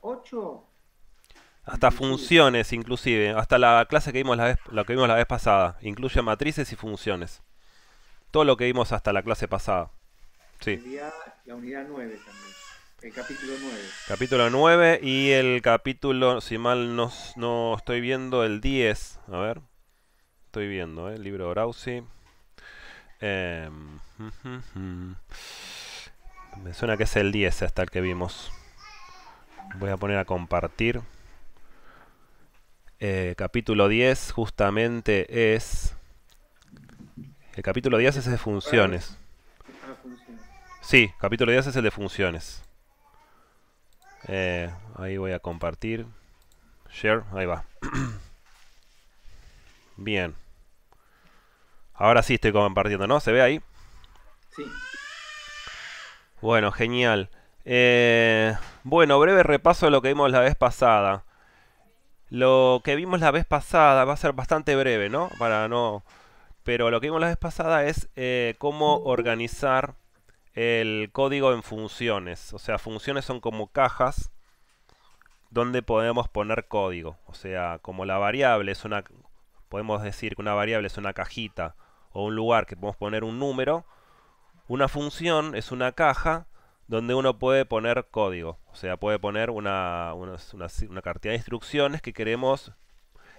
8. Hasta funciones inclusive, hasta la clase que vimos la vez, lo que vimos la vez pasada, incluye matrices y funciones. Todo lo que vimos hasta la clase pasada. la unidad 9 también. El capítulo 9. Capítulo 9 y el capítulo, si mal no, estoy viendo, el 10. A ver. Estoy viendo, eh, El libro de em, Me suena que es el 10 hasta el que vimos voy a poner a compartir. Eh, capítulo 10 justamente es... El capítulo 10 es de funciones. Sí, capítulo 10 es el de funciones. Eh, ahí voy a compartir. Share, ahí va. Bien. Ahora sí estoy compartiendo, ¿no? ¿Se ve ahí? Sí. Bueno, genial. Eh, bueno, breve repaso de lo que vimos la vez pasada. Lo que vimos la vez pasada va a ser bastante breve, ¿no? Para no... Pero lo que vimos la vez pasada es eh, cómo organizar el código en funciones. O sea, funciones son como cajas donde podemos poner código. O sea, como la variable es una... Podemos decir que una variable es una cajita o un lugar que podemos poner un número. Una función es una caja donde uno puede poner código, o sea, puede poner una, una, de instrucciones que queremos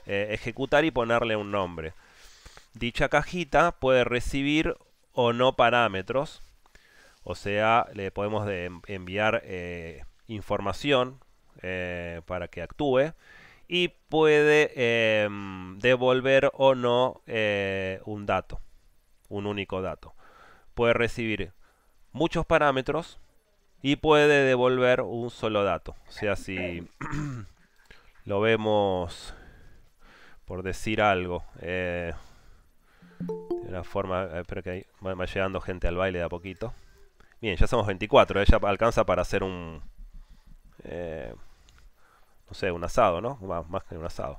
eh, ejecutar y ponerle un nombre. Dicha cajita puede recibir o no parámetros, o sea, le podemos enviar eh, información eh, para que actúe y puede em, devolver o no un dato, un único dato. Puede recibir muchos parámetros y puede devolver un solo dato. O sea, si lo vemos, por decir algo, eh, de una forma, eh, espero que ahí va, llegando gente al baile de a poquito. Bien, ya somos 24, ella eh, alcanza para hacer un, no sé, un asado, ¿no? Más, más que un asado.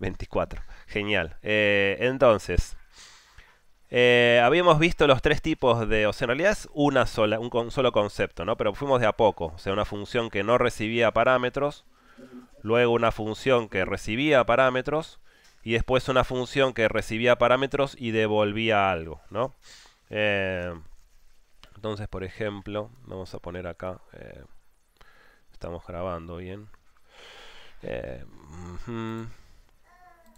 24, genial. entonces, eh, habíamos visto los tres tipos de, o sea, en realidad es una sola, un, solo concepto, ¿no? Pero fuimos de a poco, o sea, una función que no recibía parámetros, luego una función que recibía parámetros, y después una función que recibía parámetros y devolvía algo, ¿no? Eh, entonces, por ejemplo, vamos a poner acá, eh, estamos grabando bien.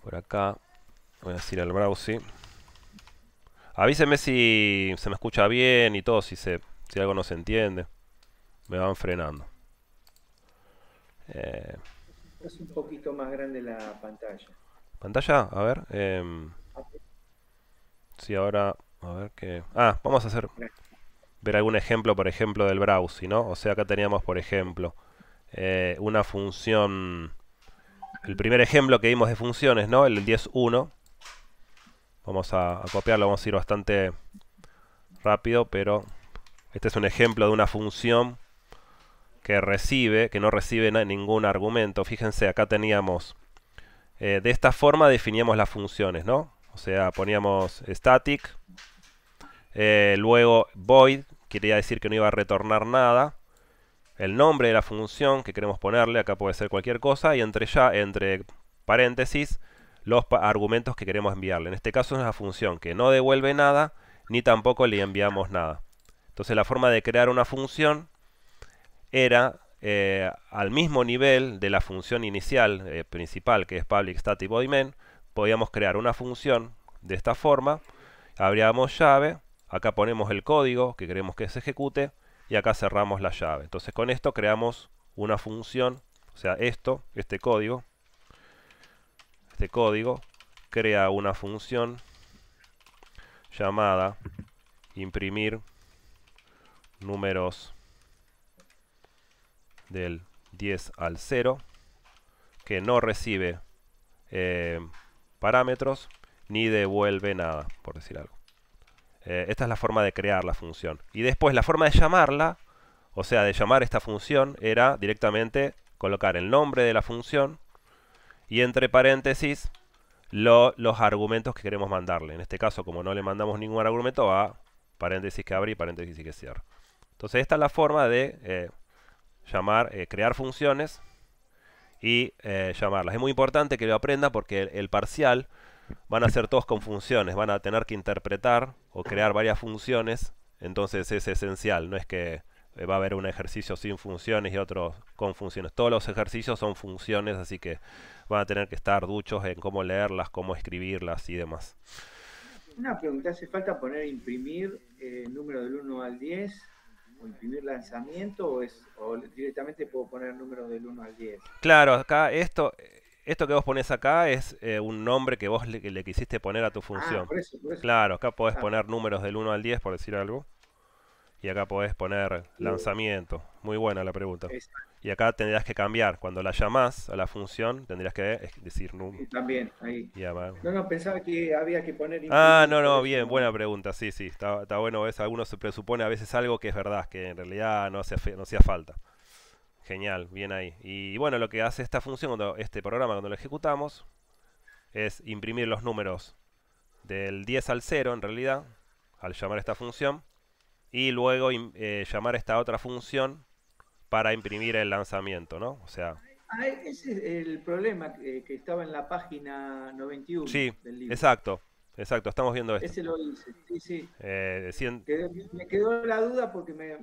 por acá, voy a decir al browser. Avíseme si se me escucha bien y todo, si, se, si algo no se entiende. Me van frenando. Eh, es un poquito más grande la pantalla. ¿Pantalla? A ver. Em, sí, ahora. A ver qué. Ah, vamos a hacer. Ver algún ejemplo, por ejemplo, del browser ¿no? O sea, acá teníamos, por ejemplo, eh, una función. El primer ejemplo que vimos de funciones, ¿no? El 10.1 Vamos a, copiarlo, vamos a ir bastante rápido, pero este es un ejemplo de una función que recibe, que no recibe ningún argumento. Fíjense, acá teníamos, eh, de esta forma definíamos las funciones, ¿no? O sea, poníamos static, eh, luego void, quería decir que no iba a retornar nada, el nombre de la función que queremos ponerle, acá puede ser cualquier cosa, y entre ya, entre paréntesis, los argumentos que queremos enviarle. En este caso es una función que no devuelve nada, ni tampoco le enviamos nada. Entonces la forma de crear una función era eh, al mismo nivel de la función inicial, eh, principal, que es public static void main, podíamos crear una función de esta forma, abríamos llave, acá ponemos el código que queremos que se ejecute, y acá cerramos la llave. Entonces con esto creamos una función, o sea, esto, este código, este código, crea una función llamada imprimir números del 10 al 0 que no recibe eh, parámetros ni devuelve nada, por decir algo. Eh, esta es la forma de crear la función. Y después la forma de llamarla, o sea, de llamar esta función, era directamente colocar el nombre de la función y entre paréntesis los argumentos que queremos mandarle. En este caso, como no le mandamos ningún argumento, va paréntesis que abre y paréntesis que cierra. Entonces esta es la forma de eh, llamar, eh, crear funciones y eh, llamarlas. Es muy importante que lo aprenda porque el, el, parcial van a ser todos con funciones, van a tener que interpretar o crear varias funciones, entonces es esencial, no es que eh, va a haber un ejercicio sin funciones y otro con funciones. Todos los ejercicios son funciones, así que van a tener que estar duchos en cómo leerlas, cómo escribirlas y demás. Una pregunta, ¿hace falta poner imprimir el eh, número del 1 al 10 o imprimir lanzamiento o, es, directamente puedo poner número del 1 al 10? Claro, acá esto, esto que vos pones acá es eh, un nombre que vos le, quisiste poner a tu ah, función. Claro, acá podés ah. poner números del 1 al 10, por decir algo y acá podés poner lanzamiento. Muy buena la pregunta. Y acá tendrías que cambiar. Cuando la llamás a la función, tendrías que eh, decir número también, ahí. no, no, pensaba que había que poner. Ah, no, no, bien, buena pregunta. Sí, sí, está, bueno. es Algunos se presupone a veces algo que es verdad, que en realidad no hacía, no falta. Genial, bien ahí. Y bueno, lo que hace esta función, este programa, cuando lo ejecutamos, es imprimir los números del 10 al 0, en realidad, al llamar esta función y luego eh, llamar esta otra función para imprimir el lanzamiento, ¿no? O sea... Ah, e-, ese es el problema eh, que, estaba en la página 91 del libro. Sí, exacto. Exacto, estamos viendo esto. Ese lo hice, sí, sí. Eh, me quedó la duda porque me,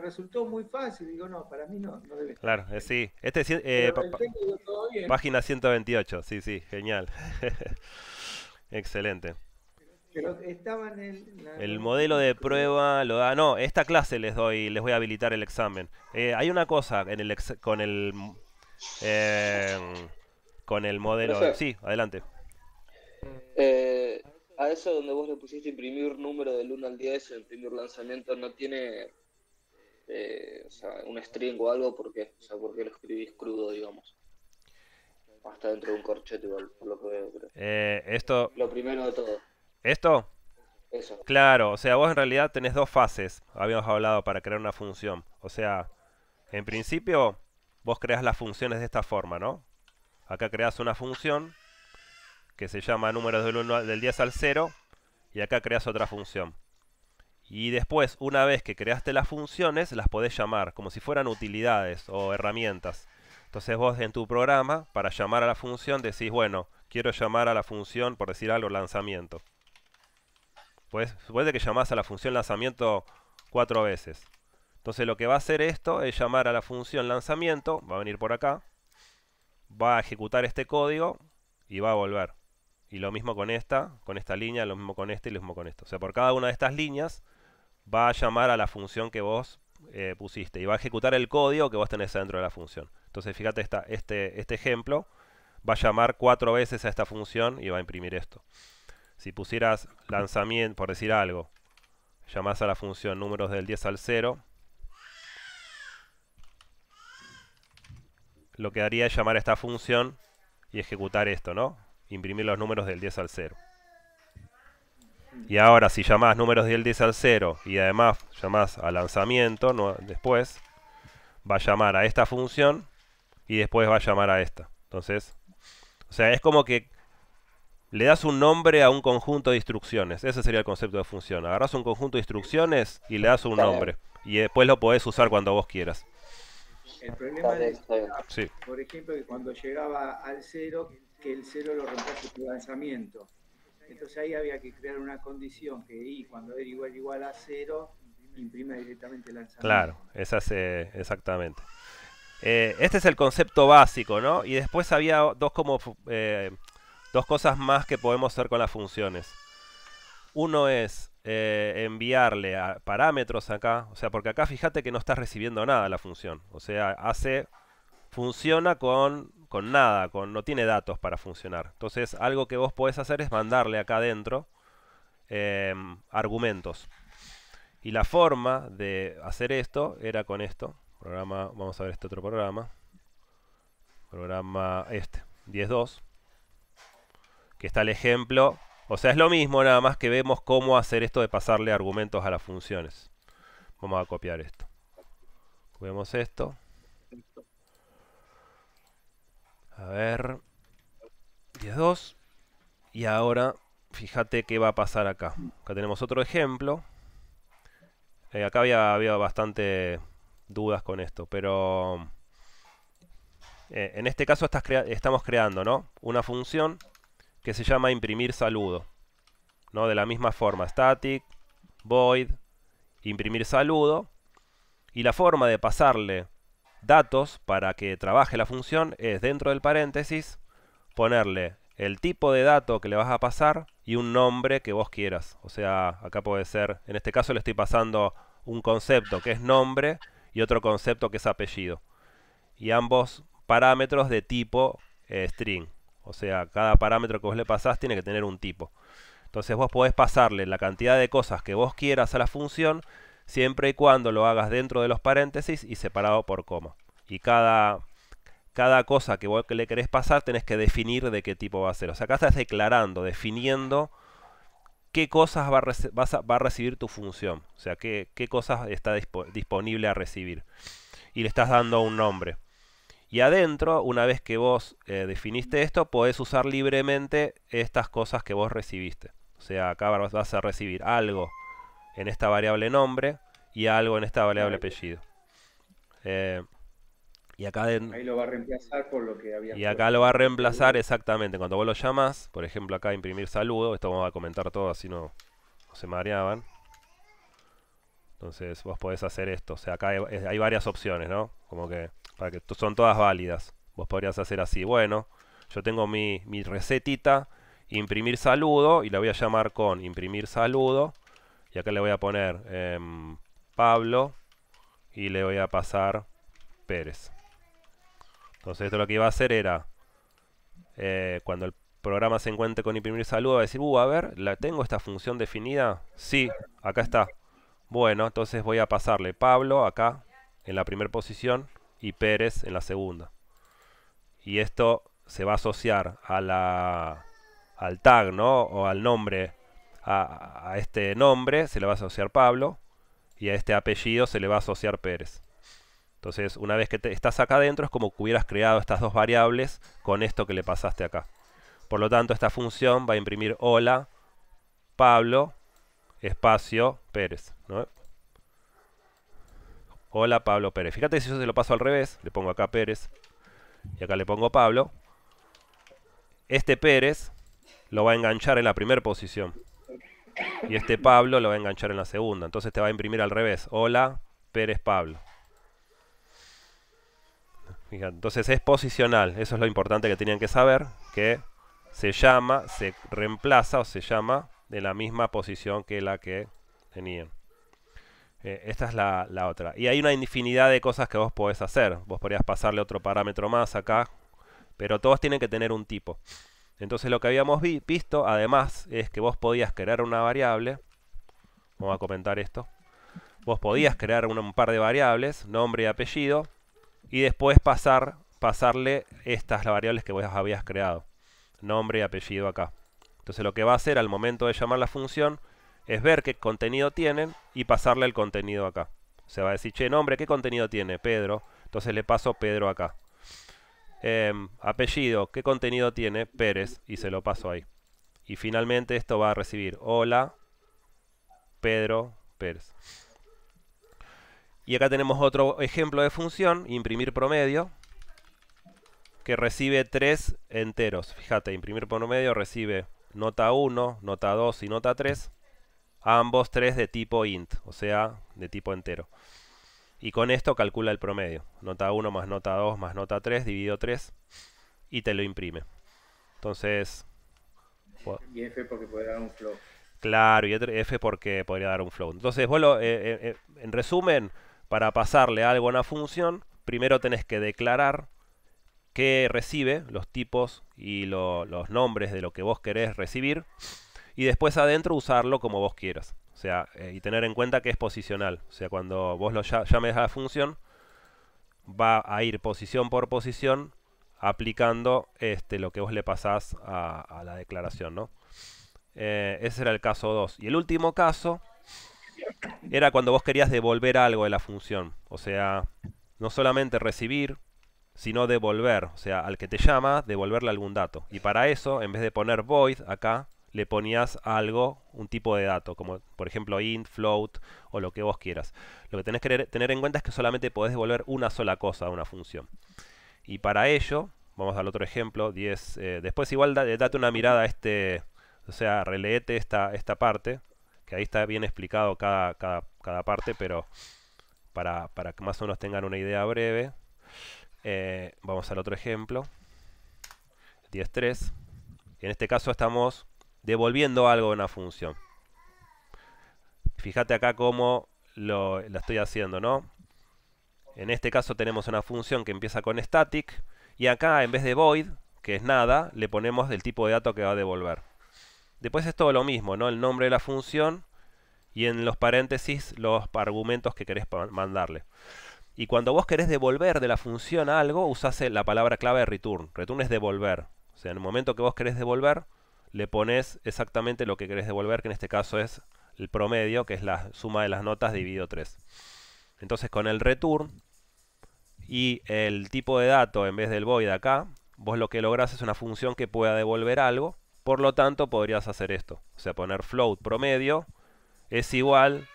resultó muy fácil. Digo, no, para mí no, debe Claro, sí. Este página 128, sí, sí, genial. Excelente. El modelo de prueba lo da. No, esta clase les doy, les voy a habilitar el examen. Eh, hay una cosa en el con el em, con el modelo. sí, adelante. Eh, a eso donde vos le pusiste imprimir número del 1 al 10, imprimir lanzamiento, no tiene eh, un string o algo porque, o sea, porque lo escribís crudo, digamos hasta dentro de un corchete por lo que veo. esto... Lo primero de todo. ¿Esto? Claro, o sea, vos en realidad tenés dos fases, habíamos hablado, para crear una función. O sea, en principio, vos creas las funciones de esta forma, ¿no? Acá creas una función que se llama número del, del 10 al 0 y acá creas otra función. Y después, una vez que creaste las funciones, las podés llamar como si fueran utilidades o herramientas. Entonces vos en tu programa, para llamar a la función, decís, bueno, quiero llamar a la función, por decir algo, lanzamiento. Pues puede que llamás a la función lanzamiento cuatro veces. Entonces lo que va a hacer esto es llamar a la función lanzamiento, va a venir por acá, va a ejecutar este código y va a volver. Y lo mismo con esta, con esta línea, lo mismo con este y lo mismo con esto. O sea, por cada una de estas líneas va a llamar a la función que vos eh, pusiste y va a ejecutar el código que vos tenés dentro de la función. Entonces fíjate este, este ejemplo, va a llamar cuatro veces a esta función y va a imprimir esto. Si pusieras lanzamiento, por decir algo, llamás a la función números del 10 al 0, lo que haría es llamar a esta función y ejecutar esto, ¿no? Imprimir los números del 10 al 0. Y ahora si llamás números del 10 al 0 y además llamás a lanzamiento después, va a llamar a esta función y después va a llamar a esta. Entonces, o sea, es como que le das un nombre a un conjunto de instrucciones. Ese sería el concepto de función. Agarras un conjunto de instrucciones y le das un nombre. Y después lo podés usar cuando vos quieras. El problema es, sí. por ejemplo, que cuando llegaba al cero, que el cero lo reemplace tu lanzamiento. Entonces ahí había que crear una condición que i, cuando era igual igual a cero, imprime directamente el lanzamiento. Claro, esa es, eh, exactamente. Eh, este es el concepto básico, ¿no? Y después había dos como... Eh, Dos cosas más que podemos hacer con las funciones. Uno es eh, enviarle parámetros acá, o sea, porque acá fíjate que no estás recibiendo nada la función. O sea, hace funciona con, con nada, con, no tiene datos para funcionar. Entonces, algo que vos podés hacer es mandarle acá adentro eh, argumentos. Y la forma de hacer esto era con esto. Programa, vamos a ver este otro programa. Programa este, 10.2 que está el ejemplo. O sea, es lo mismo, nada más que vemos cómo hacer esto de pasarle argumentos a las funciones. Vamos a copiar esto. Copiamos esto. A ver. 10.2. Y ahora, fíjate qué va a pasar acá. Acá tenemos otro ejemplo. Eh, acá había, había bastante dudas con esto, pero... Eh, en este caso estamos creando ¿no? una función que se llama imprimir saludo. ¿no? De la misma forma, static, void, imprimir saludo. Y la forma de pasarle datos para que trabaje la función es dentro del paréntesis ponerle el tipo de dato que le vas a pasar y un nombre que vos quieras. O sea, acá puede ser, en este caso le estoy pasando un concepto que es nombre y otro concepto que es apellido. Y ambos parámetros de tipo eh, string. O sea, cada parámetro que vos le pasás tiene que tener un tipo. Entonces vos podés pasarle la cantidad de cosas que vos quieras a la función siempre y cuando lo hagas dentro de los paréntesis y separado por coma. Y cada, cada cosa que vos le querés pasar tenés que definir de qué tipo va a ser. O sea, acá estás declarando, definiendo qué cosas va a, recibir tu función. O sea, qué, cosas está disponible a recibir. Y le estás dando un nombre. Y adentro, una vez que vos eh, definiste esto, podés usar libremente estas cosas que vos recibiste. O sea, acá vas a recibir algo en esta variable nombre y algo en esta variable apellido. Eh, y acá Ahí lo va a reemplazar lo que había. Y acá lo va a reemplazar exactamente. Cuando vos lo llamas, por ejemplo, acá imprimir saludo. Esto vamos a comentar todo, así no, se mareaban. Entonces vos podés hacer esto. O sea, acá hay varias opciones, ¿no? Como que para que son todas válidas. Vos podrías hacer así, bueno, yo tengo mi, mi recetita, imprimir saludo, y la voy a llamar con imprimir saludo, y acá le voy a poner em, Pablo, y le voy a pasar Pérez. Entonces esto lo que iba a hacer era, eh, cuando el programa se encuentre con imprimir saludo, va a decir, uh, a ver, ¿la tengo esta función definida? Sí, acá está. Bueno, entonces voy a pasarle Pablo acá, en la primera posición, y Pérez en la segunda. Y esto se va a asociar a la, al tag, ¿no? O al nombre, a, este nombre se le va a asociar Pablo y a este apellido se le va a asociar Pérez. Entonces, una vez que estás acá adentro, es como que hubieras creado estas dos variables con esto que le pasaste acá. Por lo tanto, esta función va a imprimir hola, Pablo, espacio, Pérez. ¿no? Hola Pablo Pérez. Fíjate si yo se lo paso al revés. Le pongo acá Pérez. Y acá le pongo Pablo. Este Pérez lo va a enganchar en la primera posición. Y este Pablo lo va a enganchar en la segunda. Entonces te va a imprimir al revés. Hola Pérez Pablo. Fíjate. Entonces es posicional. Eso es lo importante que tenían que saber. Que se llama, se reemplaza o se llama de la misma posición que la que tenían. Eh, esta es la, otra. Y hay una infinidad de cosas que vos podés hacer. Vos podrías pasarle otro parámetro más acá, pero todos tienen que tener un tipo. Entonces lo que habíamos visto, además, es que vos podías crear una variable. Vamos a comentar esto. Vos podías crear un, par de variables, nombre y apellido, y después pasar, pasarle estas variables que vos habías creado. Nombre y apellido acá. Entonces lo que va a hacer al momento de llamar la función es ver qué contenido tienen y pasarle el contenido acá. Se va a decir, che, nombre, ¿qué contenido tiene? Pedro. Entonces le paso Pedro acá. Em, apellido, ¿qué contenido tiene? Pérez. Y se lo paso ahí. Y finalmente esto va a recibir, hola, Pedro Pérez. Y acá tenemos otro ejemplo de función, imprimir promedio, que recibe tres enteros. Fíjate, imprimir promedio recibe nota 1, nota 2 y nota 3 ambos tres de tipo int, o sea, de tipo entero. Y con esto calcula el promedio. Nota 1 más nota 2 más nota 3, dividido 3 y te lo imprime. Entonces... Y F porque podría dar un flow. Claro, y F porque podría dar un flow. Entonces, bueno, eh, eh, eh, en resumen, para pasarle algo a una función, primero tenés que declarar qué recibe los tipos y los nombres de lo que vos querés recibir y después adentro usarlo como vos quieras. O sea, eh, y tener en cuenta que es posicional. O sea, cuando vos lo llames a la función, va a ir posición por posición aplicando este, lo que vos le pasás a, la declaración, ¿no? Eh, ese era el caso 2. Y el último caso era cuando vos querías devolver algo de la función. O sea, no solamente recibir, sino devolver. O sea, al que te llama, devolverle algún dato. Y para eso, en vez de poner void acá, le ponías algo un tipo de dato, como por ejemplo int, float o lo que vos quieras. Lo que tenés que tener en cuenta es que solamente podés devolver una sola cosa a una función. Y para ello, vamos al otro ejemplo, 10, eh, después igual date una mirada a este, o sea, releete esta, esta parte, que ahí está bien explicado cada, cada, parte, pero para, que más o menos tengan una idea breve, eh, vamos al otro ejemplo, 10.3. En este caso estamos devolviendo algo a una función. Fíjate acá cómo lo, estoy haciendo, ¿no? En este caso tenemos una función que empieza con static y acá en vez de void, que es nada, le ponemos el tipo de dato que va a devolver. Después es todo lo mismo, ¿no? El nombre de la función y en los paréntesis los argumentos que querés mandarle. Y cuando vos querés devolver de la función algo, usás la palabra clave return. Return es devolver. O sea, en el momento que vos querés devolver, le pones exactamente lo que querés devolver, que en este caso es el promedio, que es la suma de las notas dividido 3. Entonces con el return y el tipo de dato en vez del void acá, vos lo que lográs es una función que pueda devolver algo, por lo tanto podrías hacer esto, o sea poner float promedio es igual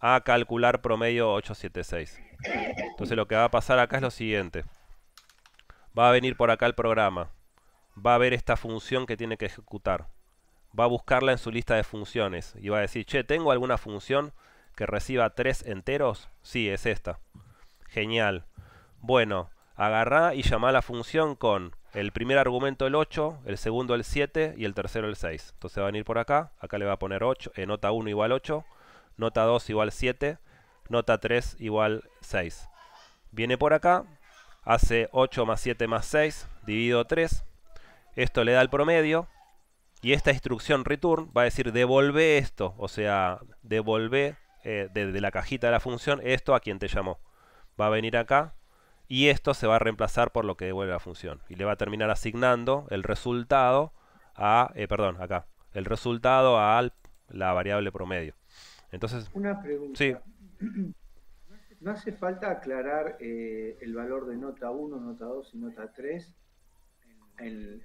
a calcular promedio 876. Entonces lo que va a pasar acá es lo siguiente, va a venir por acá el programa, va a ver esta función que tiene que ejecutar. Va a buscarla en su lista de funciones y va a decir, che, ¿tengo alguna función que reciba tres enteros? Sí, es esta. Genial. Bueno, agarrá y llama la función con el primer argumento el 8, el segundo el 7 y el tercero el 6. Entonces va a venir por acá, acá le va a poner 8, eh, nota 1 igual 8, nota 2 igual 7, nota 3 igual 6. Viene por acá, hace 8 más 7 más 6, divido 3, esto le da el promedio. Y esta instrucción return va a decir devolve esto. O sea, devolve desde eh, la cajita de la función esto a quien te llamó. Va a venir acá y esto se va a reemplazar por lo que devuelve la función. Y le va a terminar asignando el resultado a, eh, perdón, acá, el resultado a la variable promedio. Entonces, una pregunta. Sí. ¿No hace falta aclarar eh, el valor de nota 1, nota 2 y nota 3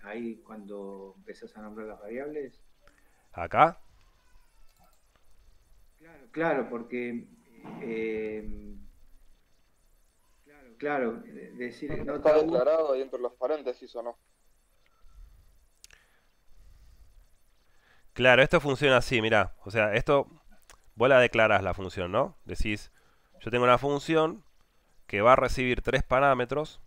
ahí cuando empezás a nombrar las variables? ¿Acá? Claro, claro porque... Eh, claro, claro, decir... No está declarado ahí entre los paréntesis o no. Claro, esto funciona así, mira, O sea, esto... Vos la declarás la función, ¿no? Decís, yo tengo una función que va a recibir tres parámetros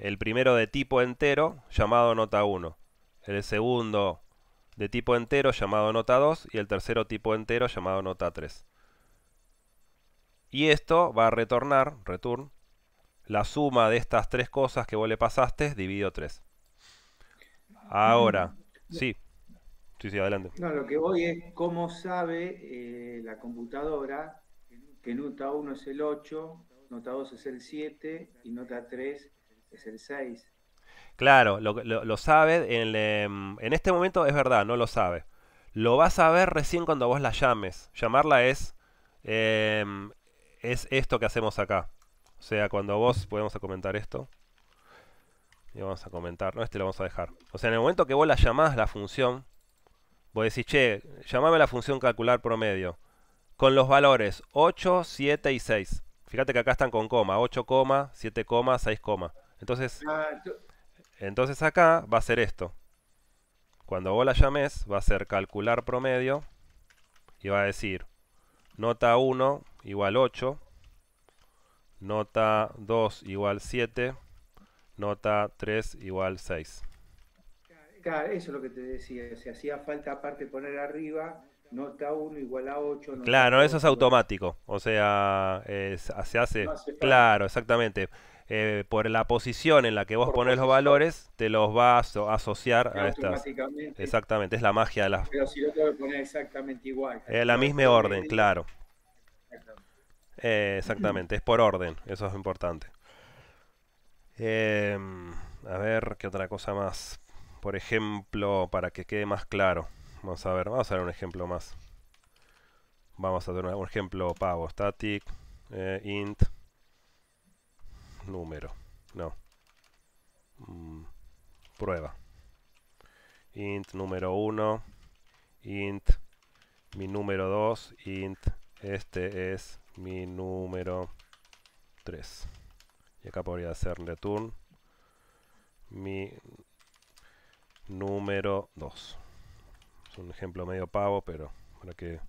el primero de tipo entero llamado nota 1, el segundo de tipo entero llamado nota 2 y el tercero tipo entero llamado nota 3. Y esto va a retornar, return, la suma de estas tres cosas que vos le pasaste dividido 3. Ahora, mm. sí. Sí, sí, adelante. No, lo que voy es cómo sabe eh, la computadora que nota 1 es el 8, nota 2 es el 7 y nota 3 es el 6. Claro, lo, lo, lo sabe, en, en, este momento es verdad, no lo sabe. Lo vas a ver recién cuando vos la llames. Llamarla es, em, es esto que hacemos acá. O sea, cuando vos, podemos comentar esto. Y vamos a comentar, no, este lo vamos a dejar. O sea, en el momento que vos la llamás la función, vos decís, che, llamame la función calcular promedio. Con los valores 8, 7 y 6. Fíjate que acá están con coma, 8, 7, 6, entonces, entonces acá va a ser esto. Cuando vos la llames, va a ser calcular promedio y va a decir nota 1 igual 8, nota 2 igual 7, nota 3 igual 6. Claro, eso es lo que te decía, si hacía falta aparte poner arriba nota 1 igual a 8. claro, eso es automático, o sea, se hace, hace claro, exactamente. Eh, por la posición en la que vos pones los valores, te los va a asociar a estas. Exactamente, es la magia de las. Pero si yo te exactamente igual. Eh, la misma orden, claro. Eh, exactamente, es por orden, eso es importante. Em, a ver, ¿qué otra cosa más? Por ejemplo, para que quede más claro. Vamos a ver, vamos a ver un ejemplo más. Vamos a tener un ejemplo pavo, static, int número. No. Mm, prueba. Int número 1. Int mi número 2. Int este es mi número 3. Y acá podría hacer return mi número 2. Es un ejemplo medio pavo, pero para que...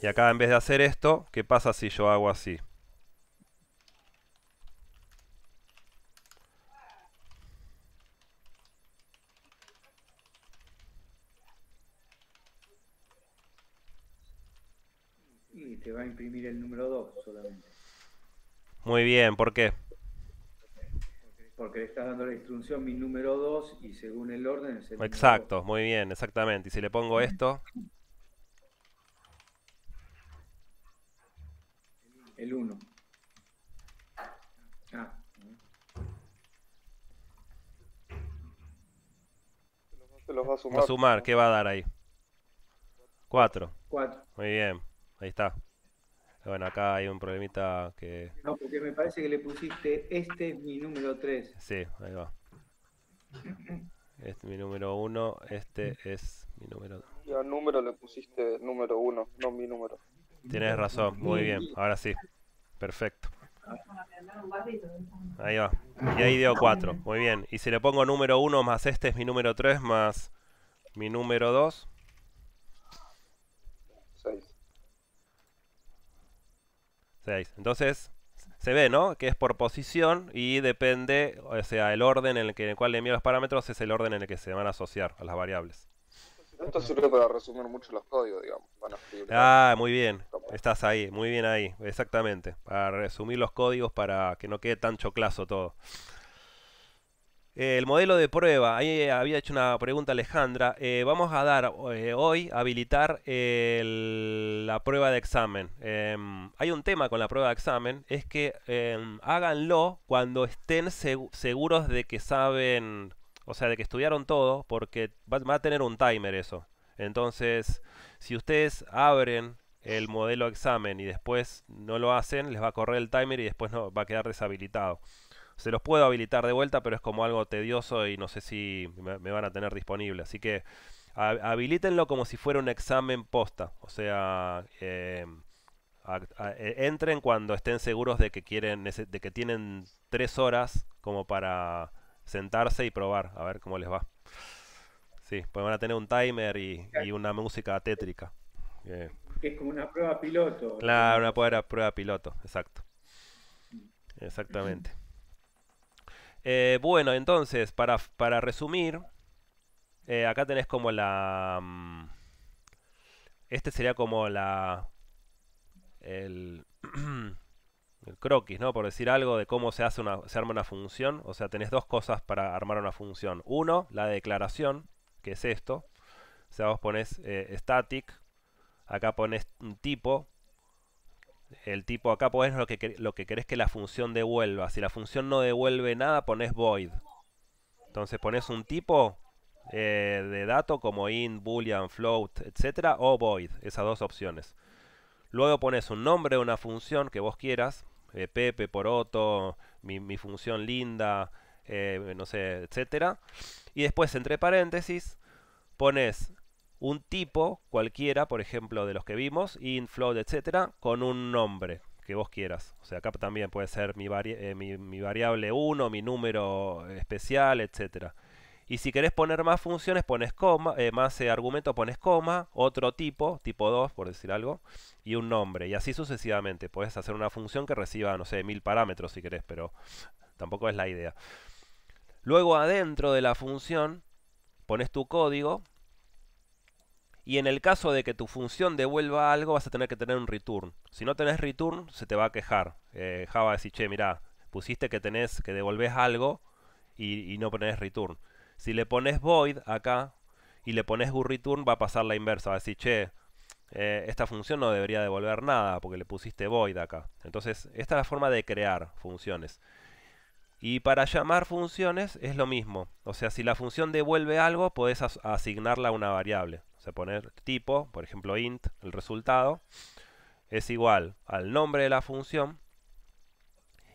Y acá en vez de hacer esto, ¿qué pasa si yo hago así? Te va a imprimir el número 2 solamente. Muy bien, ¿por qué? Porque le estás dando la instrucción mi número 2 y según el orden Exacto, muy bien, exactamente. Y si le pongo esto... El 1. Ah. Se los va a sumar. Va a sumar, ¿qué va a dar ahí? 4. 4. Muy bien, ahí está. Bueno, acá hay un problemita que... No, porque me parece que le pusiste, este mi número 3. Sí, ahí va. Este es mi número 1, este es mi número 2. Y al número le pusiste número 1, no mi número. Tienes razón, muy bien, ahora sí. Perfecto. Ahí va. Y ahí dio 4, muy bien. Y si le pongo número 1 más este es mi número 3 más mi número 2, Entonces, se ve, ¿no? Que es por posición y depende, o sea, el orden en el, que, en el cual le envío los parámetros es el orden en el que se van a asociar a las variables. Esto sirve para resumir mucho los códigos, digamos. ah, muy bien. Estás ahí, muy bien ahí, exactamente. Para resumir los códigos para que no quede tan choclazo todo. Eh, el modelo de prueba, ahí eh, había hecho una pregunta Alejandra. Eh, vamos a dar hoy, habilitar la prueba de examen. Em, hay un tema con la prueba de examen, es que em, háganlo cuando estén seguros de que saben, o sea, de que estudiaron todo, porque va, a tener un timer eso. Entonces, si ustedes abren el modelo de examen y después no lo hacen, les va a correr el timer y después no, va a quedar deshabilitado. Se los puedo habilitar de vuelta, pero es como algo tedioso y no sé si me, van a tener disponible. Así que habilítenlo como si fuera un examen posta. O sea, eh, e, entren cuando estén seguros de que, quieren, de que tienen tres horas como para sentarse y probar, a ver cómo les va. Sí, pues van a tener un timer y, una música tétrica. Eh, es como una prueba piloto. Claro, una prueba piloto, exacto. Exactamente. Eh, bueno, entonces, para, para resumir, eh, acá tenés como la... Mm, este sería como la... El, croquis, ¿no? Por decir algo de cómo se, hace una, se arma una función. O sea, tenés dos cosas para armar una función. Uno, la declaración, que es esto. O sea, vos pones eh, static. Acá pones un tipo el tipo acá pones lo que, lo que querés que la función devuelva. Si la función no devuelve nada, pones void. Entonces pones un tipo eh, de dato como int, boolean, float, etcétera, o void, esas dos opciones. Luego pones un nombre de una función que vos quieras, eh, Pepe, Poroto, mi, mi función linda, eh, no sé, etcétera. Y después, entre paréntesis, pones un tipo cualquiera, por ejemplo, de los que vimos, int, float, etcétera, con un nombre que vos quieras. O sea, acá también puede ser mi, eh, variable 1, mi número especial, etcétera. Y si querés poner más funciones, pones coma, eh, más eh, argumento pones coma, otro tipo, tipo 2, por decir algo, y un nombre. Y así sucesivamente. Puedes hacer una función que reciba, no sé, mil parámetros si querés, pero tampoco es la idea. Luego adentro de la función pones tu código y en el caso de que tu función devuelva algo vas a tener que tener un return. Si no tenés return, se te va a quejar. Eh, Java va a decir, che, mirá, pusiste que tenés, que devolvés algo y, no ponés return. Si le pones void acá y le pones return, va a pasar la inversa. Va a decir, che, eh, esta función no debería devolver nada porque le pusiste void acá. Entonces, esta es la forma de crear funciones. Y para llamar funciones es lo mismo. O sea, si la función devuelve algo, podés asignarla a una variable se poner tipo, por ejemplo int, el resultado, es igual al nombre de la función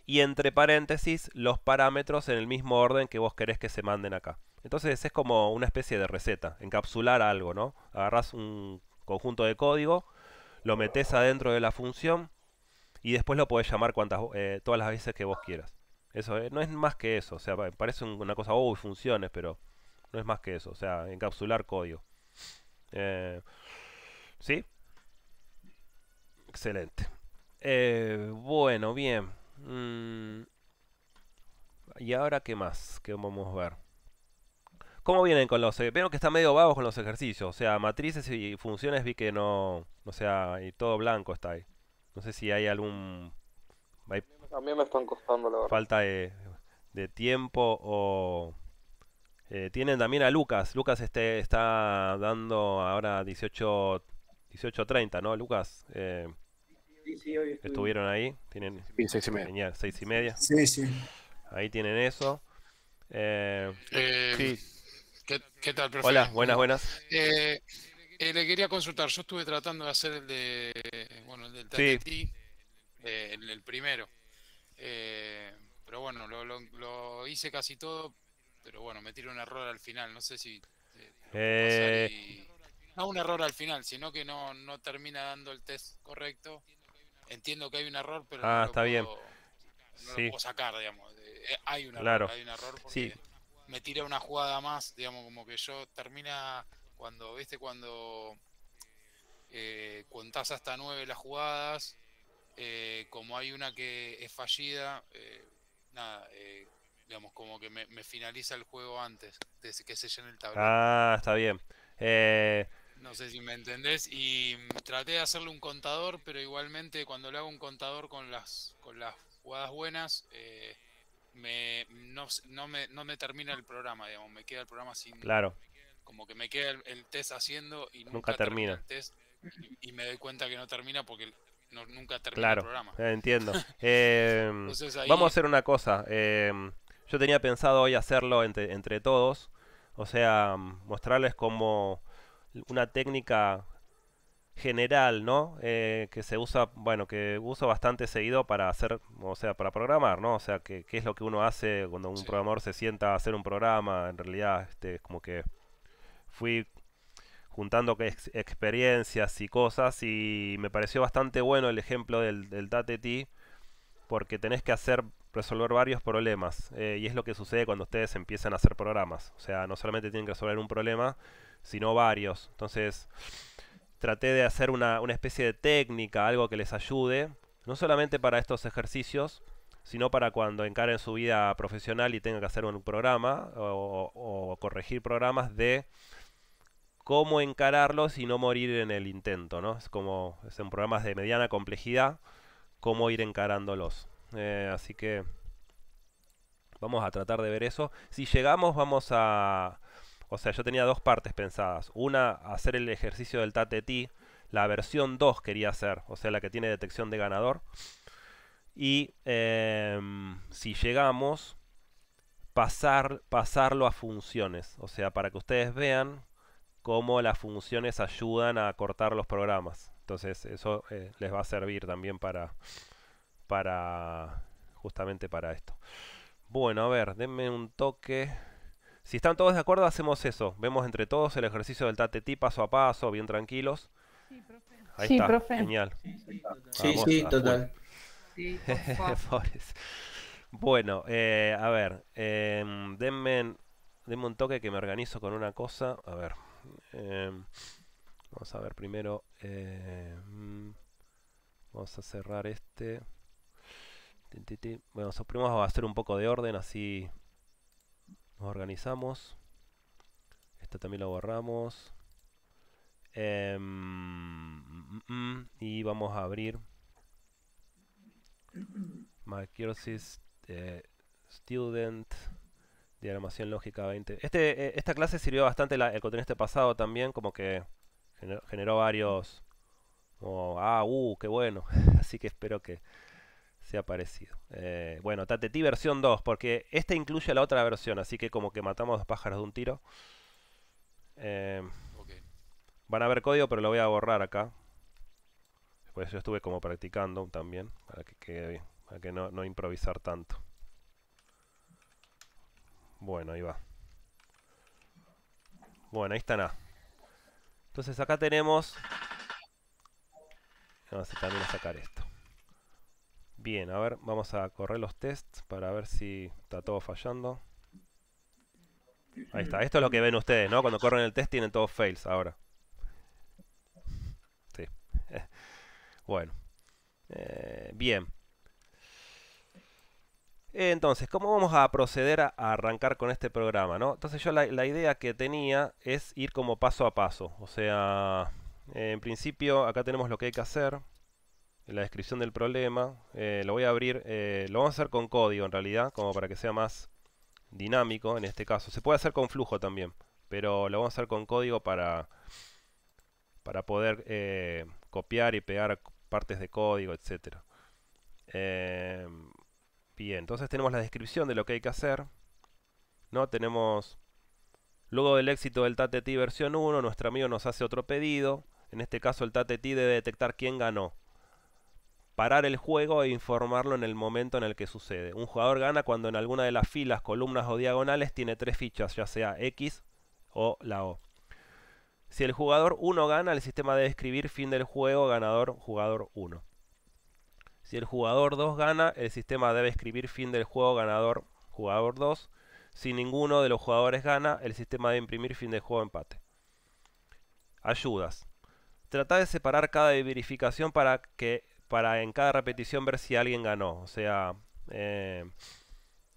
y entre paréntesis los parámetros en el mismo orden que vos querés que se manden acá. Entonces es como una especie de receta, encapsular algo, ¿no? Agarrás un conjunto de código, lo metes adentro de la función y después lo podés llamar cuantas, eh, todas las veces que vos quieras. Eso eh, no es más que eso, o sea, parece una cosa, uy, oh, funciones, pero no es más que eso, o sea, encapsular código. Eh, ¿Sí? Excelente. Eh, bueno, bien. Mm, ¿Y ahora qué más? ¿Qué vamos a ver? ¿Cómo vienen con los... Eh, Vengo que está medio vagos con los ejercicios. O sea, matrices y funciones vi que no... O sea, y todo blanco está ahí. No sé si hay algún... A mí me están costando, la verdad. Falta de tiempo o eh, tienen también a Lucas. Lucas este, está dando ahora 18, 18.30, ¿no? Lucas. Eh, sí, sí, hoy estuvieron ahí. Tienen, sí, seis y media. Sí, sí. Ahí tienen eso. Eh, sí. ¿qué, tal, profesor? Hola, buenas, buenas. le quería consultar. Yo estuve tratando de hacer el de. Bueno, el del el, primero. pero bueno, lo hice casi todo pero bueno, me tira un error al final, no sé si... Eh, eh. No un error al final, sino que no, no termina dando el test correcto. Entiendo que hay un error, pero... Ah, está bien. No lo puedo sacar, digamos. Eh, hay un error, hay un error me tira una jugada más, digamos, como que yo termina cuando, viste, cuando eh, contás hasta nueve las jugadas, como hay una que es fallida, eh, nada, Digamos, como que me, finaliza el juego antes de que se llene el tablero. Ah, está bien. Eh, no sé si me entendés. Y mm, traté de hacerle un contador, pero igualmente cuando le hago un contador con las, con las jugadas buenas, eh, me, no, no, me, no me termina el programa, digamos. Me queda el programa sin. Claro. Como que me queda el, test haciendo y nunca, termina. el test y, me doy cuenta que no termina porque no, nunca termina claro, el programa. Entiendo. Em, vamos a hacer una cosa. Eh, yo tenía pensado hoy hacerlo entre, todos, o sea, mm, mostrarles como una técnica general, ¿no? Eh, que se usa, bueno, que uso bastante seguido para hacer, o sea, para programar, ¿no? O sea, qué que es lo que uno hace cuando un programador se sienta a hacer un programa, en realidad, este, es como que fui juntando experiencias y cosas y me pareció bastante bueno el ejemplo del, del TATT porque tenés que hacer resolver varios problemas. Eh, y es lo que sucede cuando ustedes empiezan a hacer programas. O sea, no solamente tienen que resolver un problema, sino varios. Entonces, traté de hacer una, especie de técnica, algo que les ayude, no solamente para estos ejercicios, sino para cuando encaren su vida profesional y tengan que hacer un programa o, corregir programas de cómo encararlos y no morir en el intento, ¿no? Es como, son programas de mediana complejidad, cómo ir encarándolos. Eh, así que vamos a tratar de ver eso. Si llegamos vamos a... O sea, yo tenía dos partes pensadas. Una, hacer el ejercicio del TATT. La versión 2 quería hacer, o sea, la que tiene detección de ganador. Y em, si llegamos, pasar, pasarlo a funciones. O sea, para que ustedes vean cómo las funciones ayudan a cortar los programas. Entonces, eso eh, les va a servir también para, para justamente para esto. Bueno, a ver, denme un toque. Si están todos de acuerdo, hacemos eso. Vemos entre todos el ejercicio del tate paso a paso, bien tranquilos. Sí, profe. Ahí sí, está, genial. Sí, sí, total. bueno, eh, a ver, em, denme, un toque que me organizo con una cosa. A ver, em, vamos a ver primero. Eh, mm, vamos a cerrar este. Bueno, nosotros vamos a hacer un poco de orden, así nos organizamos. Esta también la borramos. Em, mm, mm, mm. y vamos a abrir Macrosis Student Diagramación Lógica 20. Este, eh, esta clase sirvió bastante la, el contenido este pasado también, como que generó, varios... ah, uh, qué bueno. así que espero que se ha parecido. Eh, bueno, Tateti versión 2, porque esta incluye la otra versión, así que como que matamos dos pájaros de un tiro. Eh, van a ver código, pero lo voy a borrar acá. Después yo estuve como practicando también, para que quede para que no, improvisar tanto. Bueno, ahí va. Bueno, ahí está nada. Entonces acá tenemos... Vamos a también a sacar esto. Bien, a ver, vamos a correr los tests para ver si está todo fallando. Ahí está, esto es lo que ven ustedes, ¿no? Cuando corren el test tienen todos fails ahora. Sí. bueno. Eh, bien. Entonces, ¿cómo vamos a proceder a arrancar con este programa? ¿no? Entonces yo la, idea que tenía es ir como paso a paso. O sea, en principio acá tenemos lo que hay que hacer la descripción del problema. Eh, lo voy a abrir, eh, lo vamos a hacer con código en realidad, como para que sea más dinámico en este caso. Se puede hacer con flujo también, pero lo vamos a hacer con código para, para poder eh, copiar y pegar partes de código, etc. Em, bien, entonces tenemos la descripción de lo que hay que hacer. ¿no? Tenemos, luego del éxito del TATT versión 1, nuestro amigo nos hace otro pedido. En este caso el TATT debe detectar quién ganó parar el juego e informarlo en el momento en el que sucede. Un jugador gana cuando en alguna de las filas, columnas o diagonales tiene tres fichas, ya sea X o la O. Si el jugador 1 gana, el sistema debe escribir fin del juego, ganador, jugador 1. Si el jugador 2 gana, el sistema debe escribir fin del juego, ganador, jugador 2. Si ninguno de los jugadores gana, el sistema debe imprimir fin del juego, empate. Ayudas. Trata de separar cada verificación para que para en cada repetición ver si alguien ganó. O sea, eh,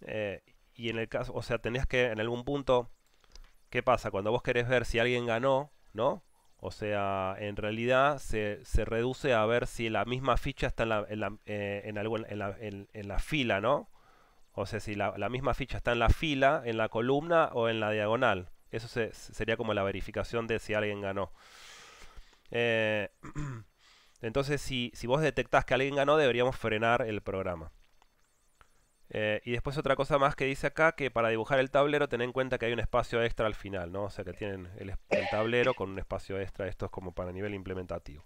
eh, y en el caso, o sea, tenías que en algún punto, ¿qué pasa? Cuando vos querés ver si alguien ganó, ¿no? O sea, en realidad se, reduce a ver si la misma ficha está en la, eh, en la, fila, ¿no? O sea, si la, la, misma ficha está en la fila, en la columna o en la diagonal. Eso sería como la verificación de si alguien ganó. Eh, Entonces, si, vos detectás que alguien ganó, deberíamos frenar el programa. Eh, y después otra cosa más que dice acá, que para dibujar el tablero ten en cuenta que hay un espacio extra al final, ¿no? O sea que tienen el, tablero con un espacio extra, esto es como para nivel implementativo.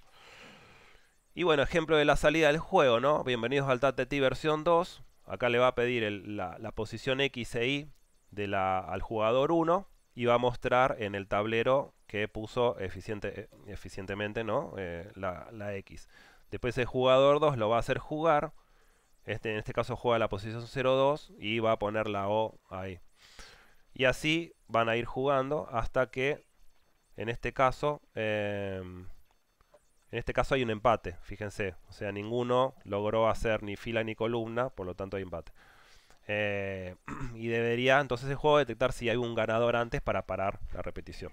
Y bueno, ejemplo de la salida del juego, ¿no? Bienvenidos al TATT versión 2. Acá le va a pedir la, posición X e Y de al jugador 1 y va a mostrar en el tablero que puso eficiente, eh, eficientemente ¿no? Eh, la, X. Después el jugador 2 lo va a hacer jugar. Este, en este caso juega la posición 02 y va a poner la O ahí. Y así van a ir jugando hasta que en este caso... Em, en este caso hay un empate, fíjense. O sea, ninguno logró hacer ni fila ni columna, por lo tanto hay empate. Eh, y debería entonces el juego detectar si hay un ganador antes para parar la repetición.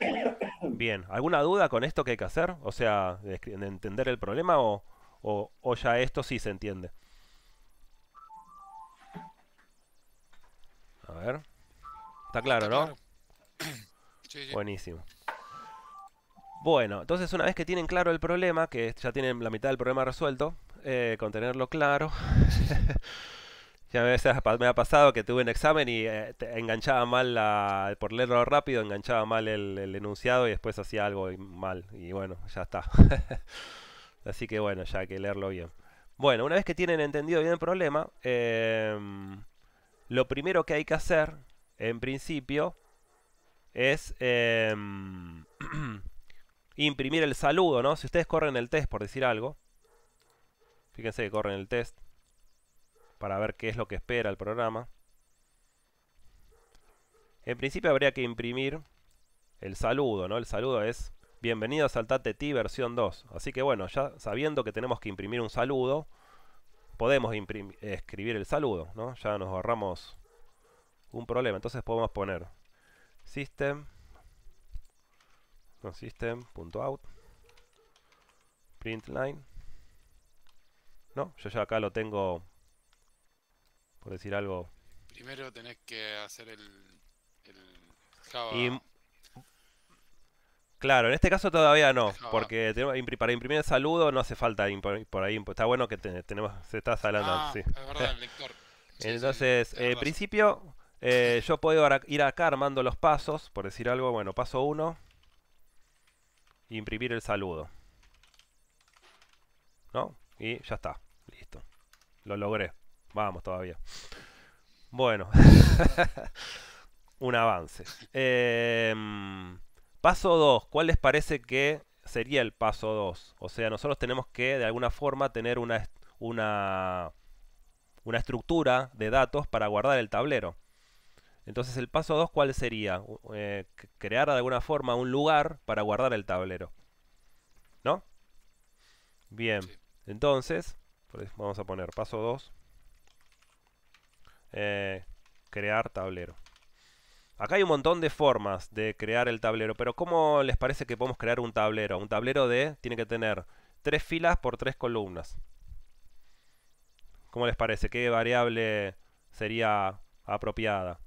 Bien, ¿alguna duda con esto que hay que hacer? O sea, de entender el problema o, o, ya esto sí se entiende. A ver. Está claro, ¿no? Sí, Buenísimo. Bueno, entonces una vez que tienen claro el problema, que ya tienen la mitad del problema resuelto, eh, con tenerlo claro, Ya veces me ha pasado que tuve un examen y eh, enganchaba mal, por leerlo rápido, enganchaba mal el, enunciado y después hacía algo mal. Y bueno, ya está. Así que bueno, ya hay que leerlo bien. Bueno, una vez que tienen entendido bien el problema, em, lo primero que hay que hacer, en principio, es em, imprimir el saludo, ¿no? Si ustedes corren el test, por decir algo, fíjense que corren el test, para ver qué es lo que espera el programa. En principio habría que imprimir el saludo, ¿no? El saludo es Bienvenidos al TATT versión 2. Así que bueno, ya sabiendo que tenemos que imprimir un saludo, podemos escribir el saludo, ¿no? Ya nos ahorramos un problema. Entonces podemos poner system no, system.out print No, yo ya acá lo tengo por decir algo. Primero tenés que hacer el, el Java. Y, claro, en este caso todavía no, porque para imprimir el saludo no hace falta por ahí. Pues está bueno que tenemos, se está salando. Ah, Es verdad, el lector. Entonces, eh, en principio, eh, yo puedo ir acá armando los pasos, por decir algo. Bueno, paso uno, imprimir el saludo. ¿No? Y ya está, listo. Lo logré. Vamos todavía. Bueno, un avance. Em, paso 2, ¿cuál les parece que sería el paso 2? O sea, nosotros tenemos que de alguna forma tener una, una, una estructura de datos para guardar el tablero. Entonces, el paso 2, ¿cuál sería? Eh, crear de alguna forma un lugar para guardar el tablero. ¿No? Bien. Entonces, vamos a poner paso 2. Eh, crear tablero. Acá hay un montón de formas de crear el tablero, pero ¿cómo les parece que podemos crear un tablero? Un tablero de tiene que tener tres filas por tres columnas. ¿Cómo les parece? ¿Qué variable sería apropiada?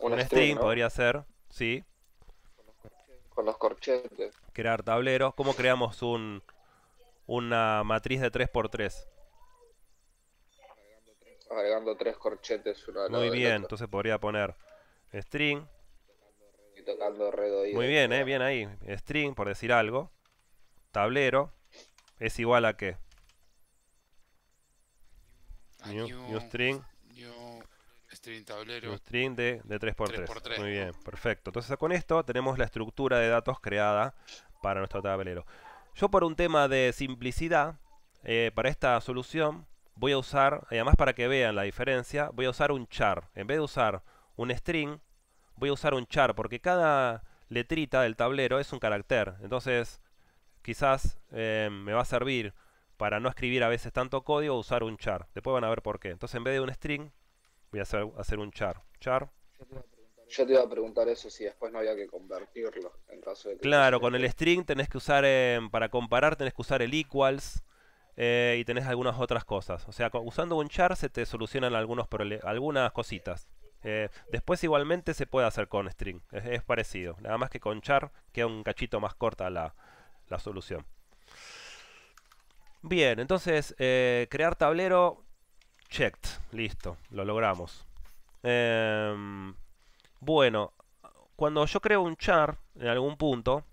Un string, podría ser, sí. Con los corchetes. Crear tablero. ¿Cómo creamos un, una matriz de 3 por 3 agregando tres corchetes. Muy bien, entonces podría poner string. tocando Muy bien, eh, bien ahí. String, por decir algo. Tablero. ¿Es igual a qué? new, string. New string tablero. string de, de 3x3. Muy bien, perfecto. Entonces con esto tenemos la estructura de datos creada para nuestro tablero. Yo por un tema de simplicidad, eh, para esta solución voy a usar, además para que vean la diferencia, voy a usar un char. En vez de usar un string, voy a usar un char, porque cada letrita del tablero es un carácter. Entonces, quizás eh, me va a servir para no escribir a veces tanto código usar un char. Después van a ver por qué. Entonces, en vez de un string, voy a hacer, un char. Char. Yo te iba a preguntar eso si después no había que convertirlo en caso Claro, con el string tenés que usar, eh, para comparar tenés que usar el equals, eh, y tenés algunas otras cosas. O sea, usando un char se te solucionan algunos algunas cositas. Eh, después igualmente se puede hacer con string, es, parecido. Nada más que con char queda un cachito más corta la, la solución. Bien, entonces eh, crear tablero, checked, listo, lo logramos. Em, bueno, cuando yo creo un char en algún punto,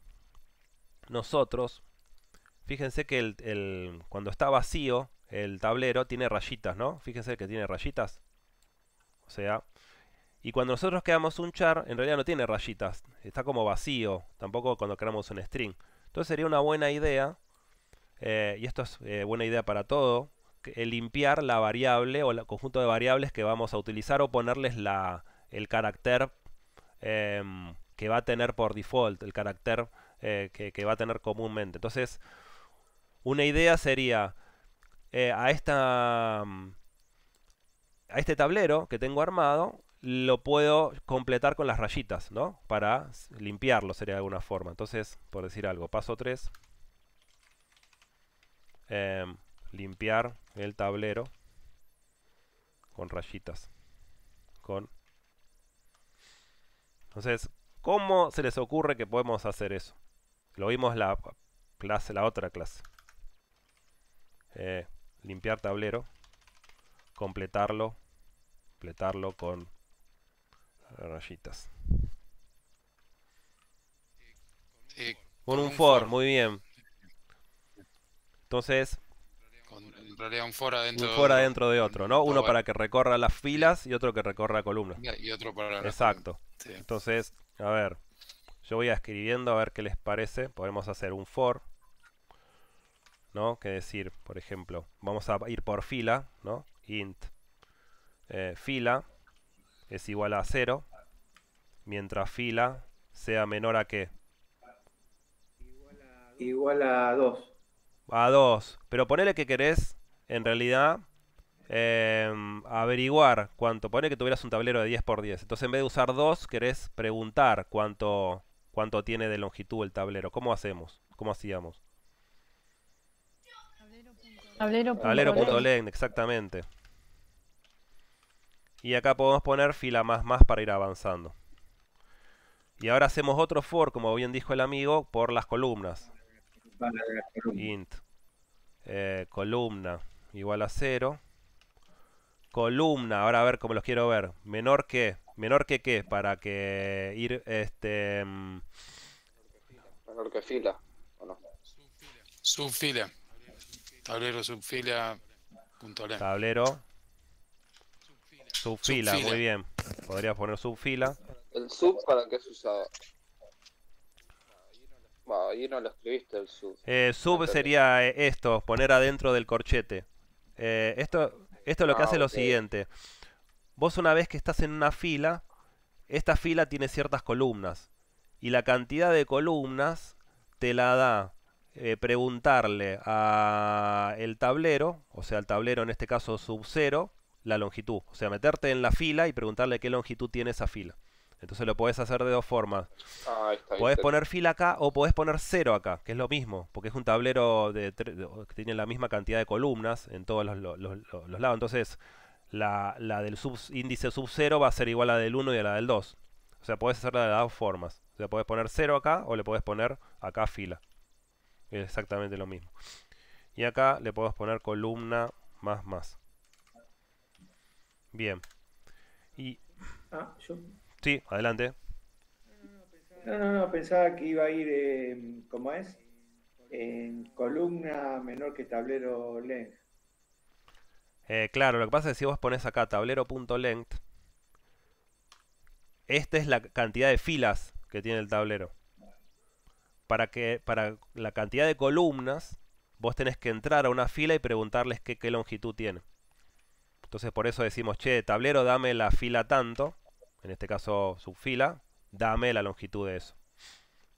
nosotros Fíjense que el, cuando está vacío el tablero tiene rayitas, ¿no? Fíjense que tiene rayitas. O sea, y cuando nosotros creamos un char, en realidad no tiene rayitas. Está como vacío, tampoco cuando creamos un string. Entonces sería una buena idea, eh, y esto es eh, buena idea para todo, eh, limpiar la variable o el conjunto de variables que vamos a utilizar o ponerles la, el carácter em, que va a tener por default, el carácter que va a tener comúnmente. Entonces, una idea sería eh, a, mm, a este tablero que tengo armado, lo puedo completar con las rayitas, ¿no? Para limpiarlo sería de alguna forma. Entonces, por decir algo, paso 3. Em, limpiar el tablero con rayitas. Con... Entonces, ¿cómo se les ocurre que podemos hacer eso? Lo vimos la clase, la otra clase. Eh, limpiar tablero, completarlo, completarlo con rayitas. con, un, for, muy bien. Entonces... un for adentro, de otro, ¿no? Uno para que recorra las filas y otro que recorra columnas. Y otro para... Exacto. Entonces, a ver, yo voy escribiendo a ver qué les parece. Podemos hacer un for ¿no? Que decir, por ejemplo, vamos a ir por fila, ¿no? Int eh, fila es igual a 0, mientras fila sea menor a qué? Igual a 2. A 2. Pero ponele que querés, en realidad, em, averiguar cuánto. Ponele que tuvieras un tablero de 10 por 10. Entonces, en vez de usar 2, querés preguntar cuánto, cuánto tiene de longitud el tablero. ¿Cómo hacemos? ¿Cómo hacíamos? Tablero.len, exactamente. Y acá podemos poner fila más más para ir avanzando. Y ahora hacemos otro for, como bien dijo el amigo, por las columnas. columna. Int. Eh, columna igual a cero Columna, ahora a ver cómo los quiero ver. Menor que, menor que qué, para que ir este... Mm, menor que fila, ¿o no? Tablero subfila. Tablero. Subfila, muy bien. Podrías poner subfila. ¿El sub para qué es usado? ahí no lo escribiste el sub. Eh, sub sería eh, esto, poner adentro del corchete. Eh, esto, esto lo que ah, hace lo siguiente. Vos una vez que estás en una fila, esta fila tiene ciertas columnas. Y la cantidad de columnas te la da eh, preguntarle a el tablero, o sea, el tablero en este caso sub 0, la longitud. O sea, meterte en la fila y preguntarle qué longitud tiene esa fila. Entonces lo podés hacer de dos formas. Puedes ah, podés poner fila acá o podés poner cero acá, que es lo mismo, porque es un tablero que tiene la misma cantidad de columnas en todos los, los, lados. Entonces, la, del sub, índice sub 0 va a ser igual a la del 1 y a la del 2. O sea, podés hacerla de dos formas. O sea, podés poner cero acá o le podés poner acá fila es exactamente lo mismo. Y acá le podemos poner columna más más. Bien. Y... Ah, Sí, adelante. No, no, no, pensaba que iba a ir, eh, ¿cómo es? En columna menor que tablero length. Eh, claro, lo que pasa es que si vos pones acá tablero.length, esta es la cantidad de filas que tiene el tablero para, que, para la cantidad de columnas, vos tenés que entrar a una fila y preguntarles qué, longitud tiene. Entonces por eso decimos, che, tablero, dame la fila tanto, en este caso subfila, dame la longitud de eso.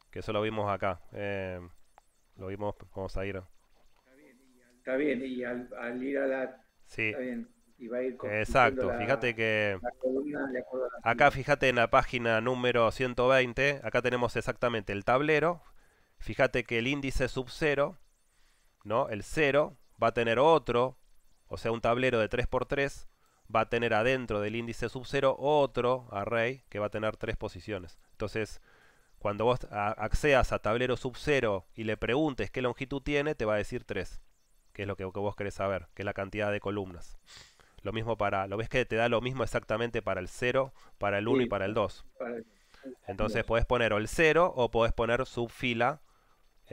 Que eso lo vimos acá. Eh, lo vimos, vamos a ir. Está bien, y al, está bien, y al, ir a la... Sí. y va a ir Exacto, fíjate que... acá fíjate en la página número 120, acá tenemos exactamente el tablero fíjate que el índice sub 0, ¿no? El 0 va a tener otro, o sea, un tablero de 3x3 va a tener adentro del índice sub 0 otro array que va a tener tres posiciones. Entonces, cuando vos accedas a tablero sub 0 y le preguntes qué longitud tiene, te va a decir 3, que es lo que, vos querés saber, que es la cantidad de columnas. Lo mismo para, lo ves que te da lo mismo exactamente para el 0, para el 1 y para el 2. Entonces podés poner o el 0 o podés poner subfila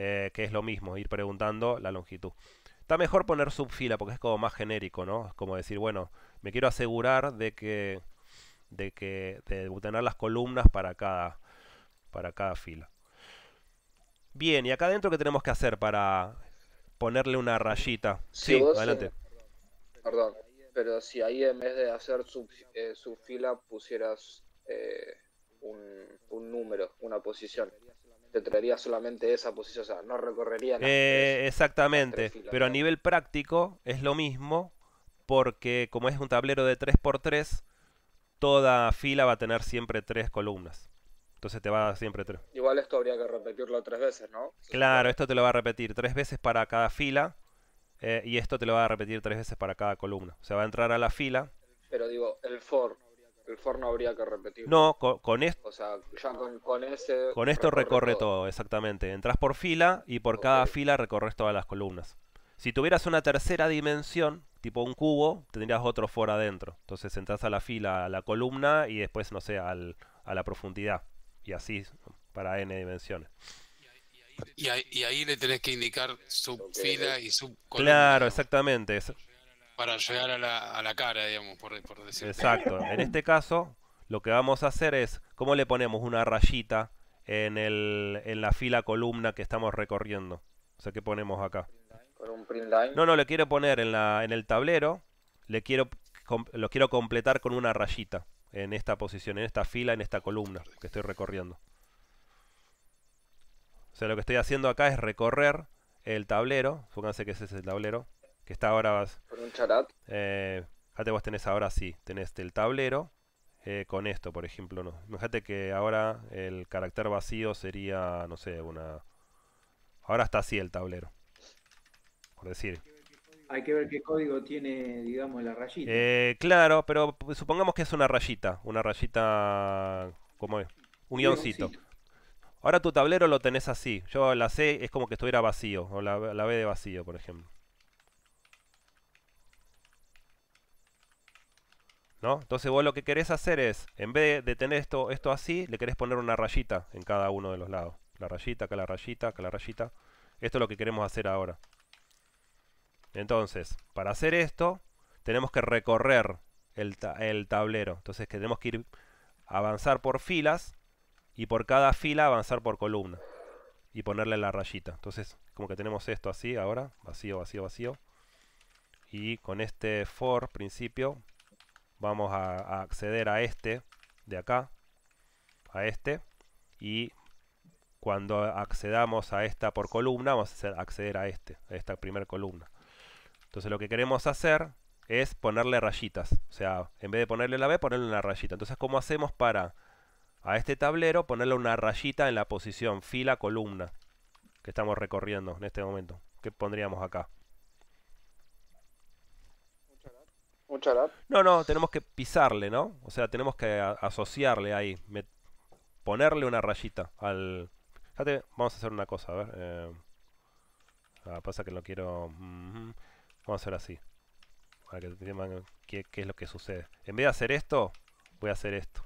eh, que es lo mismo, ir preguntando la longitud. Está mejor poner subfila porque es como más genérico, ¿no? Es como decir, bueno, me quiero asegurar de que de que de tener las columnas para cada para cada fila. Bien, y acá adentro qué tenemos que hacer para ponerle una rayita. sí, adelante. Eh, perdón, pero si ahí en vez de hacer sub, eh, subfila pusieras un, un número, una posición, te traería solamente esa posición, o sea, no recorrería nada. Eh, exactamente, pero a nivel práctico es lo mismo, porque como es un tablero de 3x3, toda fila va a tener siempre tres columnas. Entonces te va a dar siempre tres. Igual esto habría que repetirlo tres veces, ¿no? claro, esto te lo va a repetir tres veces para cada fila eh, y esto te lo va a repetir tres veces para cada columna. O sea, va a entrar a la fila. Pero digo, el for el forno habría que repetir. No, con, esto. con, esto recorre, todo. exactamente. Entrás por fila y por cada fila recorres todas las columnas. Si tuvieras una tercera dimensión, tipo un cubo, tendrías otro foro adentro. Entonces entras a la fila, a la columna y después, no sé, a la profundidad. Y así para n dimensiones. Y ahí, le tenés que indicar su fila y subcolumna. Claro, exactamente para llegar a la, cara, digamos, por, decirlo así. Exacto. En este caso, lo que vamos a hacer es cómo le ponemos una rayita en, el, en la fila columna que estamos recorriendo. O sea, ¿qué ponemos acá? ¿Con un print line? No, no, le quiero poner en, la, en el tablero, le quiero, lo quiero completar con una rayita en esta posición, en esta fila, en esta columna que estoy recorriendo. O sea, lo que estoy haciendo acá es recorrer el tablero, fíjense que ese es el tablero, que está ahora... Por un charat. Eh, fíjate, vos tenés ahora sí, tenés el tablero eh, con esto, por ejemplo. ¿no? Fíjate que ahora el carácter vacío sería, no sé, una... Ahora está así el tablero. Por decir. Hay que ver qué código tiene, digamos, la rayita. Eh, claro, pero supongamos que es una rayita. Una rayita... ¿Cómo es? Un Ahora tu tablero lo tenés así. Yo la C es como que estuviera vacío. O la, la B de vacío, por ejemplo. Entonces vos lo que querés hacer es, en vez de tener esto, esto así, le querés poner una rayita en cada uno de los lados. La rayita, acá la rayita, acá la rayita. Esto es lo que queremos hacer ahora. Entonces, para hacer esto, tenemos que recorrer el, tablero. Entonces tenemos que ir avanzar por filas y por cada fila avanzar por columna. Y ponerle la rayita. Entonces, como que tenemos esto así ahora, vacío, vacío, vacío. Y con este for principio vamos a, acceder a este de acá, a este, y cuando accedamos a esta por columna, vamos a acceder a este, a esta primera columna. Entonces lo que queremos hacer es ponerle rayitas. O sea, en vez de ponerle la B, ponerle una rayita. Entonces, ¿cómo hacemos para a este tablero ponerle una rayita en la posición fila-columna que estamos recorriendo en este momento? ¿Qué pondríamos acá? No, no, tenemos que pisarle, ¿no? O sea, tenemos que asociarle ahí, ponerle una rayita al... vamos a hacer una cosa, a ver. Eh, ah, pasa que lo quiero... Vamos a hacer así. Para que qué, es lo que sucede. En vez de hacer esto, voy a hacer esto.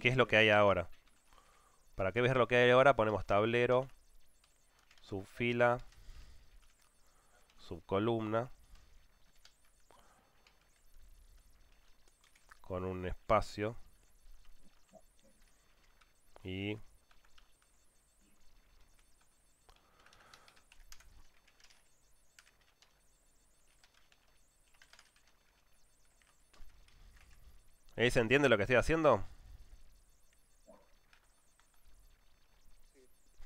¿Qué es lo que hay ahora? Para que veas lo que hay ahora, ponemos tablero, subfila, subcolumna con un espacio y ¿Eh? ¿Se entiende lo que estoy haciendo?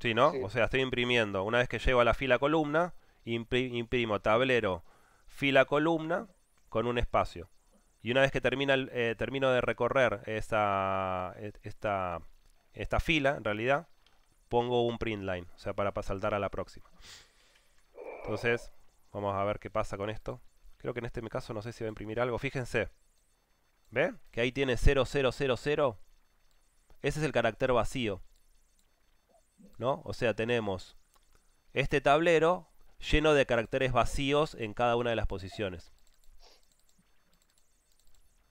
si, ¿no? O sea, estoy imprimiendo. Una vez que llego a la fila columna, imprimo tablero, fila columna con un espacio. Y una vez que termina, eh, termino de recorrer esta, e-, esta, esta fila, en realidad, pongo un print line, o sea, para saltar a la próxima. Entonces, vamos a ver qué pasa con esto. Creo que en este caso no sé si va a imprimir algo. Fíjense. ¿Ve? Que ahí tiene 0000. Ese es el carácter vacío. ¿No? O sea, tenemos este tablero lleno de caracteres vacíos en cada una de las posiciones.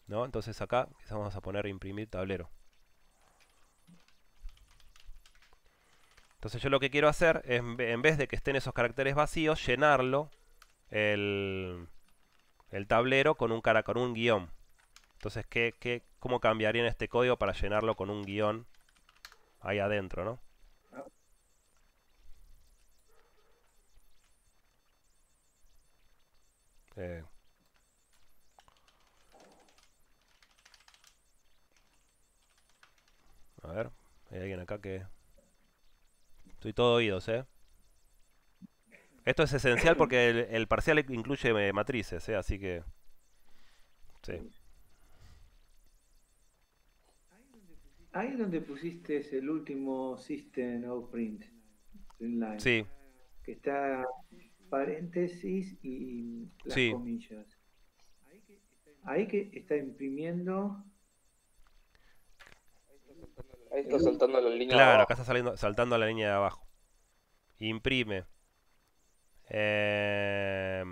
¿No? Entonces acá vamos a poner imprimir tablero. Entonces yo lo que quiero hacer es, en vez de que estén esos caracteres vacíos, llenarlo el, el tablero con un, cara, con un guión. Entonces, ¿qué, qué, cómo cambiarían este código para llenarlo con un guión ahí adentro, no? A ver, hay alguien acá que... Estoy todo oídos, ¿eh? Esto es esencial porque el, parcial incluye eh, matrices, ¿eh? Así que... Sí. Ahí es donde pusiste el último System Outprint. print. sí. Que está paréntesis y las comillas. Ahí que está imprimiendo. Ahí está saltando la línea Claro, de abajo. Claro, acá está saliendo, saltando a la línea de abajo. Imprime. Eh...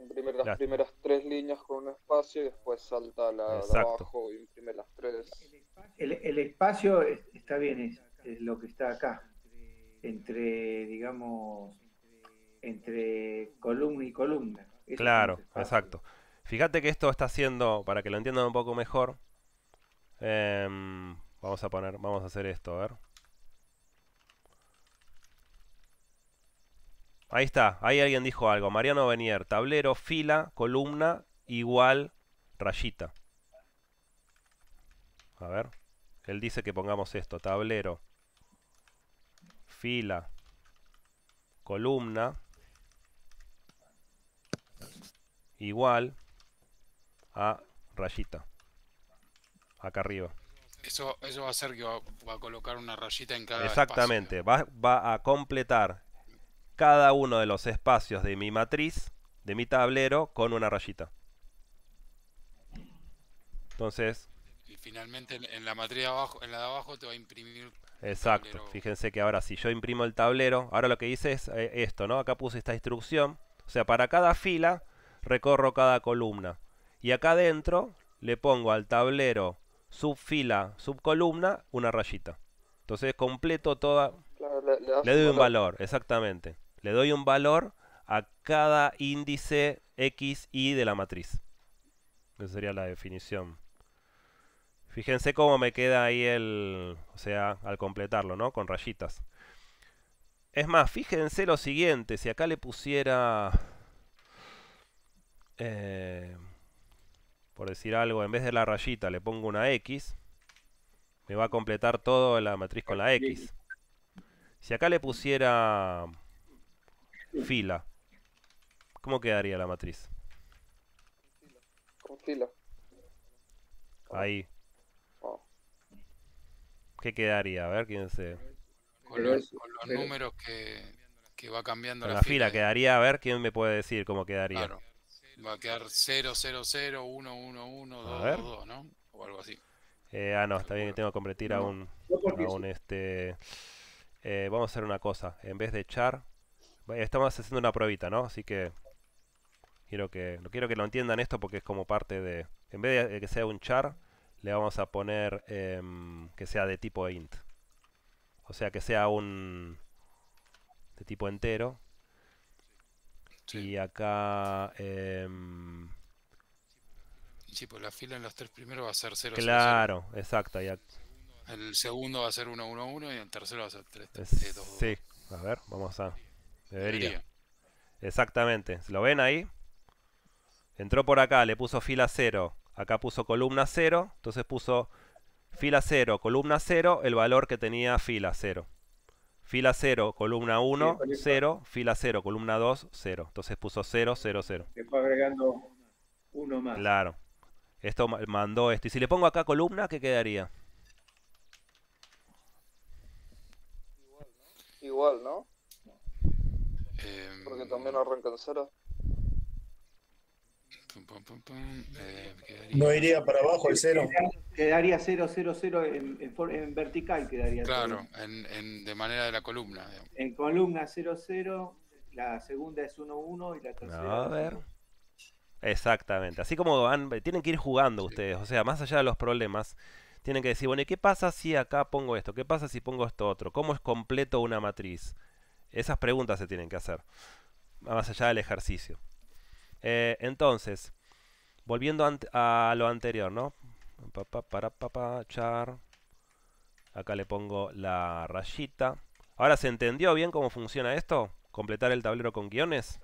Imprime las, primeras tres líneas con un espacio y después salta la de abajo imprime las tres. El, el espacio está bien, es, lo que está acá. Entre, digamos, entre columna y columna. claro, exacto. Fíjate que esto está haciendo, para que lo entiendan un poco mejor, em, vamos a poner, vamos a hacer esto, a ver. Ahí está, ahí alguien dijo algo. Mariano Venier, tablero, fila, columna, igual, rayita. A ver, él dice que pongamos esto, tablero, fila, columna, igual a rayita. Acá arriba. Eso, eso va a ser que va, a colocar una rayita en cada Exactamente. Va, va a completar cada uno de los espacios de mi matriz, de mi tablero, con una rayita. Entonces... Y finalmente en la matriz de abajo, en la de abajo te va a imprimir Exacto, fíjense que ahora si yo imprimo el tablero, ahora lo que hice es eh, esto, ¿no? Acá puse esta instrucción, o sea, para cada fila recorro cada columna. Y acá adentro le pongo al tablero subfila, subcolumna, una rayita. Entonces completo toda... le, doy un valor. exactamente. Le doy un valor a cada índice X, Y de la matriz. Esa sería la definición. Fíjense cómo me queda ahí el... O sea, al completarlo, ¿no? Con rayitas. Es más, fíjense lo siguiente. Si acá le pusiera eh, por decir algo, en vez de la rayita le pongo una X, me va a completar todo la matriz con la X. Si acá le pusiera fila, ¿cómo quedaría la matriz? Con fila. Ahí. Oh. ¿Qué quedaría? A ver, quién se... Con los, números que, va cambiando la, fila. ¿eh? quedaría, a ver, ¿quién me puede decir cómo quedaría? Va a quedar 0, 0, 0, 1, 1, 1, 2, 2, ¿no? O algo así. Eh, ah, no, está bien que tengo que convertir a un. este, eh, vamos a hacer una cosa. En vez de char. Estamos haciendo una pruebita, ¿no? Así que. Quiero que, quiero que lo entiendan esto porque es como parte de. En vez de que sea un char, le vamos a poner em, que sea de tipo int. O sea, que sea un. de tipo entero. Y acá... Eh, sí, pues la fila en los tres primeros va a ser 0. Claro, 0, 0. exacto. Ya. El segundo va a ser 1-1-1 y el tercero va a ser 3-2. Sí, a ver, vamos a... Debería. Debería. Exactamente, ¿lo ven ahí? Entró por acá, le puso fila 0, acá puso columna 0, entonces puso fila 0, columna 0, el valor que tenía fila 0. Fila 0, columna 1, 0, fila 0, columna 2, 0. Entonces puso 0, 0, 0. Se fue agregando uno más. Claro. Esto mandó esto. Y si le pongo acá columna, ¿qué quedaría? Igual, ¿no? Igual, ¿no? Porque em, también en 0. Eh, no iría para abajo el cero. Quedaría 0, 0, 0 en, vertical. quedaría. Claro, de manera de la columna. En columna 0, 0, la segunda es 1, 1 y la tercera. No, a ver. Exactamente. Así como van, tienen que ir jugando ustedes. O sea, más allá de los problemas, tienen que decir, bueno, ¿y qué pasa si acá pongo esto? ¿Qué pasa si pongo esto otro? ¿Cómo es completo una matriz? Esas preguntas se tienen que hacer. Más allá del ejercicio. Eh, entonces, volviendo a lo anterior, ¿no? Para, para, char. Acá le pongo la rayita. ¿Ahora se entendió bien cómo funciona esto? ¿Completar el tablero con guiones?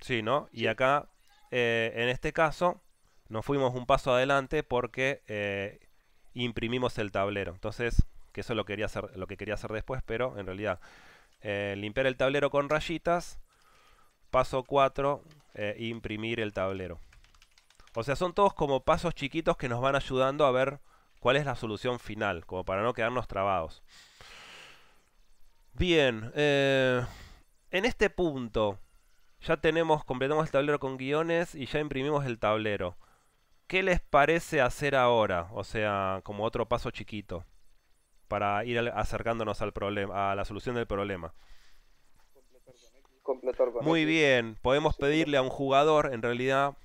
Sí, ¿no? Y acá, eh, en este caso, nos fuimos un paso adelante porque eh, imprimimos el tablero. Entonces, que eso lo, quería hacer, lo que quería hacer después, pero en realidad, limpiar el tablero con rayitas Paso 4, eh, imprimir el tablero. O sea, son todos como pasos chiquitos que nos van ayudando a ver cuál es la solución final, como para no quedarnos trabados. Bien, eh, en este punto ya tenemos, completamos el tablero con guiones y ya imprimimos el tablero. ¿Qué les parece hacer ahora? O sea, como otro paso chiquito para ir acercándonos al problema, a la solución del problema. Muy bien, podemos pedirle a un jugador, en realidad,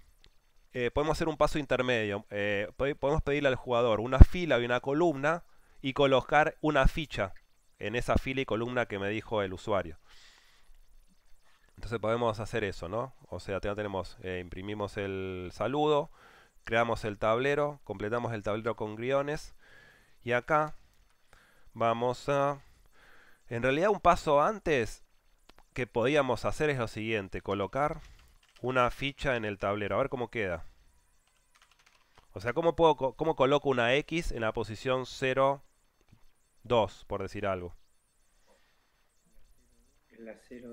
eh, podemos hacer un paso intermedio. Eh, podemos pedirle al jugador una fila y una columna y colocar una ficha en esa fila y columna que me dijo el usuario. Entonces podemos hacer eso, ¿no? O sea, tenemos, eh, imprimimos el saludo, creamos el tablero, completamos el tablero con griones y acá vamos a... En realidad un paso antes que podíamos hacer es lo siguiente, colocar una ficha en el tablero, a ver cómo queda. O sea, ¿cómo, puedo, cómo coloco una X en la posición 0, 2, por decir algo? En la 0,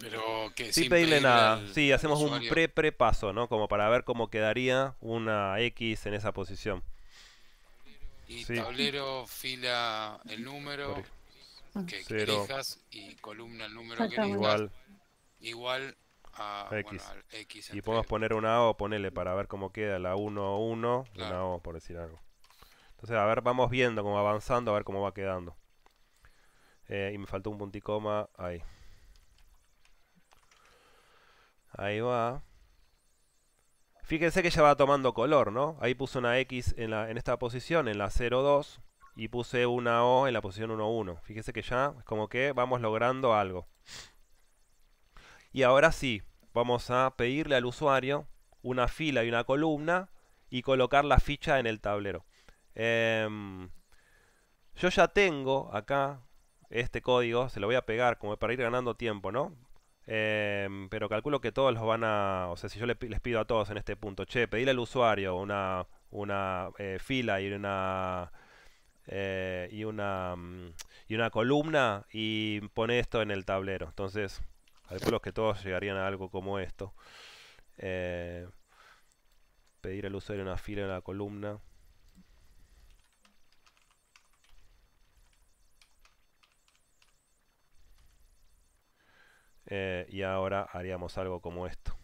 Pero que sin, pedirle, nada. Sí, hacemos un pre ¿no? Como para ver cómo quedaría una X en esa posición. Y tablero, fila, el número. Ah. que y columna número que igual, igual a X. y podemos poner una O, ponele para ver cómo queda la 1, 1, una por decir algo. Entonces, a ver, vamos viendo, cómo avanzando, a ver cómo va quedando. Eh, y me faltó un punticoma ahí. Ahí va. Fíjense que ya va tomando color, ¿no? Ahí puso una X en, en esta posición, en la 02 y puse una O en la posición 1-1. Fíjese que ya es como que vamos logrando algo. Y ahora sí, vamos a pedirle al usuario una fila y una columna y colocar la ficha en el tablero. Em, yo ya tengo acá este código, se lo voy a pegar como para ir ganando tiempo, ¿no? Em, pero calculo que todos los van a... O sea, si yo les pido a todos en este punto, che, pedirle al usuario una, una eh, fila y una eh, y, una, mm, y una columna y pone esto en el tablero. Entonces, calculo que todos llegarían a algo como esto. Eh, pedir al usuario una fila en la columna. Eh, y ahora haríamos algo como esto.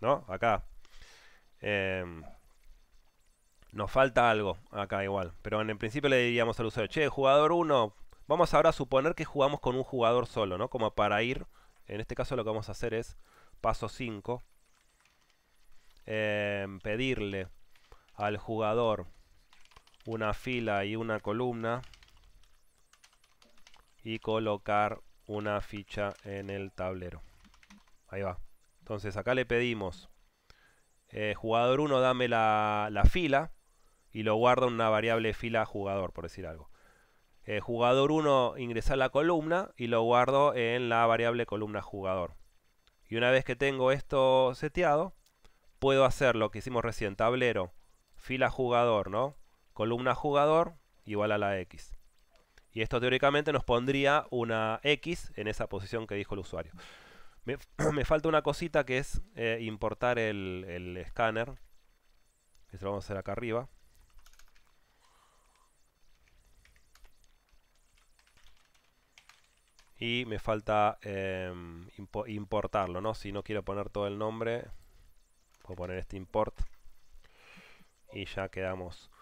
¿No? Acá. Em, nos falta algo acá igual. Pero en el principio le diríamos al usuario, che, jugador 1, vamos ahora a suponer que jugamos con un jugador solo, ¿no? Como para ir, en este caso lo que vamos a hacer es paso 5. Eh, pedirle al jugador una fila y una columna y colocar una ficha en el tablero. Ahí va. Entonces acá le pedimos eh, jugador 1 dame la, la, fila y lo guardo en una variable fila jugador, por decir algo. Eh, jugador 1 ingresa a la columna y lo guardo en la variable columna jugador. Y una vez que tengo esto seteado, puedo hacer lo que hicimos recién, tablero, fila jugador, ¿no? Columna jugador igual a la X. Y esto teóricamente nos pondría una X en esa posición que dijo el usuario. Me, falta una cosita que es eh, importar el, escáner. Esto lo vamos a hacer acá arriba. y me falta em, importarlo, ¿no? Si no quiero poner todo el nombre, puedo poner este import y ya quedamos.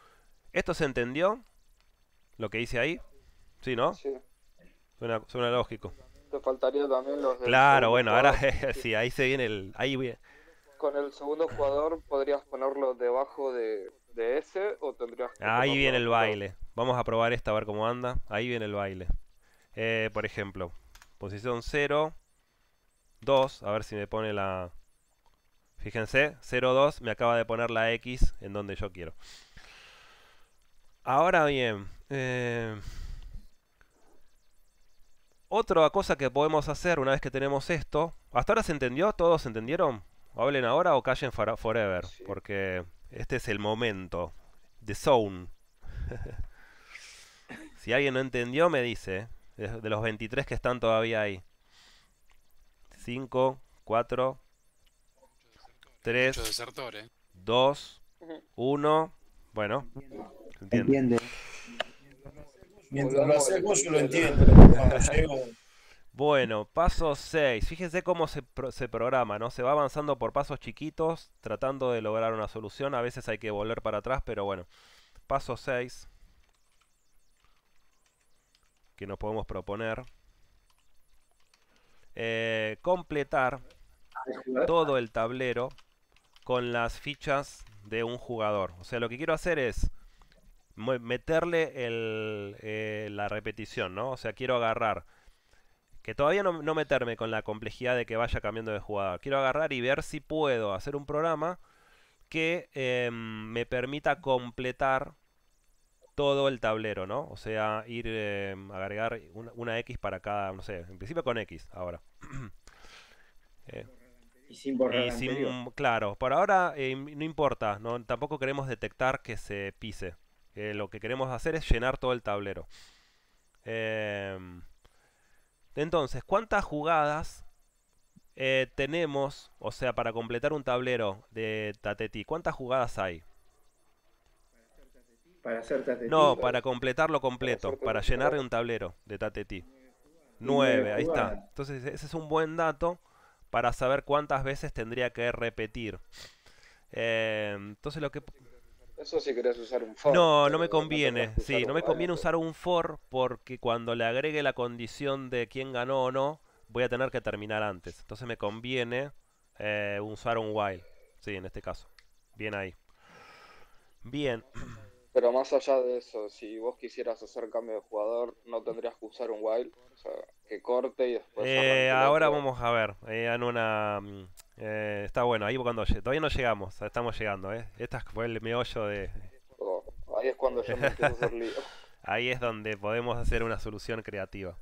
¿Esto se entendió? Lo que hice ahí. ¿Sí, no? Sí. Suena, lógico. Te faltaría también los... Claro, bueno, ahora sí, ahí se viene el... Ahí viene. Con el segundo jugador podrías ponerlo debajo de, de ese o tendrías que... Ahí viene el baile. Vamos a probar esta a ver cómo anda. Ahí viene el baile. Eh, por ejemplo, posición 0, 2, a ver si me pone la... Fíjense, 0, 2, me acaba de poner la X en donde yo quiero. Ahora bien, eh, otra cosa que podemos hacer una vez que tenemos esto, ¿hasta ahora se entendió? ¿Todos entendieron? Hablen ahora o callen forever, porque este es el momento, the zone. si alguien no entendió, me dice de los 23 que están todavía ahí. 5, 4, 3, 2, 1. Bueno, entiende. Mientras lo lo entiendo. Bueno, paso 6. Fíjense cómo se, se, programa, ¿no? Se va avanzando por pasos chiquitos, tratando de lograr una solución. A veces hay que volver para atrás, pero bueno. Paso 6 que nos podemos proponer. Eh, completar todo el tablero con las fichas de un jugador. O sea, lo que quiero hacer es meterle eh, la repetición, ¿no? O sea, quiero agarrar. Que todavía no, meterme con la complejidad de que vaya cambiando de jugador. Quiero agarrar y ver si puedo hacer un programa que em, me permita completar todo el tablero, ¿no? O sea, ir a eh, agregar una, X para cada, no sé, en principio con X ahora. Eh, y sin borrar. claro, por ahora eh, no importa, ¿no? tampoco queremos detectar que se pise. lo que queremos hacer es llenar todo el tablero. Em, entonces, ¿cuántas jugadas tenemos? O sea, para completar un tablero de Tateti, ¿cuántas jugadas hay? No, para, completarlo completo, para, llenarle un tablero de ti. Nueve, ahí está. Entonces, ese es un buen dato para saber cuántas veces tendría que repetir. Eh, entonces, lo que. Eso si querés usar un for. No, no me conviene. sí, no me conviene ¿eh? usar un for porque cuando le agregue la condición de quién ganó o no, voy a tener que terminar antes. Entonces, me conviene eh, usar un while. Sí, en este caso. Bien ahí. Bien. Pero más allá de eso, si vos quisieras hacer cambio de jugador, no tendrías que usar un wild, o sea, que corte y después... Eh, ahora vamos a ver, en eh, una... Mm, eh, está bueno, ahí cuando... Todavía no llegamos, estamos llegando, ¿eh? Esta fue el meollo de... Oh, ahí es cuando yo me lío. Ahí es donde podemos hacer una solución creativa,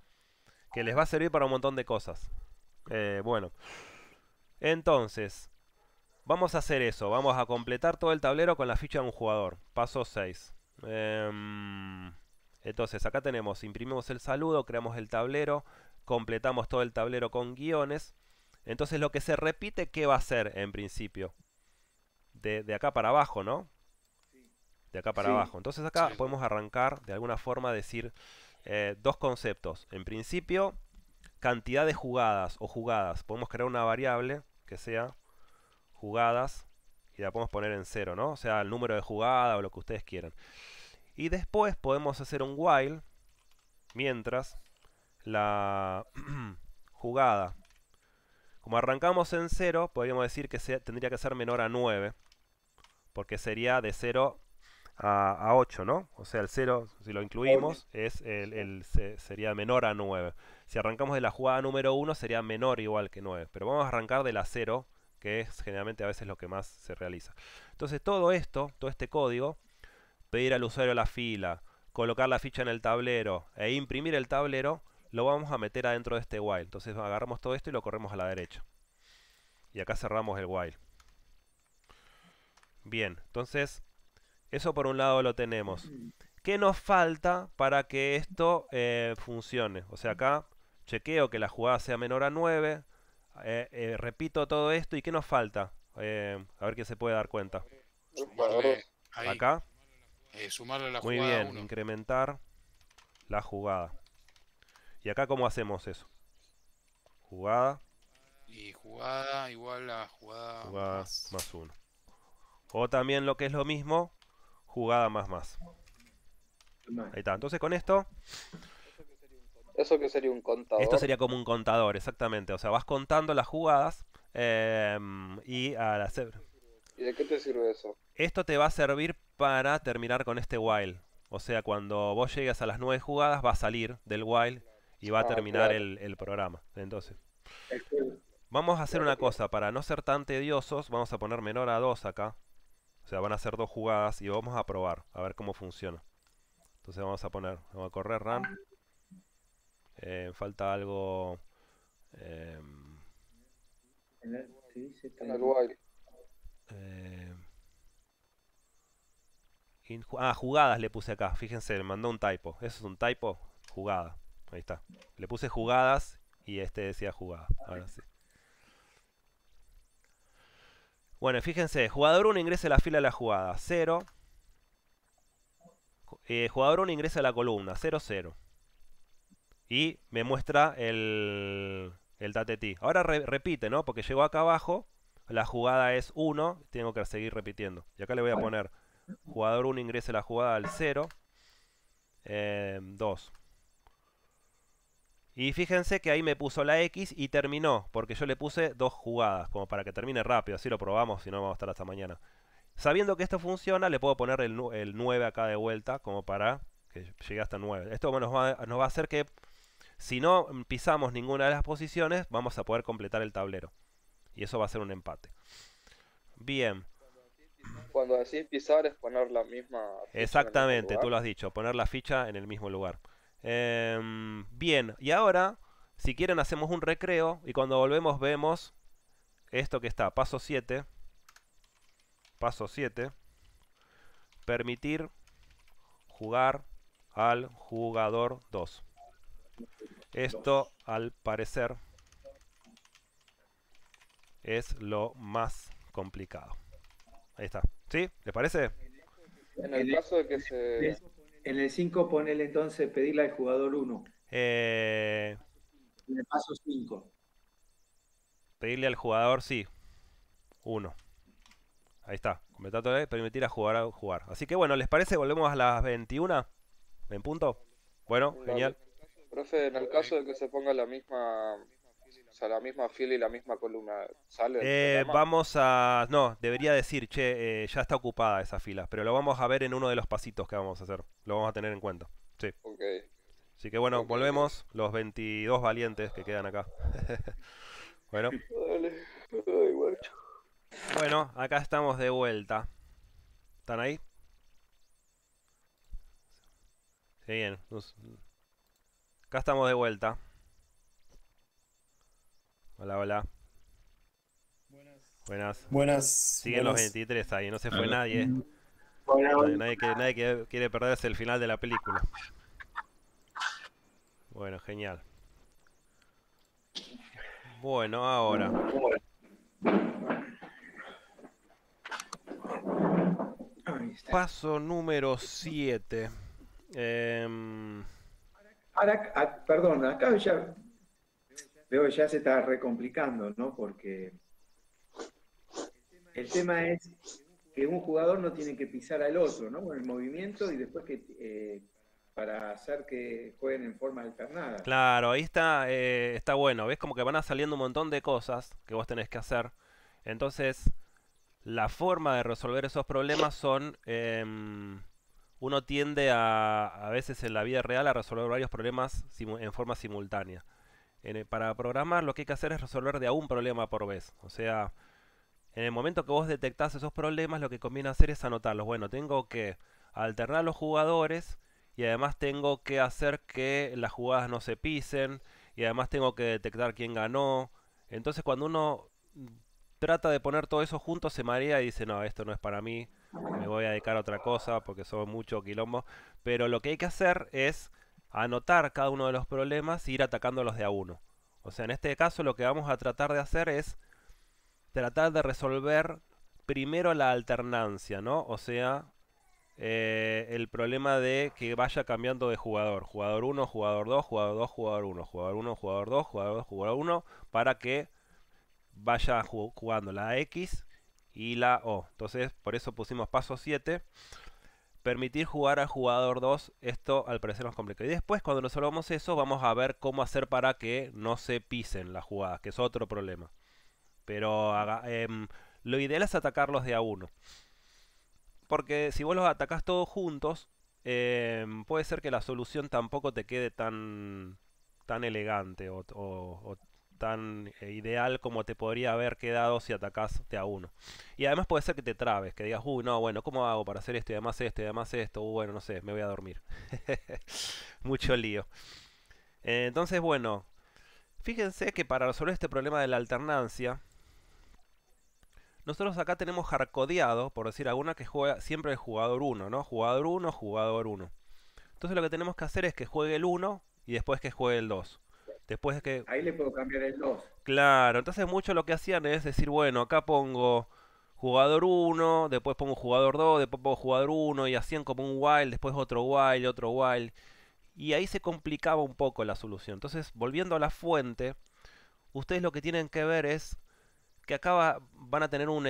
que les va a servir para un montón de cosas. Eh, bueno, entonces, Vamos a hacer eso, vamos a completar todo el tablero con la ficha de un jugador. Paso 6. Em, entonces, acá tenemos, imprimimos el saludo, creamos el tablero, completamos todo el tablero con guiones. Entonces lo que se repite, ¿qué va a ser en principio? De, acá para abajo, ¿no? De acá para abajo. Entonces acá podemos arrancar, de alguna forma, decir eh, dos conceptos. En principio, cantidad de jugadas o jugadas. Podemos crear una variable que sea jugadas y la podemos poner en 0 ¿no? O sea, el número de jugada o lo que ustedes quieran. Y después podemos hacer un while mientras la jugada. Como arrancamos en 0, podríamos decir que se, tendría que ser menor a 9. Porque sería de 0 a, 8, ¿no? O sea, el 0, si lo incluimos, es el, el, sería menor a 9. Si arrancamos de la jugada número 1, sería menor igual que 9. Pero vamos a arrancar de la 0 que es generalmente a veces lo que más se realiza. Entonces todo esto, todo este código, pedir al usuario la fila, colocar la ficha en el tablero e imprimir el tablero, lo vamos a meter adentro de este while. Entonces agarramos todo esto y lo corremos a la derecha. Y acá cerramos el while. Bien, entonces eso por un lado lo tenemos. ¿Qué nos falta para que esto eh, funcione? O sea, acá chequeo que la jugada sea menor a 9, eh, eh, repito todo esto y qué nos falta. Eh, a ver qué se puede dar cuenta. Acá. sumarle la Muy bien, incrementar la jugada. ¿Y acá cómo hacemos eso? Jugada. Y jugada igual a jugada, jugada más. más uno. O también lo que es lo mismo, jugada más más. Ahí está. Entonces con esto ¿Eso que sería un contador? Esto sería como un contador, exactamente. O sea, vas contando las jugadas em, y a la cebra. ¿Y de qué te sirve eso? Esto te va a servir para terminar con este while. O sea, cuando vos llegues a las nueve jugadas, va a salir del while y va a ah, terminar el, programa. Entonces, vamos a hacer una cosa. Para no ser tan tediosos, vamos a poner menor a dos acá. O sea, van a ser dos jugadas y vamos a probar, a ver cómo funciona. Entonces vamos a poner, vamos a correr run. Eh, falta algo... Eh, en el, eh, ah, jugadas le puse acá. Fíjense, le mandó un typo. Eso es un typo. Jugada. Ahí está. Le puse jugadas y este decía jugada. Ahora sí. Bueno, fíjense. Jugador 1 ingresa a la fila de la jugada. 0. jugador 1 ingresa a la columna. 0, 0 y me muestra el, el Ahora repite, ¿no? Porque llegó acá abajo, la jugada es 1, tengo que seguir repitiendo. Y acá le voy a poner jugador 1 ingrese la jugada al 0, 2. Eh, y fíjense que ahí me puso la X y terminó, porque yo le puse dos jugadas, como para que termine rápido, así lo probamos, si no vamos a estar hasta mañana. Sabiendo que esto funciona, le puedo poner el, 9 acá de vuelta, como para que llegue hasta 9. Esto va, nos va a hacer que si no pisamos ninguna de las posiciones, vamos a poder completar el tablero. Y eso va a ser un empate. Bien. Cuando decís pisar es poner la misma... Exactamente, tú lo has dicho, poner la ficha en el mismo lugar. Em, bien, y ahora, si quieren, hacemos un recreo y cuando volvemos vemos esto que está, paso 7. Paso 7. Permitir jugar al jugador 2. Esto, al parecer, es lo más complicado. Ahí está. ¿Sí? ¿Les parece? En el caso de que se... En el 5 ponele entonces pedirle al jugador 1. Eh, en el paso 5. Pedirle al jugador, sí. 1. Ahí está. de permitir a jugar a jugar. Así que bueno, ¿les parece? Volvemos a las 21 en punto. Bueno, genial. Profe, en el caso de que se ponga la misma, o la misma fila y la misma columna, ¿sale? Eh, vamos a, no, debería decir, che, eh, ya está ocupada esa fila, pero lo vamos a ver en uno de los pasitos que vamos a hacer, lo vamos a tener en cuenta, sí. Okay. Así que bueno, volvemos, los 22 valientes que quedan acá. bueno. Dale. Ay, Bueno, acá estamos de vuelta. ¿Están ahí? Sí, bien. Acá estamos de vuelta. Hola, hola. Buenas. Buenas. Siguen los 23 ahí, no se fue nadie. nadie, quiere, nadie, quiere, perderse el final de la película. Bueno, genial. Bueno, ahora. Paso número 7. Eh, em, Ahora, ah, perdón, acá ya veo que ya se está recomplicando, ¿no? Porque el tema es que un jugador no tiene que pisar al otro, ¿no? Con el movimiento y después que eh, para hacer que jueguen en forma alternada. Claro, ahí está, eh, está bueno. Ves como que van saliendo un montón de cosas que vos tenés que hacer. Entonces, la forma de resolver esos problemas son em, uno tiende a, a veces en la vida real a resolver varios problemas en forma simultánea. para programar lo que hay que hacer es resolver de a un problema por vez. O sea, en el momento que vos detectás esos problemas, lo que conviene hacer es anotarlos. Bueno, tengo que alternar los jugadores y además tengo que hacer que las jugadas no se pisen y además tengo que detectar quién ganó. Entonces cuando uno trata de poner todo eso junto se marea y dice, no, esto no es para mí me voy a dedicar a otra cosa porque son muchos quilombo. Pero lo que hay que hacer es anotar cada uno de los problemas e ir atacándolos de a uno. O sea, en este caso lo que vamos a tratar de hacer es tratar de resolver primero la alternancia, ¿no? O sea, eh, el problema de que vaya cambiando de jugador. Jugador 1, jugador 2, jugador 2, jugador 1. Jugador 1, jugador 2, jugador 2, jugador 1. Para que vaya jugando la X y la O. Entonces, por eso pusimos paso 7. Permitir jugar al jugador 2. Esto al parecer nos complica. Y después, cuando resolvamos eso, vamos a ver cómo hacer para que no se pisen las jugadas, que es otro problema. Pero em, lo ideal es atacarlos de a uno. Porque si vos los atacás todos juntos, em, puede ser que la solución tampoco te quede tan, tan elegante o, tan eh, ideal como te podría haber quedado si atacaste a uno. Y además puede ser que te trabes, que digas, uy, no, bueno, ¿cómo hago para hacer esto y además esto y además esto? ¡Uy! bueno, no sé, me voy a dormir. Mucho lío. Eh, entonces, bueno, fíjense que para resolver este problema de la alternancia, nosotros acá tenemos jarcodeado, por decir alguna, que juega siempre el jugador 1, ¿no? Jugador 1, jugador 1. Entonces lo que tenemos que hacer es que juegue el 1 y después que juegue el 2. Después de que... Ahí le puedo cambiar el 2. Claro, entonces mucho lo que hacían es decir, bueno, acá pongo jugador 1, después pongo jugador 2, después pongo jugador 1 y hacían como un while después otro while, otro while Y ahí se complicaba un poco la solución. Entonces, volviendo a la fuente, ustedes lo que tienen que ver es que acá van a tener un,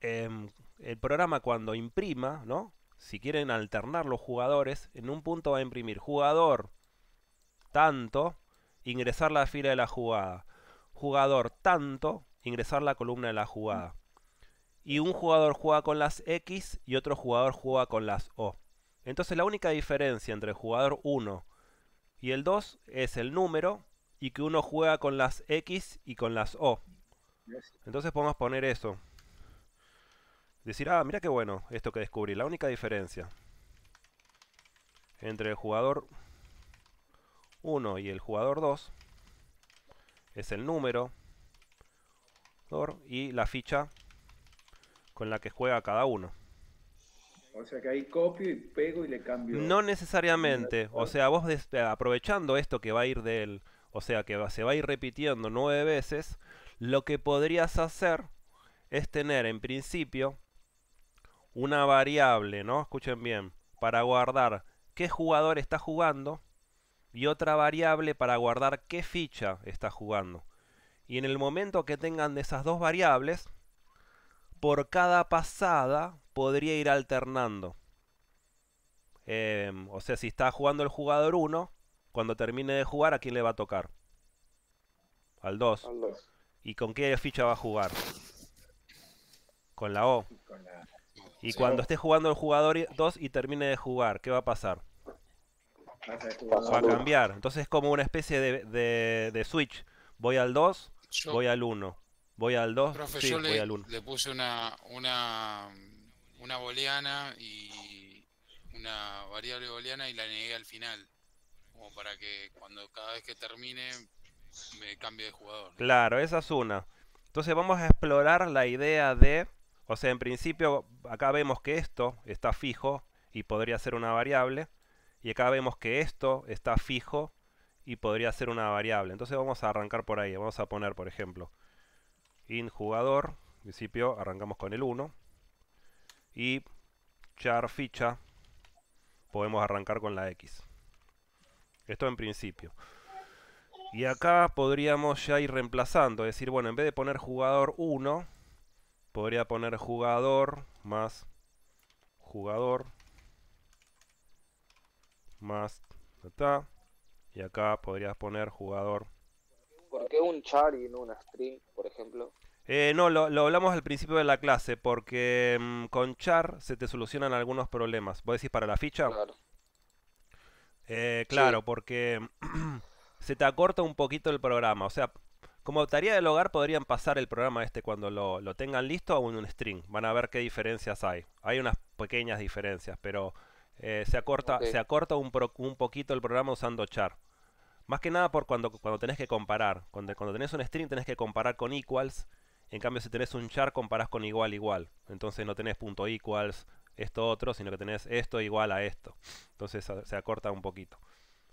em, el programa cuando imprima, ¿no? Si quieren alternar los jugadores, en un punto va a imprimir jugador tanto, ingresar la fila de la jugada. Jugador tanto, ingresar la columna de la jugada. Y un jugador juega con las X y otro jugador juega con las O. Entonces la única diferencia entre el jugador 1 y el 2 es el número y que uno juega con las X y con las O. Entonces podemos poner eso. Decir, ah, mira qué bueno esto que descubrí. La única diferencia entre el jugador 1 y el jugador 2 es el número y la ficha con la que juega cada uno. O sea que ahí copio y pego y le cambio. No necesariamente. O sea, vos eh, aprovechando esto que va a ir del. O sea, que se va a ir repitiendo nueve veces. Lo que podrías hacer es tener en principio una variable, ¿no? Escuchen bien. Para guardar qué jugador está jugando y otra variable para guardar qué ficha está jugando. Y en el momento que tengan esas dos variables, por cada pasada podría ir alternando. Em, o sea, si está jugando el jugador 1, cuando termine de jugar, ¿a quién le va a tocar? Al 2. ¿Y con qué ficha va a jugar? Con la O. Y cuando esté jugando el jugador 2 y termine de jugar, ¿qué va a pasar? Va eh, a cambiar. Entonces es como una especie de, de, switch. Voy al 2, voy al 1. Voy al 2, voy al 1. Le puse una, una, una booleana y una variable booleana y la negué al final. Como para que cuando cada vez que termine me cambie de jugador. Claro, esa es una. Entonces vamos a explorar la idea de... O sea, en principio acá vemos que esto está fijo y podría ser una variable. Y acá vemos que esto está fijo y podría ser una variable. Entonces vamos a arrancar por ahí. Vamos a poner, por ejemplo, in jugador. En principio arrancamos con el 1. Y char ficha. Podemos arrancar con la X. Esto en principio. Y acá podríamos ya ir reemplazando. Es decir, bueno, en vez de poner jugador 1, podría poner jugador más jugador más y acá podrías poner jugador. ¿Por qué un char y no una string, por ejemplo? Eh, no, lo, hablamos al principio de la clase, porque mm, con char se te solucionan algunos problemas. ¿Vos decís para la ficha? Claro. Eh, claro, porque se te acorta un poquito el programa. O sea, como tarea del hogar podrían pasar el programa este cuando lo, tengan listo a un, un string. Van a ver qué diferencias hay. Hay unas pequeñas diferencias, pero eh, se, acorta, se acorta un, un poquito el programa usando char. Más que nada por cuando, cuando tenés que comparar. Cuando, cuando tenés un string tenés que comparar con equals. En cambio, si tenés un char, comparás con igual, igual. Entonces no tenés punto equals, esto, otro, sino que tenés esto igual a esto. Entonces se acorta un poquito.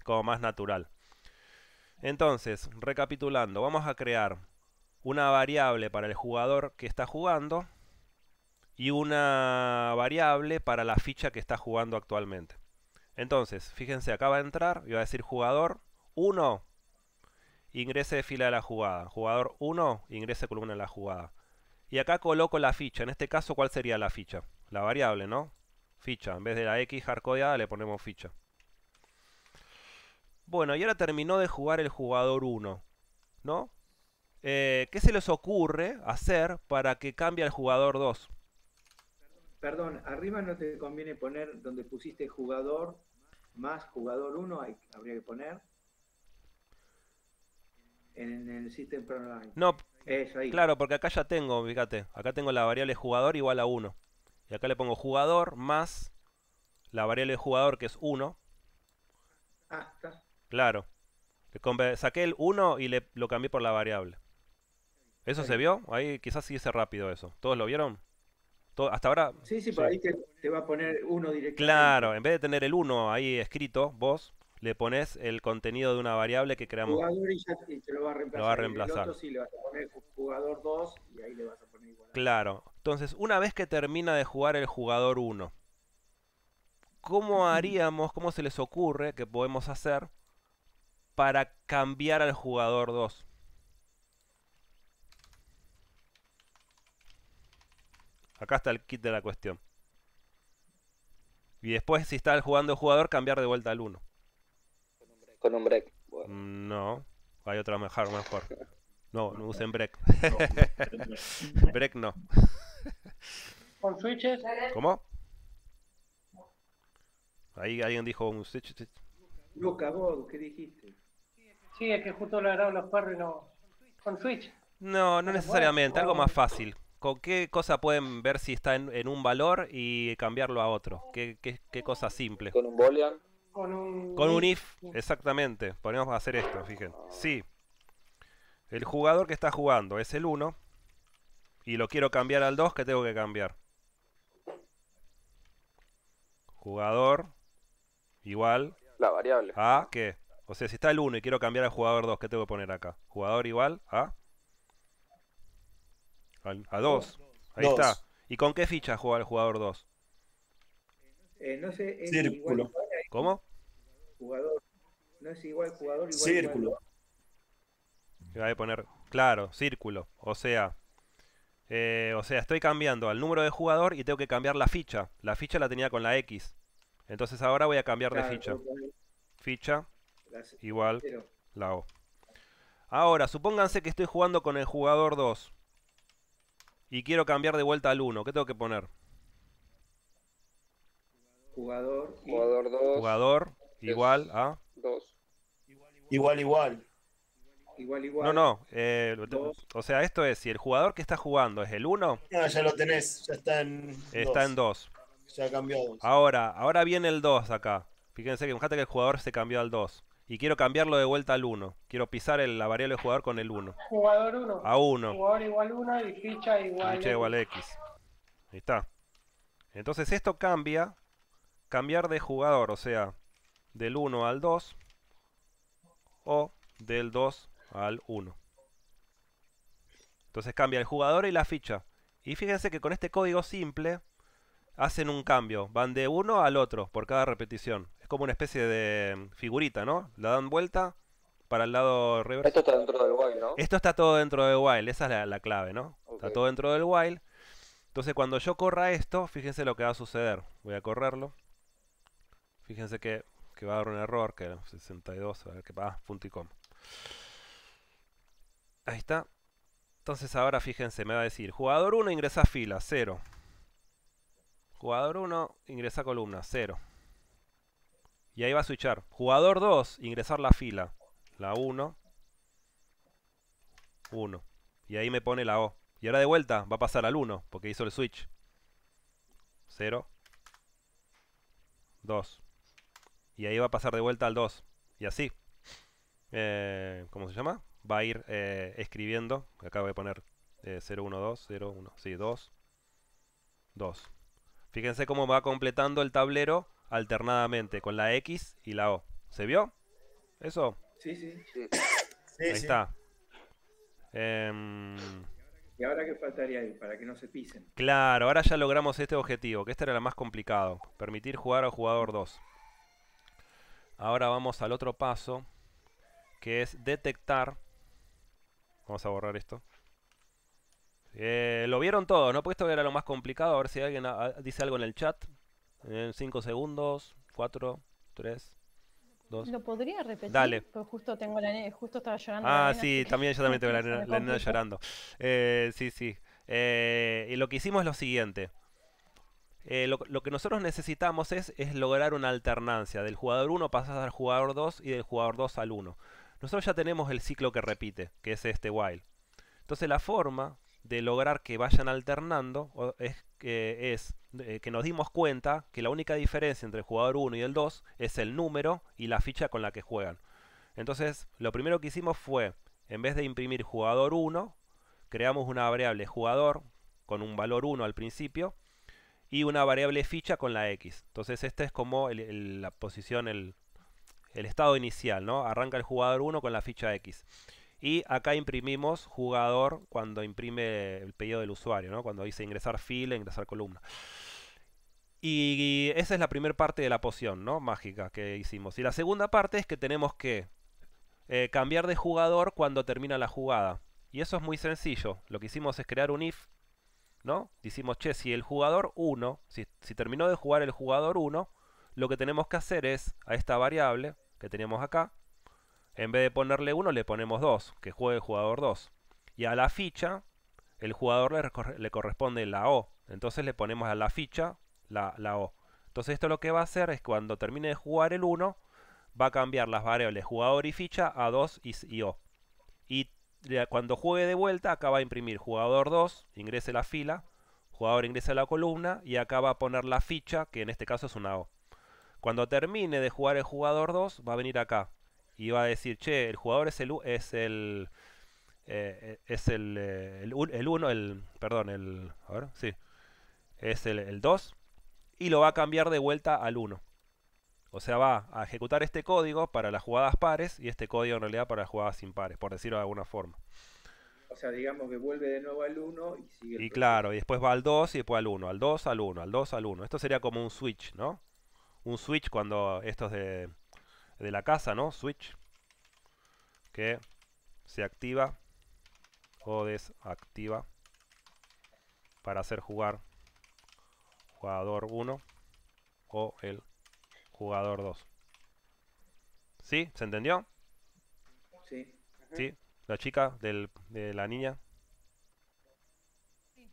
Como más natural. Entonces, recapitulando, vamos a crear una variable para el jugador que está jugando y una variable para la ficha que está jugando actualmente. Entonces, fíjense, acá va a entrar y va a decir jugador 1, ingrese de fila de la jugada. Jugador 1, ingrese columna de la jugada. Y acá coloco la ficha. En este caso, ¿cuál sería la ficha? La variable, ¿no? Ficha. En vez de la X hardcodeada le ponemos ficha. Bueno, y ahora terminó de jugar el jugador 1, ¿no? Eh, ¿Qué se les ocurre hacer para que cambie al jugador 2? Perdón, arriba no te conviene poner donde pusiste jugador más jugador 1, habría que poner. En el System No, claro, porque acá ya tengo, fíjate, acá tengo la variable jugador igual a 1. Y acá le pongo jugador más la variable jugador que es 1. Ah, está. Claro. saqué el 1 y le lo cambié por la variable. ¿Eso se vio? Ahí quizás sí hice rápido eso. ¿Todos lo vieron? hasta ahora... Sí, sí, por ahí te, va a poner uno directamente. Claro, en vez de tener el 1 ahí escrito, vos le pones el contenido de una variable que creamos. Jugador y, ya, te lo va a reemplazar. Lo va a reemplazar. sí, le vas a poner jugador 2 y ahí le vas a poner igual. Claro. Entonces, una vez que termina de jugar el jugador 1, ¿cómo haríamos, cómo se les ocurre que podemos hacer para cambiar al jugador 2? Acá está el kit de la cuestión. Y después, si está jugando el jugador, cambiar de vuelta al 1. Con un break. Mm, no, hay otra mejor. mejor. No, no usen break. break no. ¿Con switches? ¿Cómo? Ahí alguien dijo un switch. Luca, vos, ¿qué dijiste? Sí, es que justo lo agarraron los perros y no. ¿Con switch? No, no necesariamente, algo más fácil. ¿Con qué cosa pueden ver si está en, un valor y cambiarlo a otro? ¿Qué, qué, cosa simple? Con un boolean. Con un... if, exactamente. Ponemos a hacer esto, fíjense. Sí. El jugador que está jugando es el 1. Y lo quiero cambiar al 2, que tengo que cambiar. Jugador igual. La variable. A qué. O sea, si está el 1 y quiero cambiar al jugador 2, ¿qué tengo que poner acá? Jugador igual a a 2. Ahí está. ¿Y con qué ficha juega el jugador 2? Eh, círculo. ¿Cómo? Jugador. No es igual jugador Círculo. Voy a poner, claro, círculo. O sea, eh, o sea, estoy cambiando al número de jugador y tengo que cambiar la ficha. La ficha la tenía con la X. Entonces ahora voy a cambiar de ficha. Ficha igual la O. Ahora, supónganse que estoy jugando con el jugador 2 y quiero cambiar de vuelta al 1, ¿qué tengo que poner? Jugador, jugador 2. Jugador igual a 2. Igual, igual. Igual, igual. No, no. Eh, o sea, esto es, si el jugador que está jugando es el 1... No, ya lo tenés, ya está en... Está en 2. Ya cambió a Ahora, ahora viene el 2 acá. Fíjense que fíjate que el jugador se cambió al 2 y quiero cambiarlo de vuelta al 1. Quiero pisar la variable de jugador con el 1. Jugador 1. A 1. Jugador igual 1 y ficha igual Ficha igual X. X. Ahí está. Entonces esto cambia. Cambiar de jugador, o sea, del 1 al 2 o del 2 al 1. Entonces cambia el jugador y la ficha. Y fíjense que con este código simple hacen un cambio. Van de uno al otro por cada repetición como una especie de mm, figurita, ¿no? La dan vuelta para el lado reverso. Esto está dentro del while, ¿no? Esto está todo dentro del while, esa es la, clave, ¿no? Está todo dentro del while. Entonces cuando yo corra esto, fíjense lo que va a suceder. Voy a correrlo. Fíjense que, va a dar un error, que 62, a ver qué pasa. Ah, punto y coma. Ahí está. Entonces ahora fíjense, me va a decir, jugador 1 ingresa fila, 0. Jugador 1 ingresa columna, 0. Y ahí va a switchar. Jugador 2, ingresar la fila. La 1. 1. Y ahí me pone la O. Y ahora de vuelta va a pasar al 1, porque hizo el switch. 0. 2. Y ahí va a pasar de vuelta al 2. Y así. Eh, ¿Cómo se llama? Va a ir eh, escribiendo. Acá voy a poner 0, 1, 2, 0, 1. Sí, 2. 2. Fíjense cómo va completando el tablero alternadamente con la X y la O. ¿Se vio? ¿Eso? Sí, sí. sí. Ahí está. Em, ¿Y ahora qué faltaría Para que no se pisen. Claro, ahora ya logramos este objetivo, que este era lo más complicado. Permitir jugar al jugador 2. Ahora vamos al otro paso, que es detectar... Vamos a borrar esto. Eh, lo vieron todo, ¿no? Porque esto era lo más complicado. A ver si alguien ah, dice algo en el chat. En 5 segundos, 4, 3, 2. ¿Lo podría repetir? Dale. justo tengo la estaba llorando. Ah, sí, también yo también tengo la nena, llorando. Eh, sí, sí. Eh, y lo que hicimos es lo siguiente. Eh, lo, que nosotros necesitamos es, es lograr una alternancia. Del jugador 1 pasas al jugador 2 y del jugador 2 al 1. Nosotros ya tenemos el ciclo que repite, que es este while. Entonces la forma de lograr que vayan alternando es que es eh, que nos dimos cuenta que la única diferencia entre el jugador 1 y el 2 es el número y la ficha con la que juegan. Entonces, lo primero que hicimos fue, en vez de imprimir jugador 1, creamos una variable jugador con un valor 1 al principio y una variable ficha con la X. Entonces, este es como la posición, el, el estado inicial, ¿no? Arranca el jugador 1 con la ficha X. Y acá imprimimos jugador cuando imprime el pedido del usuario, ¿no? cuando dice ingresar fila, ingresar columna. Y esa es la primera parte de la poción ¿no? mágica que hicimos. Y la segunda parte es que tenemos que eh, cambiar de jugador cuando termina la jugada. Y eso es muy sencillo. Lo que hicimos es crear un if. ¿no? Dicimos, che, si el jugador 1, si, si terminó de jugar el jugador 1, lo que tenemos que hacer es a esta variable que tenemos acá, en vez de ponerle uno, le ponemos dos, que juegue el jugador 2. Y a la ficha, el jugador le, corresponde la O. Entonces le ponemos a la ficha la, O. Entonces esto lo que va a hacer es cuando termine de jugar el 1, va a cambiar las variables jugador y ficha a 2 y, O. Y cuando juegue de vuelta, acá va a imprimir jugador 2, ingrese la fila, jugador ingrese a la columna y acá va a poner la ficha, que en este caso es una O. Cuando termine de jugar el jugador 2, va a venir acá, y va a decir, che, el jugador es el es el eh, eh, es el, eh, el, el, el perdón, el a ver, sí. Es el, 2 y lo va a cambiar de vuelta al 1. O sea, va a ejecutar este código para las jugadas pares y este código en realidad para las jugadas impares, por decirlo de alguna forma. O sea, digamos que vuelve de nuevo al 1 y sigue. y claro, y después va al 2 y después al 1, al 2, al 1, al 2, al 1. Esto sería como un switch, ¿no? Un switch cuando estos de de la casa, ¿no? Switch. Que se activa o desactiva para hacer jugar jugador 1 o el jugador 2. ¿Sí? ¿Se entendió? Sí. ¿Sí? ¿La chica del, de la niña?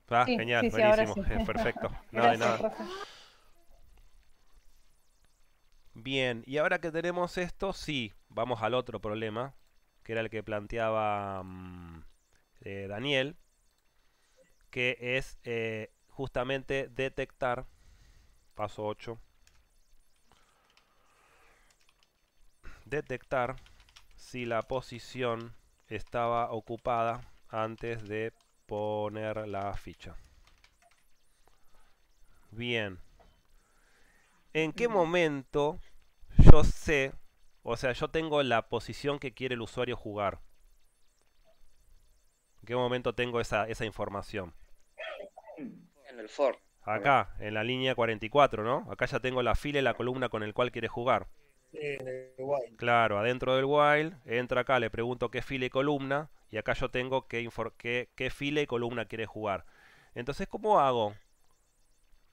Ah, genial, buenísimo, perfecto. no hay nada. Bien, y ahora que tenemos esto, sí, vamos al otro problema, que era el que planteaba mm, eh, Daniel, que es eh, justamente detectar, paso 8, detectar si la posición estaba ocupada antes de poner la ficha. Bien. ¿En qué momento yo sé, o sea, yo tengo la posición que quiere el usuario jugar? ¿En qué momento tengo esa, información? En el for. Acá, en la línea 44, ¿no? Acá ya tengo la fila y la columna con el cual quiere jugar. En el while. Claro, adentro del while, entra acá, le pregunto qué fila y columna, y acá yo tengo qué, qué fila y columna quiere jugar. Entonces, ¿cómo hago?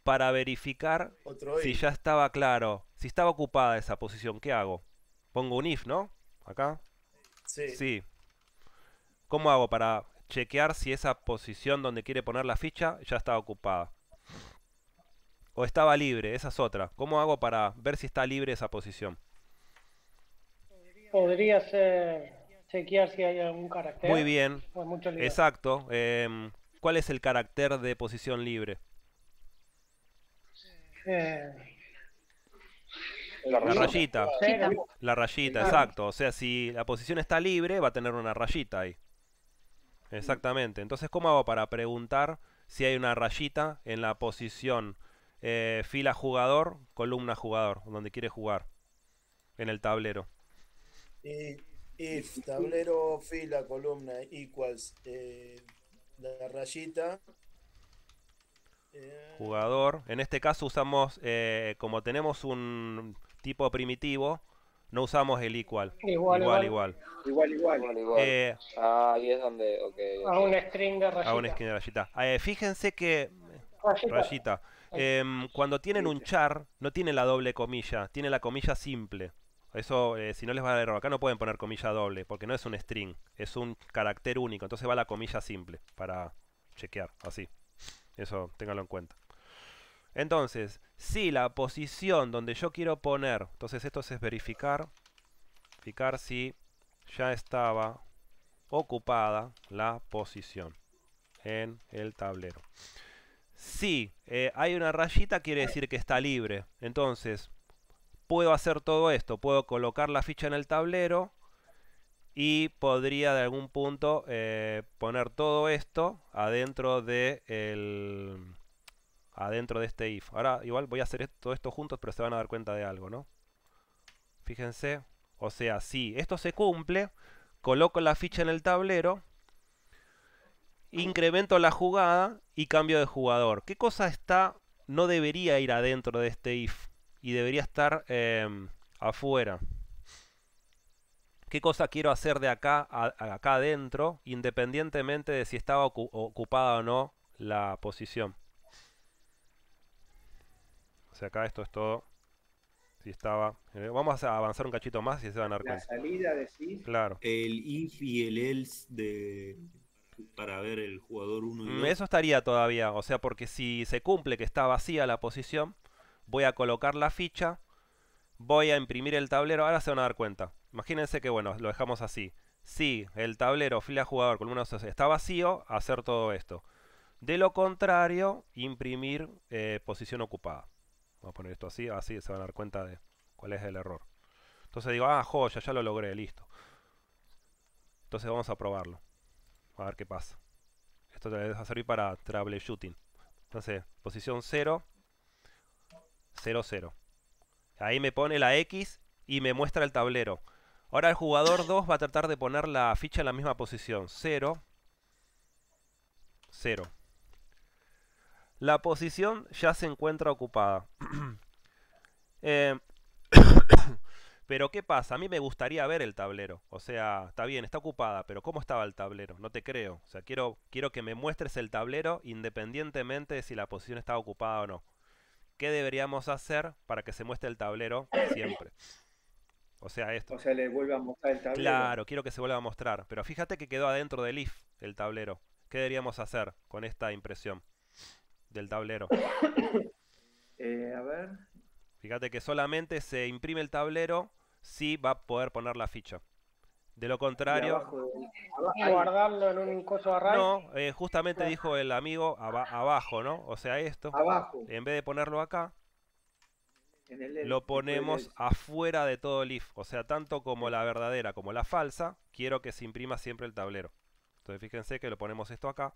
para verificar si ya estaba claro, si estaba ocupada esa posición. ¿Qué hago? Pongo un if, ¿no? Acá. Sí. sí. ¿Cómo hago para chequear si esa posición donde quiere poner la ficha ya estaba ocupada? O estaba libre, esa es otra. ¿Cómo hago para ver si está libre esa posición? Podría ser chequear si hay algún carácter. Muy bien. Exacto. Em, ¿Cuál es el carácter de posición libre? La rayita. La rayita, exacto. O sea, si la posición está libre, va a tener una rayita ahí. Exactamente. Entonces, ¿cómo hago para preguntar si hay una rayita en la posición eh, fila jugador, columna jugador, donde quiere jugar? En el tablero. if eh, tablero, fila, columna, equals eh, la rayita Jugador. En este caso usamos, eh, como tenemos un tipo primitivo, no usamos el Igual, igual. Igual, igual. igual, eh, ahí es donde... a un string de rayita. un string de fíjense que... Rayita. Em, cuando tienen un char, no tiene la doble comilla, tiene la comilla simple. Eso, eh, si no les va a dar error, acá no pueden poner comilla doble, porque no es un string, es un carácter único. Entonces va la comilla simple para chequear, así. Eso, téngalo en cuenta. Entonces, si la posición donde yo quiero poner, entonces esto es verificar, verificar si ya estaba ocupada la posición en el tablero. Si eh, hay una rayita, quiere decir que está libre. Entonces, puedo hacer todo esto. Puedo colocar la ficha en el tablero y podría de algún punto eh, poner todo esto adentro de el, adentro de este if. Ahora igual voy a hacer todo esto juntos, pero se van a dar cuenta de algo, ¿no? Fíjense, o sea, si esto se cumple, coloco la ficha en el tablero, incremento la jugada y cambio de jugador. ¿Qué cosa está no debería ir adentro de este if y debería estar em, afuera? qué cosa quiero hacer de acá a, acá adentro, independientemente de si estaba ocupada o no la posición. O sea, acá esto es todo. Si estaba. Eh, vamos a avanzar un cachito más y se van a dar cuenta. La salida de sí. Claro. El if y el else de para ver el jugador 1 y mm, Eso estaría todavía, o sea, porque si se cumple que está vacía la posición, voy a colocar la ficha, voy a imprimir el tablero, ahora se van a dar cuenta. Imagínense que, bueno, lo dejamos así. Si el tablero fila jugador columna está vacío, hacer todo esto. De lo contrario, imprimir eh, posición ocupada. Vamos a poner esto así, así se van a dar cuenta de cuál es el error. Entonces digo, ah, joya, ya lo logré, listo. Entonces vamos a probarlo. A ver qué pasa. Esto te va a servir para troubleshooting. Entonces, posición 0, 0, 0. Ahí me pone la X y me muestra el tablero. Ahora el jugador 2 va a tratar de poner la ficha en la misma posición. 0. 0. La posición ya se encuentra ocupada. Eh, pero ¿qué pasa? A mí me gustaría ver el tablero. O sea, está bien, está ocupada, pero ¿cómo estaba el tablero? No te creo. O sea, quiero, quiero que me muestres el tablero independientemente de si la posición estaba ocupada o no. ¿Qué deberíamos hacer para que se muestre el tablero siempre? O sea, esto. O sea, le vuelve a mostrar el tablero. Claro, quiero que se vuelva a mostrar. Pero fíjate que quedó adentro del if el tablero. ¿Qué deberíamos hacer con esta impresión del tablero? Eh, a ver. Fíjate que solamente se imprime el tablero si va a poder poner la ficha. De lo contrario. guardarlo en un coso array. No, eh, justamente dijo el amigo abajo, ¿no? O sea, esto. Abajo. En vez de ponerlo acá, lo ponemos afuera de todo el if. O sea, tanto como la verdadera como la falsa, quiero que se imprima siempre el tablero. Entonces fíjense que lo ponemos esto acá.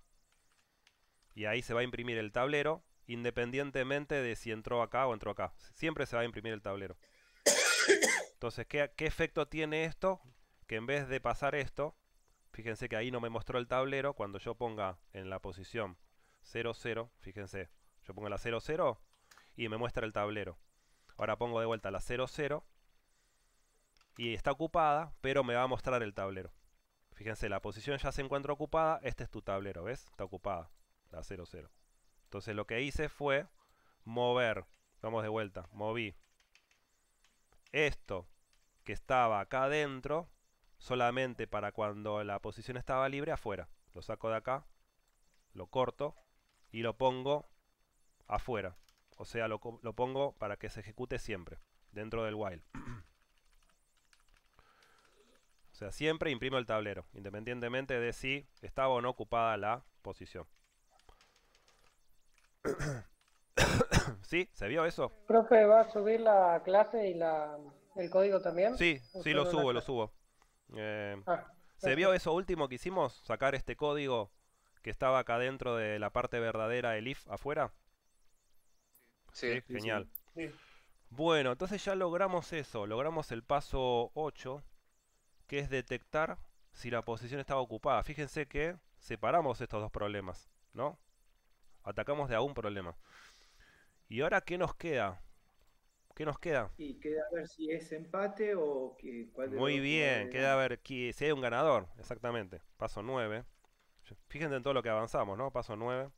Y ahí se va a imprimir el tablero, independientemente de si entró acá o entró acá. Siempre se va a imprimir el tablero. Entonces, ¿qué, qué efecto tiene esto? Que en vez de pasar esto, fíjense que ahí no me mostró el tablero. Cuando yo ponga en la posición 0, 0, fíjense, yo pongo la 0, 0 y me muestra el tablero. Ahora pongo de vuelta la 00, Y está ocupada, pero me va a mostrar el tablero. Fíjense, la posición ya se encuentra ocupada. Este es tu tablero, ¿ves? Está ocupada, la 00. Entonces lo que hice fue mover. Vamos de vuelta. Moví esto que estaba acá adentro solamente para cuando la posición estaba libre afuera. Lo saco de acá, lo corto y lo pongo afuera. O sea, lo, pongo para que se ejecute siempre, dentro del while. o sea, siempre imprimo el tablero, independientemente de si estaba o no ocupada la posición. ¿Sí? ¿Se vio eso? Profe, ¿va a subir la clase y el código también? Sí, sí, lo subo, lo subo. Eh, ah, ¿Se vio eso último que hicimos? Sacar este código que estaba acá dentro de la parte verdadera, del if, afuera. Sí, genial. Bueno, entonces ya logramos eso, logramos el paso 8, que es detectar si la posición estaba ocupada. Fíjense que separamos estos dos problemas, ¿no? Atacamos de a un problema. ¿Y ahora qué nos queda? ¿Qué nos queda? Sí, queda a ver si es empate o que, cuál Muy bien, queda a ver si hay un ganador, exactamente. Paso 9. Fíjense en todo lo que avanzamos, ¿no? Paso 9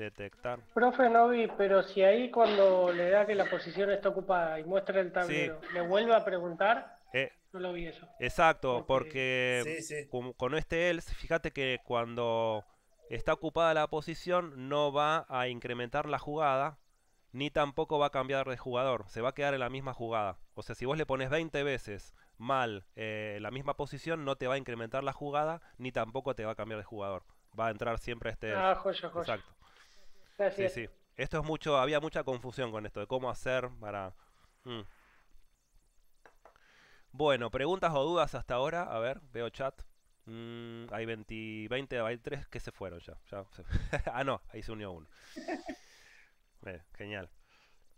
detectar. Profe, no vi, pero si ahí cuando le da que la posición está ocupada y muestra el tablero, le vuelve a preguntar, eh, no lo vi eso. Exacto, porque, Con, este else, fíjate que cuando está ocupada la posición, no va a incrementar la jugada, ni tampoco va a cambiar de jugador, se va a quedar en la misma jugada. O sea, si vos le pones 20 veces mal eh, la misma posición, no te va a incrementar la jugada, ni tampoco te va a cambiar de jugador. Va a entrar siempre este... Ah, joya, joya. Exacto sí, sí. Esto es mucho, había mucha confusión con esto de cómo hacer para... Mm. Bueno, preguntas o dudas hasta ahora. A ver, veo chat. Mm, hay 20, 20, hay 3 que se fueron ya. ah, no, ahí se unió uno. Eh, genial.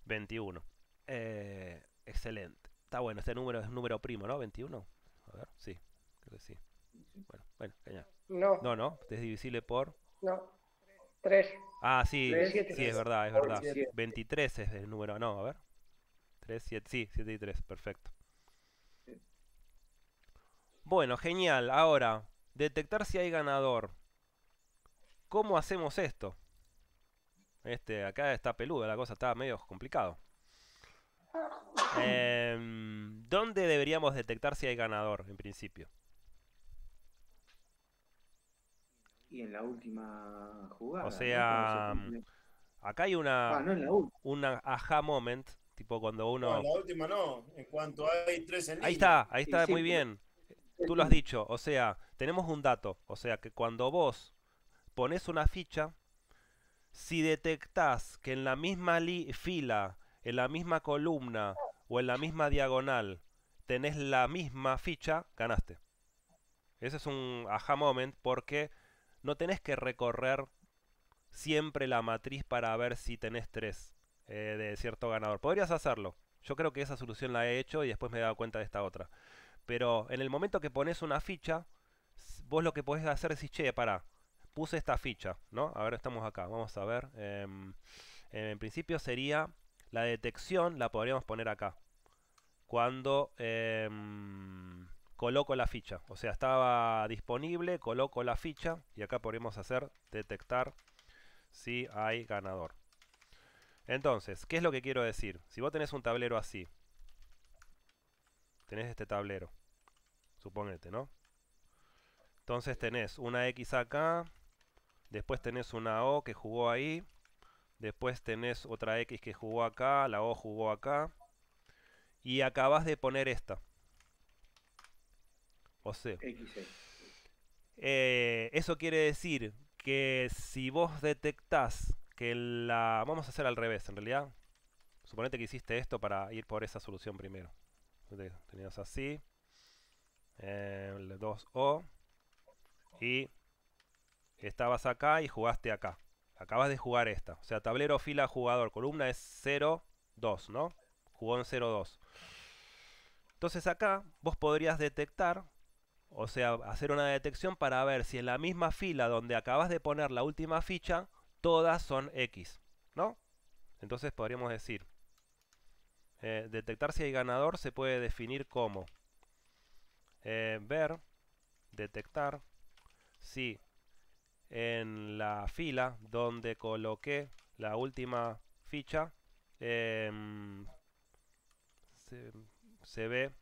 21. Eh, excelente. Está bueno, este número es un número primo, ¿no? 21. A ver, sí, creo que sí. Bueno, bueno, genial. No. No, no, es divisible por... No. 3. Ah, sí, sí, es verdad, es verdad. 23 es el número, no, a ver. 3, 7, sí, 7 y 3, perfecto. Bueno, genial. Ahora, detectar si hay ganador. ¿Cómo hacemos esto? Este, acá está peludo la cosa, está medio complicado. Em, ¿Dónde deberíamos detectar si hay ganador, en principio? Y en la última jugada. O sea, acá hay una, ah, no una aha moment, tipo cuando uno... No, en la última no, en cuanto hay tres en Ahí está, ahí está, muy bien. Tú lo has dicho, o sea, tenemos un dato, o sea, que cuando vos pones una ficha, si detectás que en la misma fila, en la misma columna o en la misma diagonal tenés la misma ficha, ganaste. Ese es un aha moment porque no tenés que recorrer siempre la matriz para ver si tenés tres eh, de cierto ganador. Podrías hacerlo. Yo creo que esa solución la he hecho y después me he dado cuenta de esta otra. Pero en el momento que pones una ficha, vos lo que podés hacer es decir, che, pará, puse esta ficha, ¿no? A ver, estamos acá, vamos a ver. Em, en principio sería la detección, la podríamos poner acá. Cuando... Em, coloco la ficha. O sea, estaba disponible, coloco la ficha y acá podemos hacer detectar si hay ganador. Entonces, ¿qué es lo que quiero decir? Si vos tenés un tablero así, tenés este tablero, supónete, ¿no? Entonces tenés una X acá, después tenés una O que jugó ahí, después tenés otra X que jugó acá, la O jugó acá, y acabas de poner esta o C. Eh, eso quiere decir que si vos detectás que la... Vamos a hacer al revés, en realidad. Suponete que hiciste esto para ir por esa solución primero. Tenías así. Eh, 2O. Y estabas acá y jugaste acá. Acabas de jugar esta. O sea, tablero, fila, jugador. Columna es 0, 2, ¿no? Jugó en 0, 2. Entonces acá vos podrías detectar o sea, hacer una detección para ver si en la misma fila donde acabas de poner la última ficha, todas son X, ¿no? Entonces podríamos decir, eh, detectar si hay ganador se puede definir como eh, ver, detectar si en la fila donde coloqué la última ficha em, se ve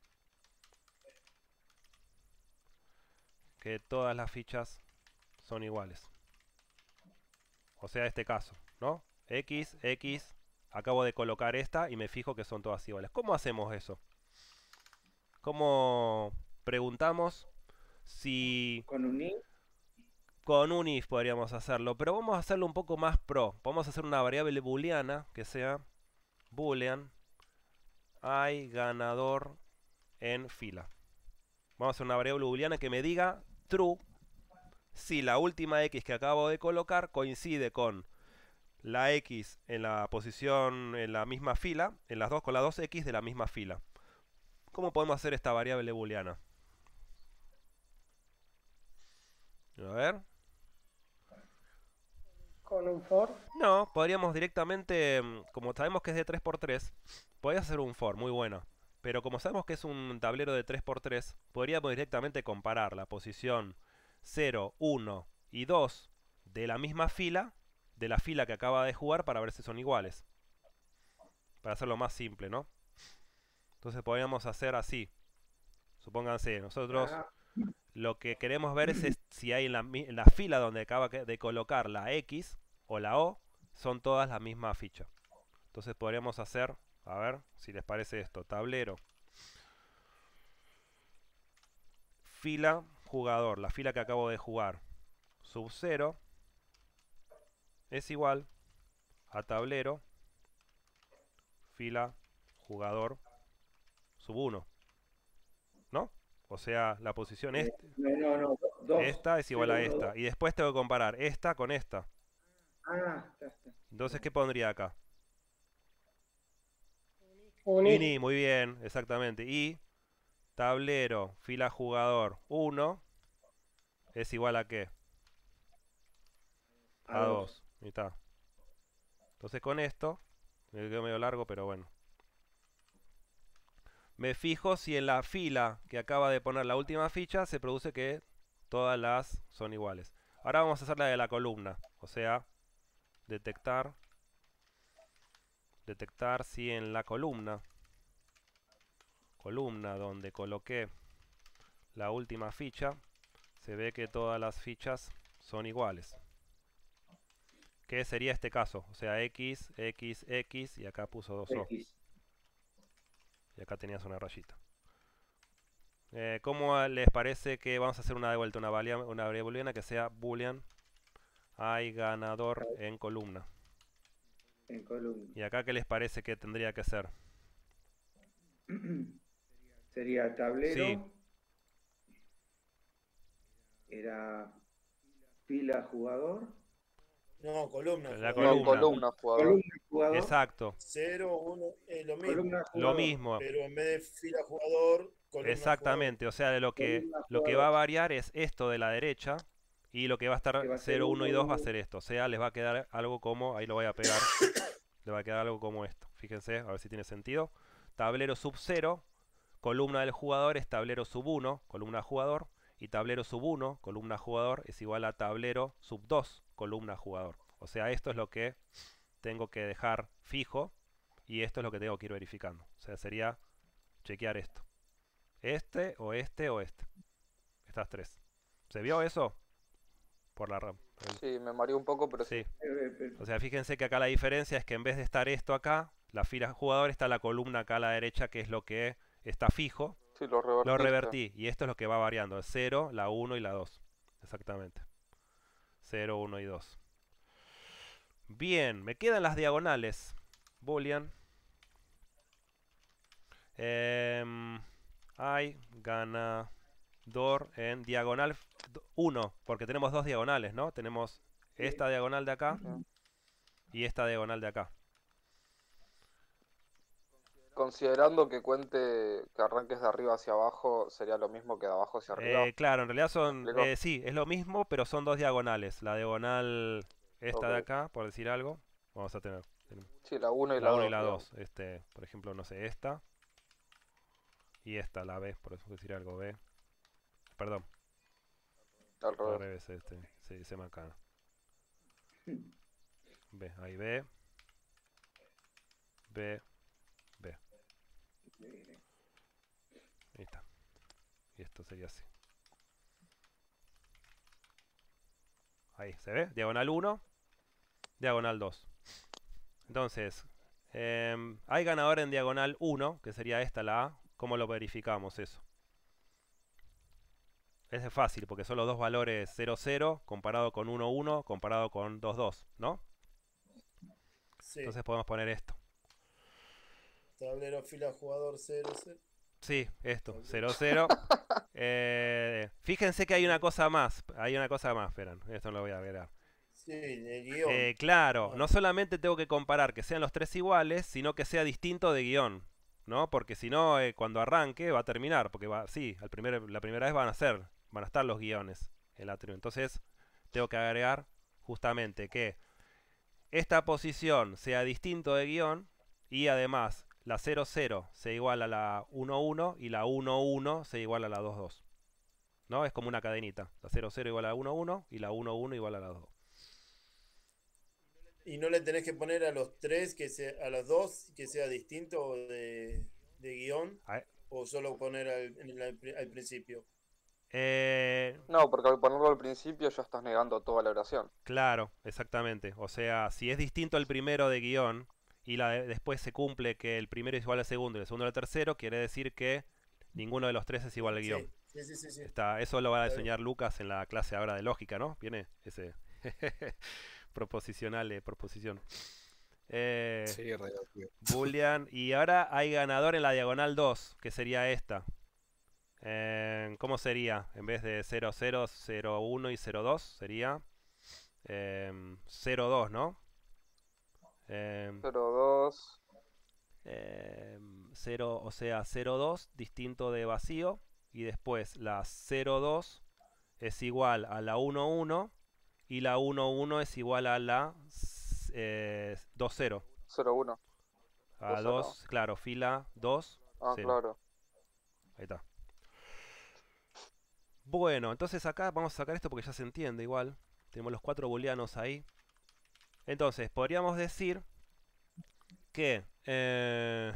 que todas las fichas son iguales. O sea, este caso, ¿no? X, X, acabo de colocar esta y me fijo que son todas iguales. ¿Cómo hacemos eso? ¿Cómo preguntamos si... Con un if. Con un if podríamos hacerlo, pero vamos a hacerlo un poco más pro. Vamos a hacer una variable booleana que sea boolean hay ganador en fila. Vamos a hacer una variable booleana que me diga true si la última X que acabo de colocar coincide con la X en la posición, en la misma fila, en las dos, con las dos X de la misma fila. ¿Cómo podemos hacer esta variable booleana? A ver. ¿Con un for? No, podríamos directamente, mm, como sabemos que es de 3x3, podría hacer un for, muy bueno. Pero como sabemos que es un tablero de 3x3, podríamos directamente comparar la posición 0, 1 y 2 de la misma fila, de la fila que acaba de jugar para ver si son iguales. Para hacerlo más simple, ¿no? Entonces podríamos hacer así. Supónganse, nosotros lo que queremos ver es si hay en la, la fila donde acaba de colocar la X o la O, son todas la misma ficha. Entonces podríamos hacer a ver si les parece esto. Tablero. Fila, jugador. La fila que acabo de jugar. Sub 0 es igual a tablero, fila, jugador, sub 1. ¿No? O sea, la posición eh, este- esta es igual a esta. Y después tengo que comparar esta con esta. Ah, está. Entonces, ¿qué pondría acá? muy bien, exactamente. Y tablero, fila jugador 1 es igual a qué? A 2. está. Entonces con esto, me quedo medio largo, pero bueno. Me fijo si en la fila que acaba de poner la última ficha se produce que todas las son iguales. Ahora vamos a hacer la de la columna, o sea, detectar detectar si en la columna, columna donde coloqué la última ficha, se ve que todas las fichas son iguales. ¿Qué sería este caso? O sea, X, X, X y acá puso dos O. Y acá tenías una rayita. Eh, ¿Cómo les parece que vamos a hacer una de vuelta, una una variable booleana que sea boolean hay ganador en columna? en columna. ¿Y acá qué les parece que tendría que ser? Sería tablero. Era fila jugador. No, columna. columna. No, columna, jugador. Exacto. 0, 1, eh, lo mismo. lo mismo. Pero en vez de fila jugador, columna Exactamente, o sea, de lo que, lo que va a variar es esto de la derecha, y lo que va a estar 0, 1 y 2 va a ser esto. O sea, les va a quedar algo como, ahí lo voy a pegar, les va a quedar algo como esto. Fíjense, a ver si tiene sentido. Tablero sub 0, columna del jugador es tablero sub 1, columna jugador. Y tablero sub 1, columna jugador, es igual a tablero sub 2, columna jugador. O sea, esto es lo que tengo que dejar fijo y esto es lo que tengo que ir verificando. O sea, sería chequear esto. Este o este o este. Estas tres. ¿Se vio eso? por la RAM. Sí, me mareó un poco, pero sí. O sea, fíjense que acá la diferencia es que en vez de estar esto acá, la fila jugador está la columna acá a la derecha, que es lo que está fijo. Sí, lo, lo revertí. Y esto es lo que va variando, el 0, la 1 y la 2. Exactamente. 0, 1 y 2. Bien, me quedan las diagonales. Boolean. Eh, gana door en diagonal 1, porque tenemos dos diagonales, ¿no? Tenemos esta diagonal de acá y esta diagonal de acá. Considerando que cuente que arranques de arriba hacia abajo, sería lo mismo que de abajo hacia arriba. Eh, claro, en realidad son. Eh, sí, es lo mismo, pero son dos diagonales. La diagonal esta de acá, por decir algo. Vamos a tener. Sí, la 1 y la 2. Este, por ejemplo, no sé, esta. Y esta, la B, por eso decir algo, B perdón. este, se me acaba. B, ahí B. B, B. Ahí está. Y esto sería así. Ahí, ¿se ve? Diagonal 1, diagonal 2. Entonces, em, hay ganador en diagonal 1, que sería esta la A. ¿Cómo lo verificamos eso? es fácil porque son los dos valores 0, 0 comparado con 1, 1 comparado con 2, 2, ¿no? Sí. Entonces podemos poner esto. Tablero fila jugador 0, 0. Sí, esto, 0, 0. Eh, fíjense que hay una cosa más, hay una cosa más, esperan, esto lo voy a ver Sí, de guión. Eh, claro, no solamente tengo que comparar que sean los tres iguales, sino que sea distinto de guión. ¿no? Porque si no, eh, cuando arranque va a terminar, porque va, sí, al la primera vez van a ser van a estar los guiones en la Entonces, tengo que agregar justamente que esta posición sea distinto de guión y además la 00 se iguala a la 11 y la 11 se iguala a la 22. ¿No? Es como una cadenita. La 00 igual a la 11 y la 11 igual a la 2. ¿Y no le tenés que poner a los tres, que sea, a las dos, que sea distinto de, guión? E ¿O solo poner al principio? Eh, no, porque al ponerlo al principio ya estás negando toda la oración. Claro, exactamente. O sea, si es distinto el primero de guión y la después se cumple que el primero es igual al segundo y el segundo al tercero, quiere decir que ninguno de los tres es igual al guión. Sí, sí, sí, Está, eso lo va a diseñar Lucas en la clase ahora de lógica, ¿no? Viene ese proposicional, eh, proposición. Eh, Boolean. Y ahora hay ganador en la diagonal 2, que sería esta. Eh, ¿Cómo sería? En vez de 00, 01 y 02 sería 02, eh, ¿no? 02. Eh, o sea, 02 distinto de vacío. Y después la 02 es igual a la 11 y la 11 es igual a la 20. 01. A 2, claro, fila 2. Ah, claro. Ahí está. Bueno, entonces acá vamos a sacar esto porque ya se entiende igual. Tenemos los cuatro booleanos ahí. Entonces, podríamos decir que eh,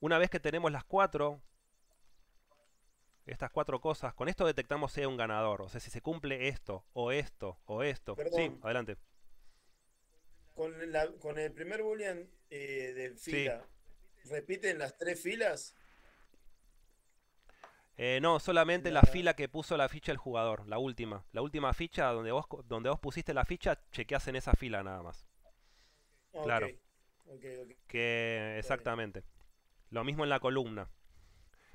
una vez que tenemos las cuatro, estas cuatro cosas, con esto detectamos si hay un ganador. O sea, si se cumple esto, o esto, o esto. Sí, adelante. Con, el primer boolean eh, de fila, ¿repiten las tres filas? Eh, no, solamente la, fila que puso la ficha el jugador, la última. La última ficha donde vos, donde vos pusiste la ficha, chequeas en esa fila nada más. Ah, claro. Que exactamente. Lo mismo en la columna.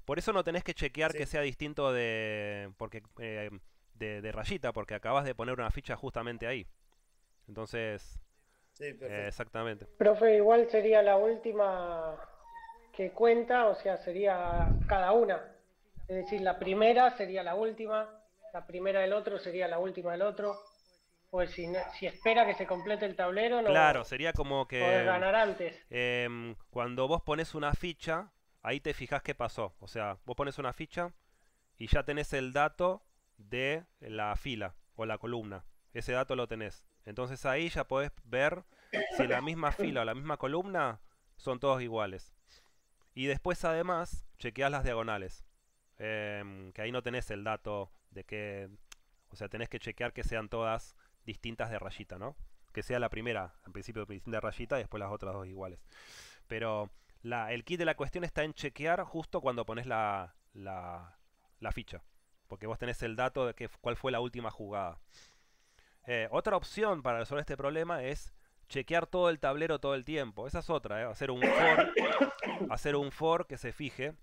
Por eso no tenés que chequear que sea distinto de, porque, eh, de, rayita, porque acabas de poner una ficha justamente ahí. Entonces, eh, exactamente. Profe, igual sería la última que cuenta, o sea, sería cada una. Es decir, la primera sería la última, la primera del otro sería la última del otro. Pues si, espera que se complete el tablero, no. Claro, sería como que. ganar antes. Em, cuando vos pones una ficha, ahí te fijas qué pasó. O sea, vos pones una ficha y ya tenés el dato de la fila o la columna. Ese dato lo tenés. Entonces ahí ya podés ver si la misma fila o la misma columna son todos iguales. Y después además chequeás las diagonales. Em, que ahí no tenés el dato de que, o sea, tenés que chequear que sean todas distintas de rayita, ¿no? Que sea la primera, al principio de rayita y después las otras dos iguales. Pero el kit de la cuestión está en chequear justo cuando pones la, la, ficha. Porque vos tenés el dato de cuál fue la última jugada. Eh, otra opción para resolver este problema es chequear todo el tablero todo el tiempo. Esa es otra, ¿eh? hacer un hacer un for que se fije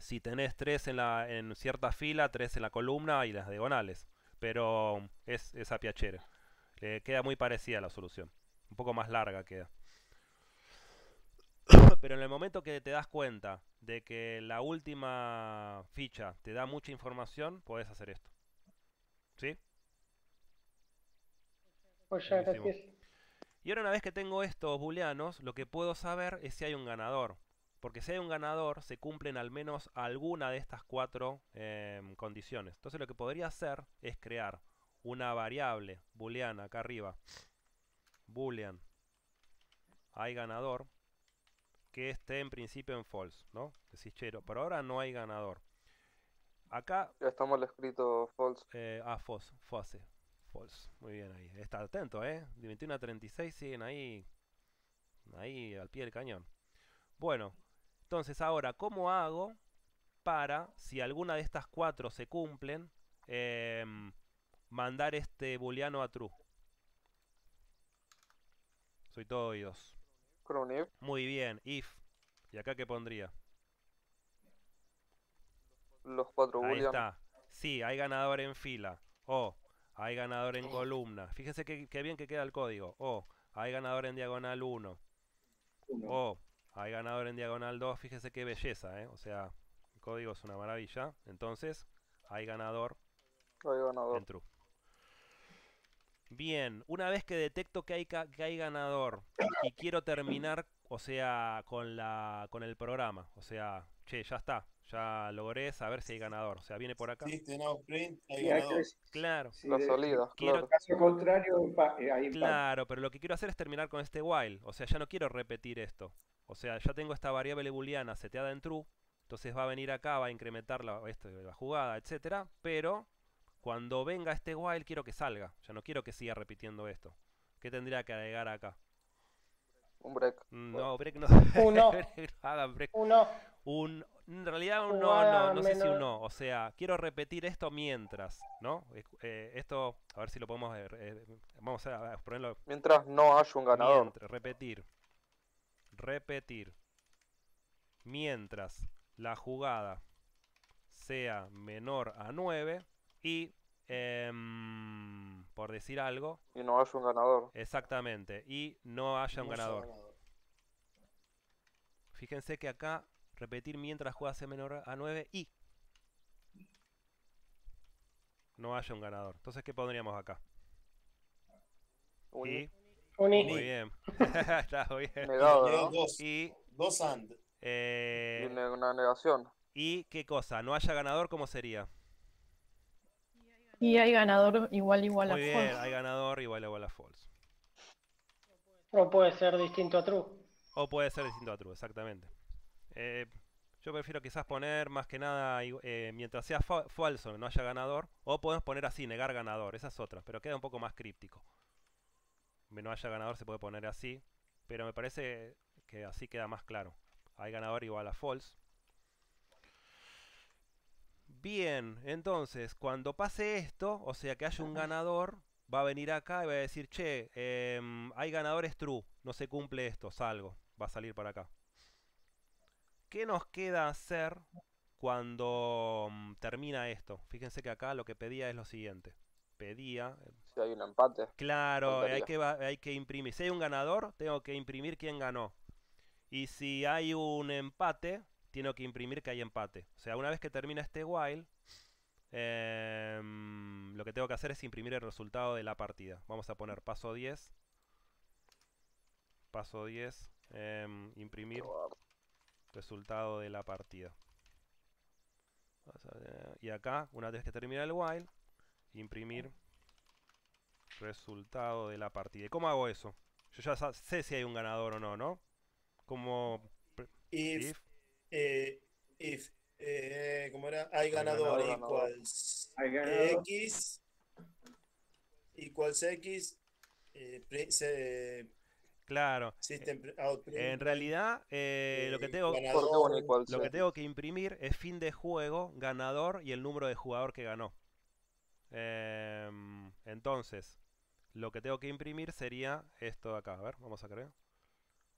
si tenés tres en, la, en cierta fila, tres en la columna y las diagonales. Pero es, esa piachera. Le queda muy parecida la solución. Un poco más larga queda. Pero en el momento que te das cuenta de que la última ficha te da mucha información, podés hacer esto. ¿Sí? gracias. Y ahora una vez que tengo estos booleanos, lo que puedo saber es si hay un ganador. Porque si hay un ganador, se cumplen al menos alguna de estas cuatro em, condiciones. Entonces lo que podría hacer es crear una variable booleana acá arriba. Boolean. Hay ganador. Que esté en principio en false, ¿no? Por ahora no hay ganador. Acá... Ya está mal escrito false. Eh, ah, false. False. False. Muy bien ahí. Está atento, ¿eh? De 21 a 36 siguen ahí... Ahí al pie del cañón. Bueno, entonces ahora, ¿cómo hago para, si alguna de estas cuatro se cumplen, em, mandar este booleano a true? Soy todo oídos. Muy bien, if. ¿Y acá qué pondría? Los cuatro booleanos. Ahí está. Sí, hay ganador en fila. O, hay ganador en columna. Fíjese qué, bien que queda el código. O, hay ganador en diagonal 1. O, hay ganador en diagonal 2, fíjese qué belleza, ¿eh? O sea, el código es una maravilla. Entonces, hay ganador, hay ganador. Bien, una vez que detecto que hay, que hay ganador y quiero terminar, o sea, con, la, con el programa, o sea, che, ya está, ya logré saber si hay ganador. O sea, viene por acá. Claro. Quiero... contrario, Claro, pero lo que quiero hacer es terminar con este while. O sea, ya no quiero repetir esto. O sea, ya tengo esta variable booleana seteada en true, entonces va a venir acá, va a incrementar la, la jugada, etcétera, pero cuando venga este while quiero que salga, ya no quiero que siga repitiendo esto. ¿Qué tendría que agregar acá? Un break. No, break no. Uno. Un break. Uno. Un, en realidad un no, no, sé si un no. O sea, quiero repetir esto mientras, ¿no? Eh, esto, a ver si lo podemos... Eh, eh, vamos a ponerlo... Mientras no haya un ganador. repetir repetir. Mientras la jugada sea menor a 9 y em, por decir algo. Y no haya un ganador. Exactamente, y no haya un ganador. Fíjense que acá repetir mientras la jugada sea menor a 9 y no haya un ganador. Entonces, ¿qué pondríamos acá? Y... Muy bien. Está bien. dos. Y, dos and. Eh, una negación. ¿Y qué cosa? ¿No haya ganador? ¿Cómo sería? Y hay ganador igual igual a bien, hay ganador igual igual a false. O puede ser distinto a true. O puede ser distinto a true, exactamente. Eh, yo prefiero quizás poner más que nada, eh, mientras sea falso, no haya ganador. O podemos poner así, negar ganador, esas otras, pero queda un poco más críptico no haya ganador se puede poner así, pero me parece que así queda más claro. Hay ganador igual a false. Bien, entonces, cuando pase esto, o sea que haya un ganador, va a venir acá y va a decir, che, em, hay ganador, es true, no se cumple esto, salgo, va a salir para acá. ¿Qué nos queda hacer cuando mm, termina esto? Fíjense que acá lo que pedía es lo siguiente. Pedía, si hay un empate. Claro, hay que, hay que imprimir. Si hay un ganador, tengo que imprimir quién ganó. Y si hay un empate, tengo que imprimir que hay empate. O sea, una vez que termina este while, em, lo que tengo que hacer es imprimir el resultado de la partida. Vamos a poner paso 10. Paso 10. Em, imprimir resultado de la partida. Y acá, una vez que termina el while, imprimir Resultado de la partida. cómo hago eso? Yo ya sé si hay un ganador o no, ¿no? Como... If, eh, eh, ¿Cómo era? Hay ganador, equals X equals X eh, Claro. en realidad, lo, que tengo, lo que tengo que imprimir es fin de juego, ganador y el número de jugador que ganó. Em, entonces, lo que tengo que imprimir sería esto de acá. A ver, vamos a creer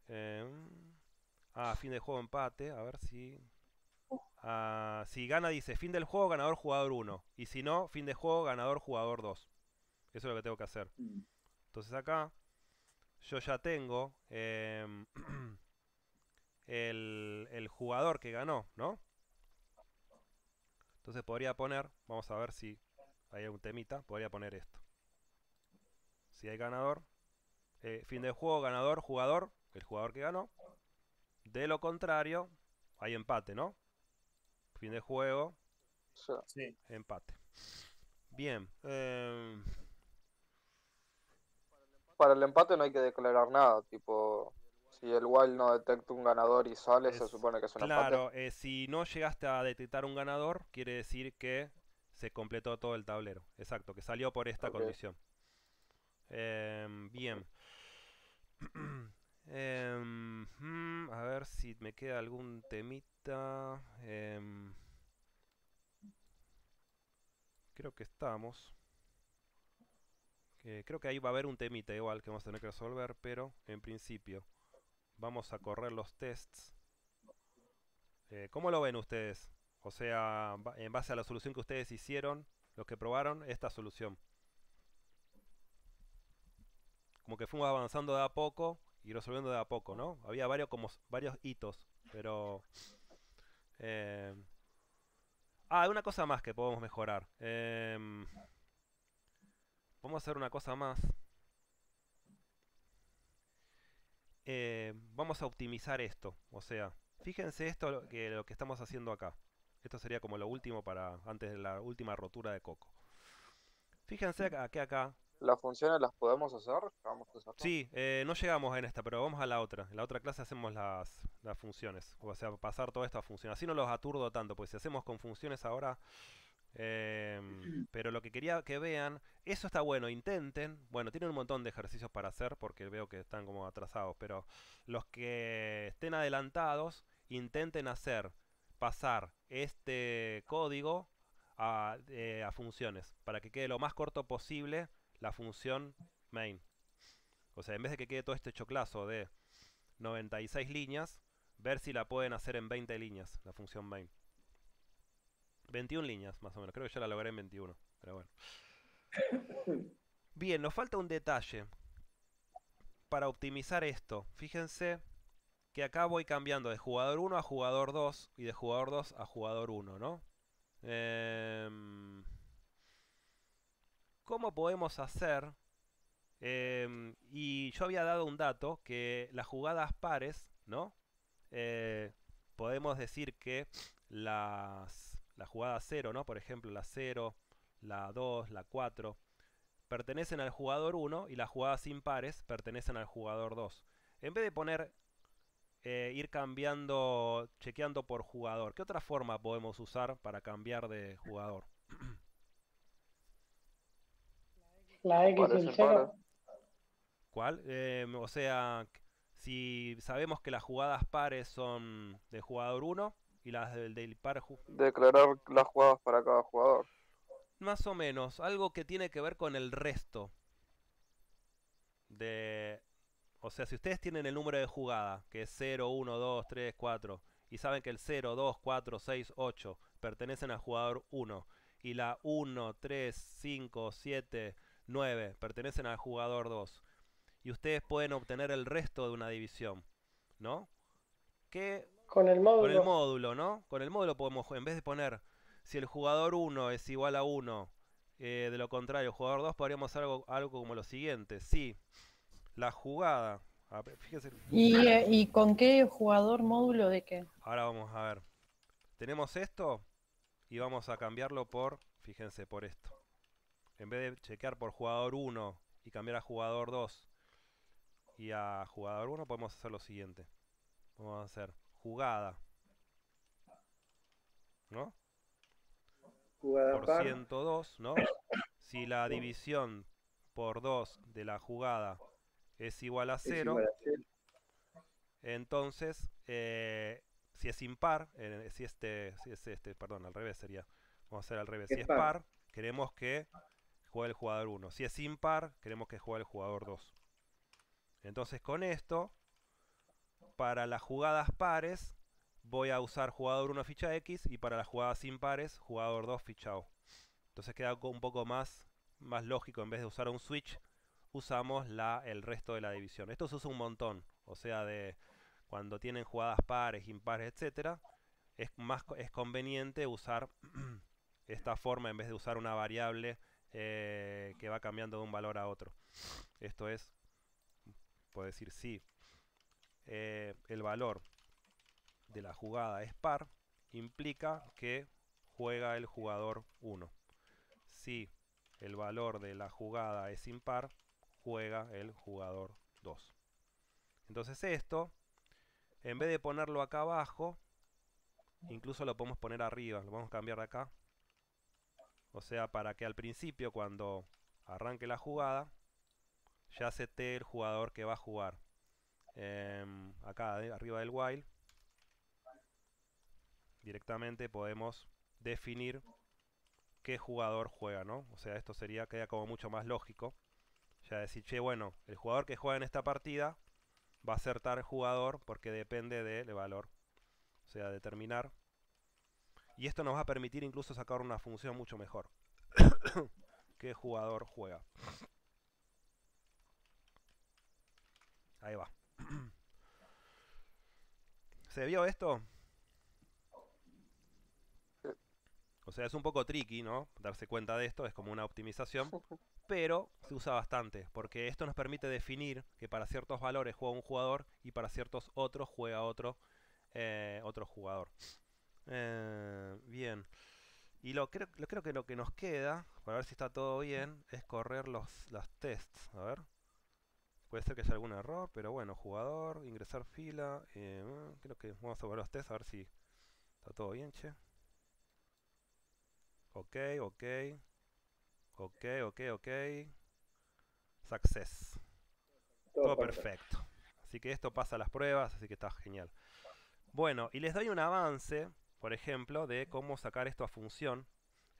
Eh, em, ah, fin de juego empate. A ver si... Ah, si gana dice fin del juego, ganador, jugador 1. Y si no, fin de juego, ganador, jugador 2. Eso es lo que tengo que hacer. Entonces acá yo ya tengo em, el, el jugador que ganó, ¿no? Entonces podría poner, vamos a ver si hay algún temita, podría poner esto. Si hay ganador, eh, fin de juego, ganador, jugador, el jugador que ganó. De lo contrario, hay empate, ¿no? Fin de juego, empate. Bien. Em, Para el empate no hay que declarar nada, tipo, si el Wild no detecta un ganador y sale, se supone que es un claro, empate. Claro, eh, si no llegaste a detectar un ganador, quiere decir que se completó todo el tablero. Exacto, que salió por esta condición. Em, bien. Em, mm, a ver si me queda algún temita. Em, creo que estamos. Eh, creo que ahí va a haber un temita igual que vamos a tener que resolver, pero en principio vamos a correr los tests. Eh, ¿Cómo lo ven ustedes? O sea, en base a la solución que ustedes hicieron, los que probaron esta solución como que fuimos avanzando de a poco y resolviendo de a poco, ¿no? Había varios, como, varios hitos, pero... Ah, ah, una cosa más que podemos mejorar. Em, vamos a hacer una cosa más. Em, vamos a optimizar esto, o sea, fíjense esto que lo que estamos haciendo acá. Esto sería como lo último para antes de la última rotura de coco. Fíjense que acá, acá las funciones las podemos hacer? Vamos sí, eh, no llegamos en esta, pero vamos a la otra. En la otra clase hacemos las, funciones. O sea, pasar todo esto a funciones. Así no los aturdo tanto, pues si hacemos con funciones ahora... Em, pero lo que quería que vean, eso está bueno, intenten. Bueno, tienen un montón de ejercicios para hacer porque veo que están como atrasados, pero los que estén adelantados, intenten hacer pasar este código a, eh, a funciones para que quede lo más corto posible la función main. O sea, en vez de que quede todo este choclazo de 96 líneas, ver si la pueden hacer en 20 líneas, la función main. 21 líneas, más o menos. Creo que ya la logré en 21, pero bueno. Bien, nos falta un detalle para optimizar esto. Fíjense que acá voy cambiando de jugador 1 a jugador 2 y de jugador 2 a jugador 1, ¿no? Em, cómo podemos hacer, em, y yo había dado un dato, que las jugadas pares, ¿no? Eh, podemos decir que las, jugadas 0, ¿no? Por ejemplo, la 0, la 2, la 4, pertenecen al jugador 1 y las jugadas impares pertenecen al jugador 2. En vez de poner eh, ir cambiando, chequeando por jugador, ¿qué otra forma podemos usar para cambiar de jugador? La X el 0. ¿Cuál? Eh, o sea, si sabemos que las jugadas pares son de jugador 1 y las del, del par... Declarar las jugadas para cada jugador. Más o menos, algo que tiene que ver con el resto. De... O sea, si ustedes tienen el número de jugada, que es 0, 1, 2, 3, 4, y saben que el 0, 2, 4, 6, 8 pertenecen al jugador 1, y la 1, 3, 5, 7, 9 pertenecen al jugador 2 y ustedes pueden obtener el resto de una división, ¿no? qué con el módulo. Con el módulo, ¿no? Con el módulo podemos, en vez de poner si el jugador 1 es igual a 1, eh, de lo contrario, jugador 2 podríamos hacer algo, algo como lo siguiente. Si la jugada... ¿Y, eh, ¿Y con qué jugador módulo de qué? Ahora vamos a ver. Tenemos esto y vamos a cambiarlo por, fíjense, por esto en vez de chequear por jugador 1 y cambiar a jugador 2 y a jugador 1, podemos hacer lo siguiente. Vamos a hacer jugada. ¿No? por 102, ¿no? Si la división por 2 de la jugada es igual a 0, entonces, eh, si es impar, si, este, es este, perdón, al revés sería, vamos a hacer al revés, si es par, queremos que juega el jugador 1. Si es impar, queremos que juegue el jugador 2. Entonces con esto, para las jugadas pares, voy a usar jugador 1 ficha X y para las jugadas impares, jugador 2 ficha O. Entonces queda un poco más, más lógico, en vez de usar un switch, usamos la, el resto de la división. Esto se usa un montón, o sea, de cuando tienen jugadas pares, impares, etc. Es, más, es conveniente usar esta forma en vez de usar una variable eh, que va cambiando de un valor a otro. Esto es, puedo decir, si eh, el valor de la jugada es par, implica que juega el jugador 1. Si el valor de la jugada es impar, juega el jugador 2. Entonces esto, en vez de ponerlo acá abajo, incluso lo podemos poner arriba, lo vamos a cambiar de acá o sea, para que al principio cuando arranque la jugada, ya te el jugador que va a jugar. Em, acá arriba del while, directamente podemos definir qué jugador juega, ¿no? O sea, esto sería, queda como mucho más lógico. Ya decir, che, bueno, el jugador que juega en esta partida va a acertar el jugador porque depende del valor. O sea, determinar y esto nos va a permitir incluso sacar una función mucho mejor. ¿Qué jugador juega? Ahí va. ¿Se vio esto? O sea, es un poco tricky, ¿no? Darse cuenta de esto, es como una optimización, pero se usa bastante, porque esto nos permite definir que para ciertos valores juega un jugador y para ciertos otros juega otro, eh, otro jugador. Eh, bien. Y lo creo, creo que lo que nos queda, para ver si está todo bien, es correr los las tests. A ver. Puede ser que haya algún error, pero bueno, jugador, ingresar fila. Eh, mm, creo que vamos a ver los tests a ver si está todo bien, che. Ok, ok. Ok, ok, ok. Success. Todo, perfecto. Así que esto pasa a las pruebas, así que está genial. Bueno, y les doy un avance por ejemplo, de cómo sacar esto a función.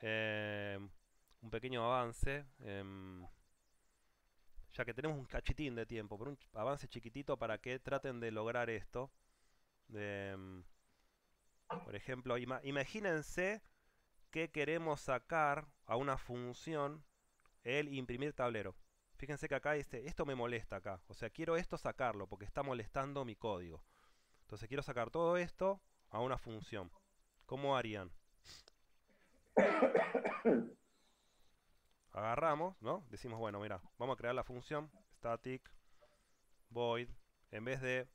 Eh, un pequeño avance, em, ya que tenemos un cachitín de tiempo, pero un avance chiquitito para que traten de lograr esto. Em, por ejemplo, imagínense que queremos sacar a una función el imprimir tablero. Fíjense que acá este, esto me molesta acá. O sea, quiero esto sacarlo porque está molestando mi código. Entonces quiero sacar todo esto a una función. ¿Cómo harían? Agarramos, ¿no? Decimos, bueno, mira, vamos a crear la función static void. En vez de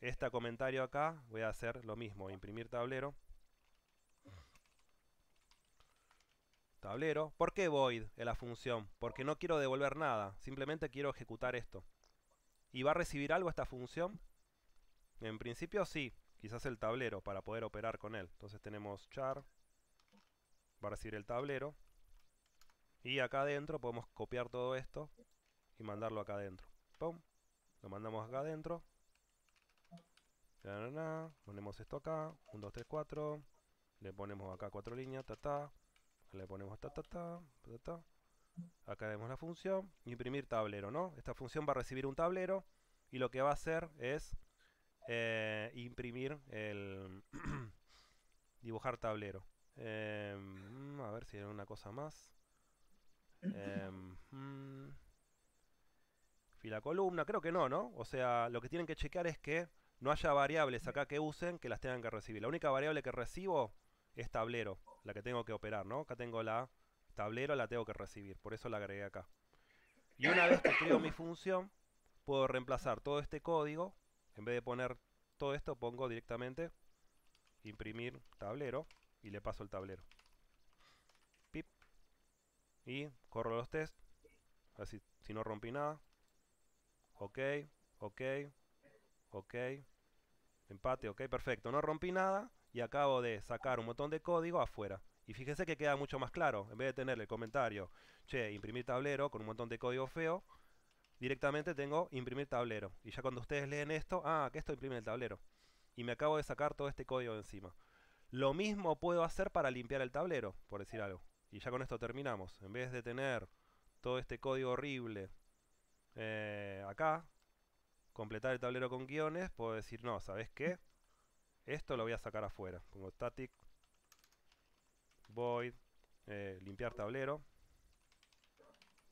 este comentario acá, voy a hacer lo mismo, imprimir tablero. Tablero. ¿Por qué void en la función? Porque no quiero devolver nada, simplemente quiero ejecutar esto. ¿Y va a recibir algo esta función? En principio sí, quizás el tablero para poder operar con él. Entonces tenemos char para recibir el tablero. Y acá adentro podemos copiar todo esto y mandarlo acá adentro. ¡Pum! Lo mandamos acá adentro. Ponemos esto acá. 1, 2, 3, 4. Le ponemos acá cuatro líneas. Ta, Le ponemos ta, ta, ta, Acá vemos la función. Imprimir tablero, ¿no? Esta función va a recibir un tablero. Y lo que va a hacer es eh, imprimir el dibujar tablero. Em, mm, a ver si hay una cosa más. Em, mm. fila columna, creo que no, ¿no? O sea, lo que tienen que chequear es que no haya variables acá que usen que las tengan que recibir. La única variable que recibo es tablero, la que tengo que operar, ¿no? Acá tengo la tablero, la tengo que recibir, por eso la agregué acá. Y una vez que creo mi función, puedo reemplazar todo este código en vez de poner todo esto, pongo directamente imprimir tablero y le paso el tablero. Pip. Y corro los test. Así, si no rompí nada. Ok, ok, ok. Empate, ok, perfecto. No rompí nada y acabo de sacar un montón de código afuera. Y fíjense que queda mucho más claro. En vez de tener el comentario, che, imprimir tablero con un montón de código feo, directamente tengo imprimir tablero. Y ya cuando ustedes leen esto, ah, que esto imprime el tablero. Y me acabo de sacar todo este código de encima. Lo mismo puedo hacer para limpiar el tablero, por decir algo. Y ya con esto terminamos. En vez de tener todo este código horrible eh, acá, completar el tablero con guiones, puedo decir, no, ¿sabes qué? Esto lo voy a sacar afuera. Pongo static void, eh, limpiar tablero.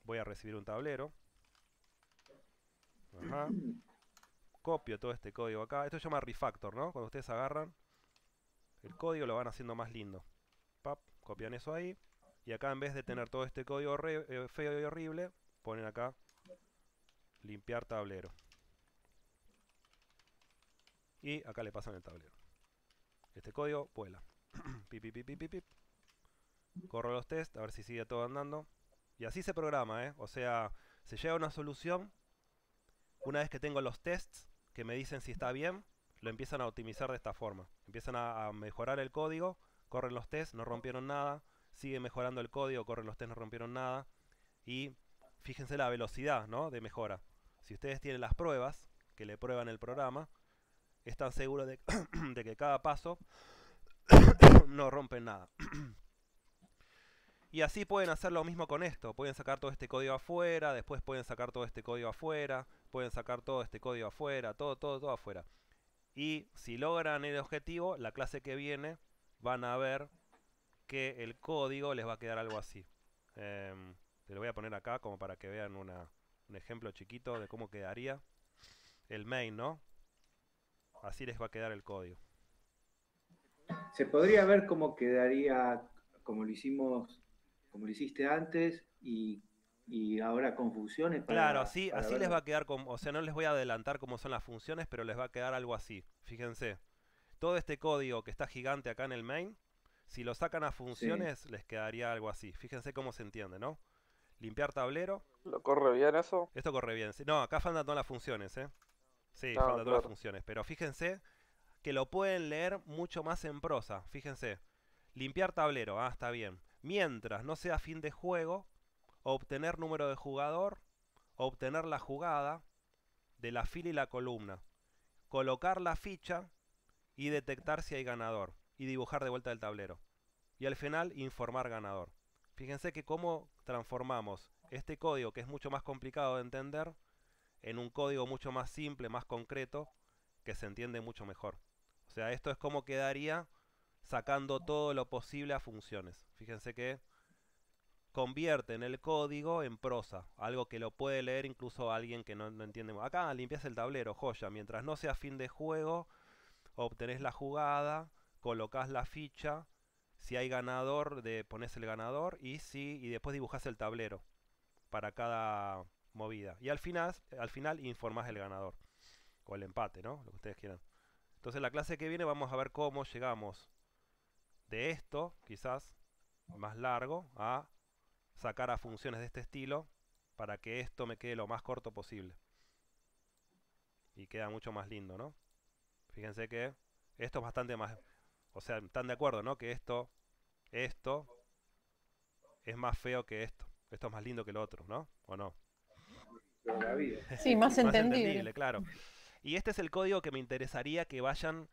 Voy a recibir un tablero. Ajá. Copio todo este código acá. Esto se llama refactor, ¿no? Cuando ustedes agarran el código lo van haciendo más lindo. copian eso ahí. Y acá en vez de tener todo este código eh, feo y horrible, ponen acá limpiar tablero. Y acá le pasan el tablero. Este código vuela. pip, pip, Corro los tests, a ver si sigue todo andando. Y así se programa, ¿eh? O sea, se llega a una solución una vez que tengo los tests que me dicen si está bien, lo empiezan a optimizar de esta forma. Empiezan a, mejorar el código, corren los tests, no rompieron nada, siguen mejorando el código, corren los tests, no rompieron nada. Y fíjense la velocidad ¿no? de mejora. Si ustedes tienen las pruebas que le prueban el programa, están seguros de, de que cada paso no rompe nada. Y así pueden hacer lo mismo con esto. Pueden sacar todo este código afuera, después pueden sacar todo este código afuera, pueden sacar todo este código afuera, todo, todo, todo afuera. Y si logran el objetivo, la clase que viene van a ver que el código les va a quedar algo así. Em, te lo voy a poner acá como para que vean un ejemplo chiquito de cómo quedaría el main, ¿no? Así les va a quedar el código. Se podría ver cómo quedaría, como lo hicimos, como lo hiciste antes y y ahora con funciones. claro, así, así les va a quedar, como, o sea, no les voy a adelantar cómo son las funciones, pero les va a quedar algo así. Fíjense, todo este código que está gigante acá en el main, si lo sacan a funciones, les quedaría algo así. Fíjense cómo se entiende, ¿no? Limpiar tablero. ¿Lo corre bien eso? Esto corre bien. No, acá faltan todas las funciones, ¿eh? Sí, ah, faltan todas las funciones. Pero fíjense que lo pueden leer mucho más en prosa. Fíjense. Limpiar tablero. Ah, está bien. Mientras no sea fin de juego, obtener número de jugador, obtener la jugada de la fila y la columna, colocar la ficha y detectar si hay ganador y dibujar de vuelta el tablero. Y al final informar ganador. Fíjense que cómo transformamos este código que es mucho más complicado de entender en un código mucho más simple, más concreto, que se entiende mucho mejor. O sea, esto es como quedaría sacando todo lo posible a funciones. Fíjense que convierten el código en prosa, algo que lo puede leer incluso alguien que no, entiende. Acá limpias el tablero, joya, mientras no sea fin de juego, obtenés la jugada, colocas la ficha, si hay ganador, de, pones el ganador y, si, y después dibujas el tablero para cada movida. Y al final, al final informás el ganador o el empate, ¿no? Lo que ustedes quieran. Entonces la clase que viene vamos a ver cómo llegamos de esto, quizás más largo, a sacar a funciones de este estilo para que esto me quede lo más corto posible. Y queda mucho más lindo, ¿no? Fíjense que esto es bastante más... O sea, están de acuerdo, ¿no? Que esto, esto es más feo que esto. Esto es más lindo que el otro, ¿no? ¿O no? Sí, más, entendible. Claro. Y este es el código que me interesaría que vayan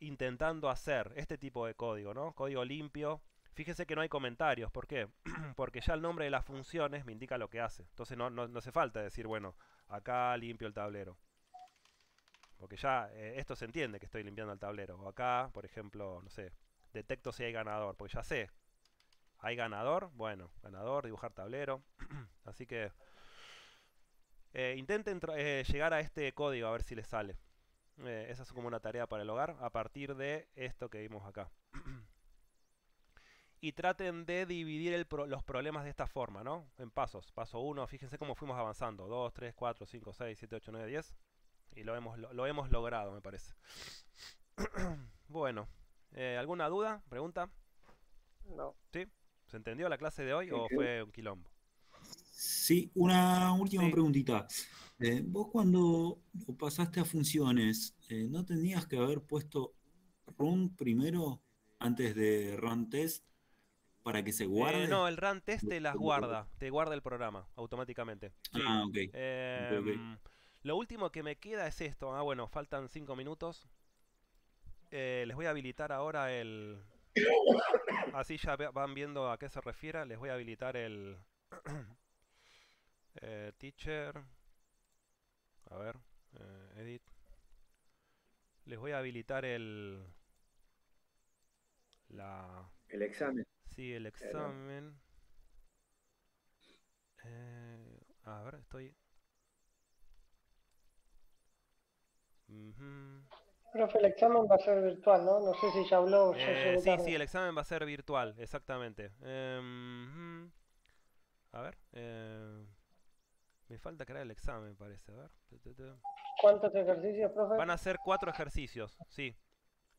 intentando hacer. Este tipo de código, ¿no? Código limpio, Fíjese que no hay comentarios. ¿Por qué? Porque ya el nombre de las funciones me indica lo que hace. Entonces no, hace falta decir, bueno, acá limpio el tablero. Porque ya eh, esto se entiende que estoy limpiando el tablero. O acá, por ejemplo, no sé, detecto si hay ganador. Porque ya sé, hay ganador. Bueno, ganador, dibujar tablero. Así que eh, intenten eh, llegar a este código a ver si les sale. Eh, esa es como una tarea para el hogar a partir de esto que vimos acá. y traten de dividir los problemas de esta forma, ¿no? En pasos. Paso 1, fíjense cómo fuimos avanzando. 2, 3, 4, 5, 6, 7, 8, 9, 10. Y lo hemos, lo, hemos logrado, me parece. bueno, eh, ¿alguna duda? ¿Pregunta? No. ¿Sí? ¿Se entendió la clase de hoy o fue un quilombo? Sí, una última preguntita. Eh, vos cuando pasaste a funciones, eh, ¿no tenías que haber puesto run primero antes de run test? para que se eh, guarde? no, el test te las guarda, te guarda el programa automáticamente. Ah, em, Lo último que me queda es esto. Ah, bueno, faltan 5 minutos. Eh, les voy a habilitar ahora el... Así ya van viendo a qué se refiere. Les voy a habilitar el... Eh, teacher. A ver, edit. Les voy a habilitar el... El examen. Sí, el examen. Eh, a ver, estoy... el examen va a ser virtual, ¿no? No sé si ya habló. Ya eh, sí, sí, el examen va a ser virtual, exactamente. Em, a ver. Eh, me falta crear el examen, parece. A ver. ¿Cuántos ejercicios, profe? Van a ser cuatro ejercicios, sí.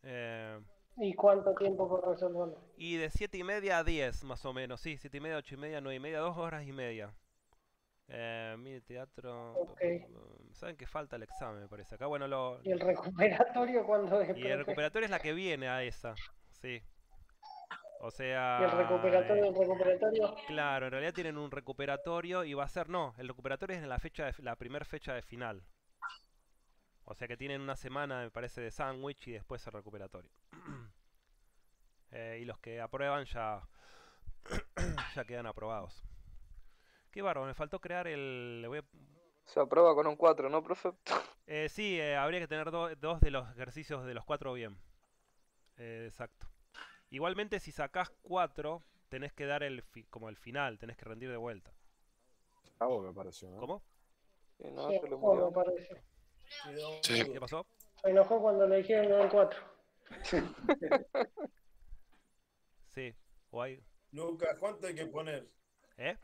Eh, ¿Y cuánto tiempo por resolverlo? Y de 7 y media a 10, más o menos, sí, 7 y media, 8 y media, 9 y media, 2 horas y media. Eh, teatro. Saben que falta el examen, me parece. Acá, bueno, lo. ¿Y el recuperatorio cuando es? Y el recuperatorio es la que viene a esa, sí. O sea. ¿Y el recuperatorio, el eh, recuperatorio. Claro, en realidad tienen un recuperatorio y va a ser, no, el recuperatorio es en la fecha la primera fecha de final. O sea que tienen una semana, me parece, de sándwich y después el recuperatorio. Eh, y los que aprueban ya, ya quedan aprobados. Qué bárbaro, me faltó crear el... Se aprueba con un 4, ¿no, profe? Eh, sí, eh, habría que tener dos de los ejercicios de los cuatro bien. exacto. Igualmente, si sacás 4, tenés que dar el como el final, tenés que rendir de vuelta. Ah, me ¿no? ¿Cómo? Sí, no, me ¿Qué pasó? Se enojó cuando le dijeron que eran cuatro. sí, Lucas, ¿cuánto hay que poner? ¿Eh?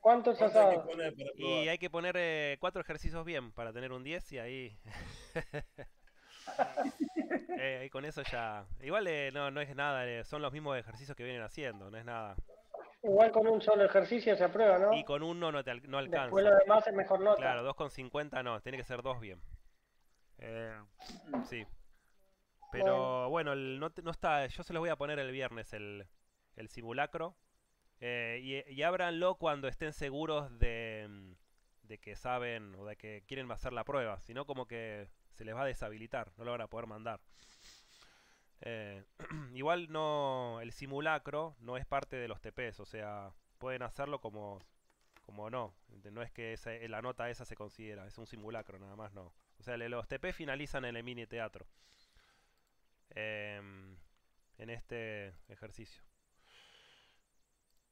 ¿Cuántos asados? y hay que poner eh, cuatro ejercicios bien para tener un 10 y ahí. Eh, y con eso ya. Igual eh, no, no es nada, son los mismos ejercicios que vienen haciendo, no es nada. Igual con un solo ejercicio se aprueba, ¿no? Y con uno no, te no alcanza. Después lo demás es mejor nota. Claro, 2,50 no, tiene que ser dos bien. Eh. sí. Pero bueno, no, no, está. Yo se los voy a poner el viernes el, el simulacro. Eh, y, y, cuando estén seguros de, de que saben o de que quieren hacer la prueba. sino como que se les va a deshabilitar. No lo van a poder mandar. Eh, igual no, el simulacro no es parte de los TPs, o sea, pueden hacerlo como, como no. No es que eh, la nota esa se considera, es un simulacro nada más, no. O sea, los TP finalizan en el mini teatro. Em, en este ejercicio.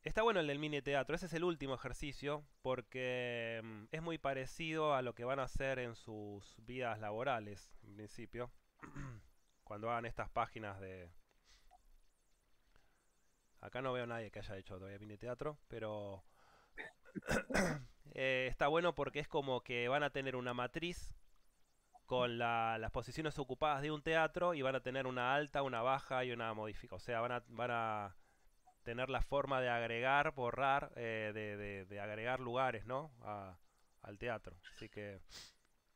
Está bueno el del mini teatro, ese es el último ejercicio porque em, es muy parecido a lo que van a hacer en sus vidas laborales, en principio. cuando hagan estas páginas de... Acá no veo a nadie que haya hecho todavía mini teatro, pero... Eh, está bueno porque es como que van a tener una matriz con las posiciones ocupadas de un teatro y van a tener una alta, una baja y una modifica, O sea, van a, van a tener la forma de agregar, borrar, eh, de, agregar lugares, ¿no? al teatro. Así que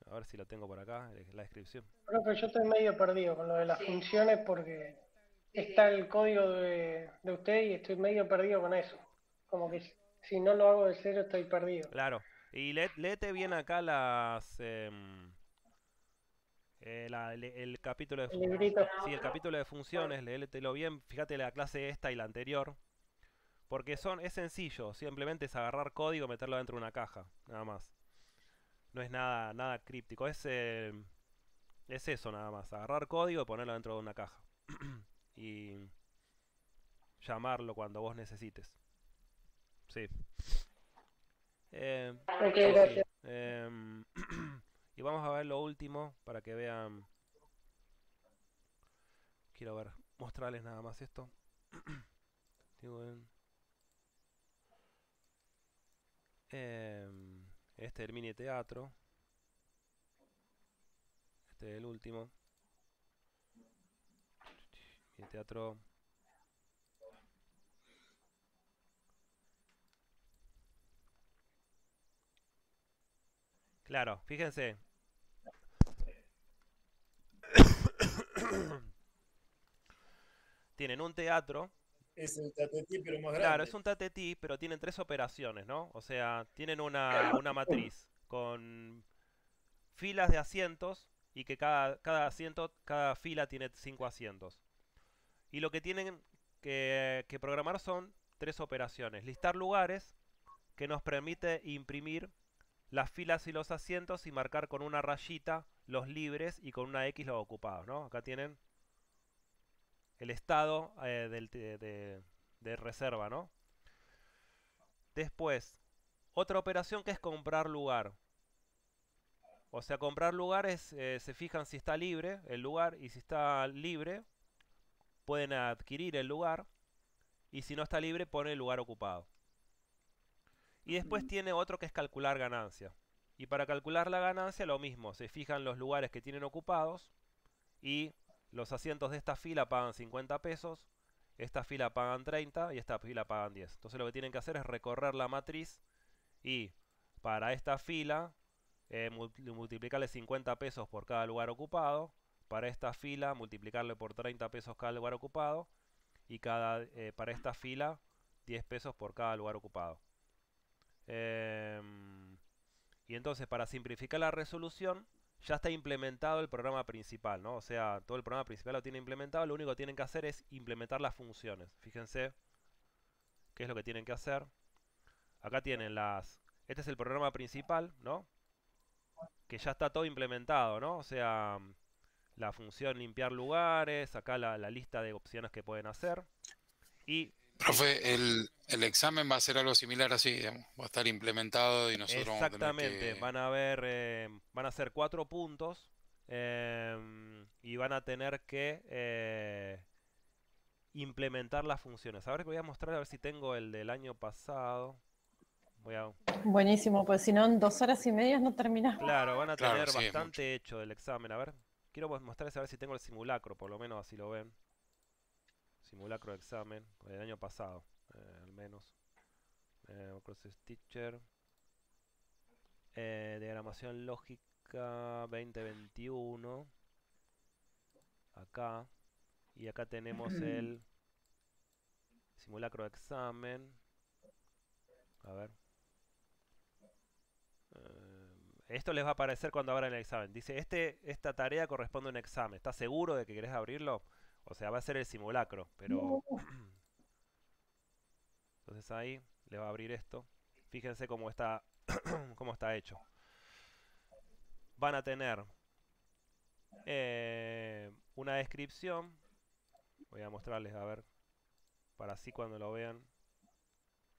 a ver si lo tengo por acá, eh, la descripción. yo estoy medio perdido con lo de las funciones porque está el código de, usted y estoy medio perdido con eso. Como que si no lo hago de cero estoy perdido. Claro. Y léete bien acá las... Em, eh, el, capítulo de funciones. Sí, el capítulo de funciones, léetelo bien. Fíjate la clase esta y la anterior. Porque son, es sencillo, simplemente es agarrar código, y meterlo dentro de una caja, nada más no es nada, nada críptico. Es, eh, es eso nada más, agarrar código y ponerlo dentro de una caja. y llamarlo cuando vos necesites. Sí. Eh, eh, y vamos a ver lo último para que vean. Quiero ver, mostrarles nada más esto. Em, este es el mini teatro. Este es el último. Mini teatro. Claro, fíjense. Tienen un teatro es un pero más grande. Claro, es un TTT, pero tienen tres operaciones, ¿no? O sea, tienen ah. una, matriz con filas de asientos y que cada, cada asiento, cada fila tiene cinco asientos. Y lo que tienen que, que programar son tres operaciones. Listar lugares, que nos permite imprimir las filas y los asientos y marcar con una rayita los libres y con una X los ocupados, ¿no? Acá tienen el estado eh, de, reserva, ¿no? Después, otra operación que es comprar lugar. O sea, comprar lugares, eh, se fijan si está libre el lugar y si está libre, pueden adquirir el lugar. Y si no está libre, pone el lugar ocupado. Y después mm. tiene otro que es calcular ganancia. Y para calcular la ganancia, lo mismo, se fijan los lugares que tienen ocupados y los asientos de esta fila pagan 50 pesos, esta fila pagan 30 y esta fila pagan 10. Entonces lo que tienen que hacer es recorrer la matriz y para esta fila eh, multiplicarle 50 pesos por cada lugar ocupado. Para esta fila multiplicarle por 30 pesos cada lugar ocupado. Y cada, eh, para esta fila 10 pesos por cada lugar ocupado. Em, y entonces para simplificar la resolución ya está implementado el programa principal, ¿no? O sea, todo el programa principal lo tiene implementado, lo único que tienen que hacer es implementar las funciones. Fíjense qué es lo que tienen que hacer. Acá tienen las... Este es el programa principal, ¿no? Que ya está todo implementado, ¿no? O sea, la función limpiar lugares, acá la, la lista de opciones que pueden hacer. Y Profe, el, examen va a ser algo similar así, digamos. va a estar implementado y nosotros Exactamente, vamos a que... van a ver, em, van a ser cuatro puntos em, y van a tener que eh, implementar las funciones. A ver, voy a mostrar a ver si tengo el del año pasado. Voy Buenísimo, pues si no en dos horas y media no terminamos. Claro, van a tener bastante hecho del examen. A ver, quiero mostrarles a ver si tengo el simulacro, por lo menos así lo ven simulacro de examen del año pasado, eh, al menos. Eh, Teacher. Eh, diagramación lógica 2021. Acá. Y acá tenemos el simulacro de examen. A ver. Eh, esto les va a aparecer cuando abran el examen. Dice, este, esta tarea corresponde a un examen. ¿Estás seguro de que querés abrirlo? O sea, va a ser el simulacro, pero... Entonces ahí le va a abrir esto. Fíjense cómo está, cómo está hecho. Van a tener eh, una descripción. Voy a mostrarles, a ver, para así cuando lo vean.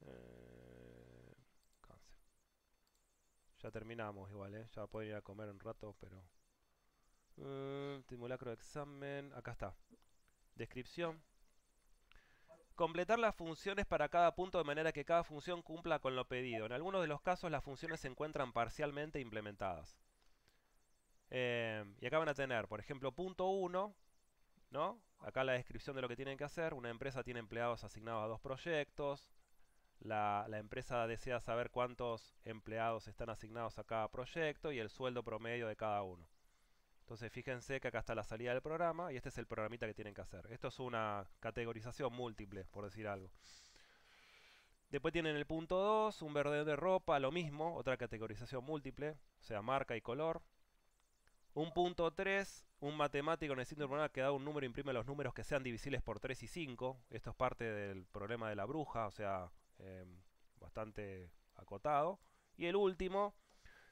Eh, ya terminamos igual, ¿eh? ya pueden ir a comer un rato, pero... Eh, simulacro de examen, acá está. Descripción. Completar las funciones para cada punto de manera que cada función cumpla con lo pedido. En algunos de los casos las funciones se encuentran parcialmente implementadas. Eh, y acá van a tener, por ejemplo, punto 1, ¿no? Acá la descripción de lo que tienen que hacer. Una empresa tiene empleados asignados a dos proyectos. la, empresa desea saber cuántos empleados están asignados a cada proyecto y el sueldo promedio de cada uno. Entonces fíjense que acá está la salida del programa y este es el programita que tienen que hacer. Esto es una categorización múltiple, por decir algo. Después tienen el punto 2, un verde de ropa, lo mismo, otra categorización múltiple, o sea, marca y color. Un punto 3, un matemático en el síndrome normal que da un número e imprime los números que sean divisibles por 3 y 5. Esto es parte del problema de la bruja, o sea, em, bastante acotado. Y el último,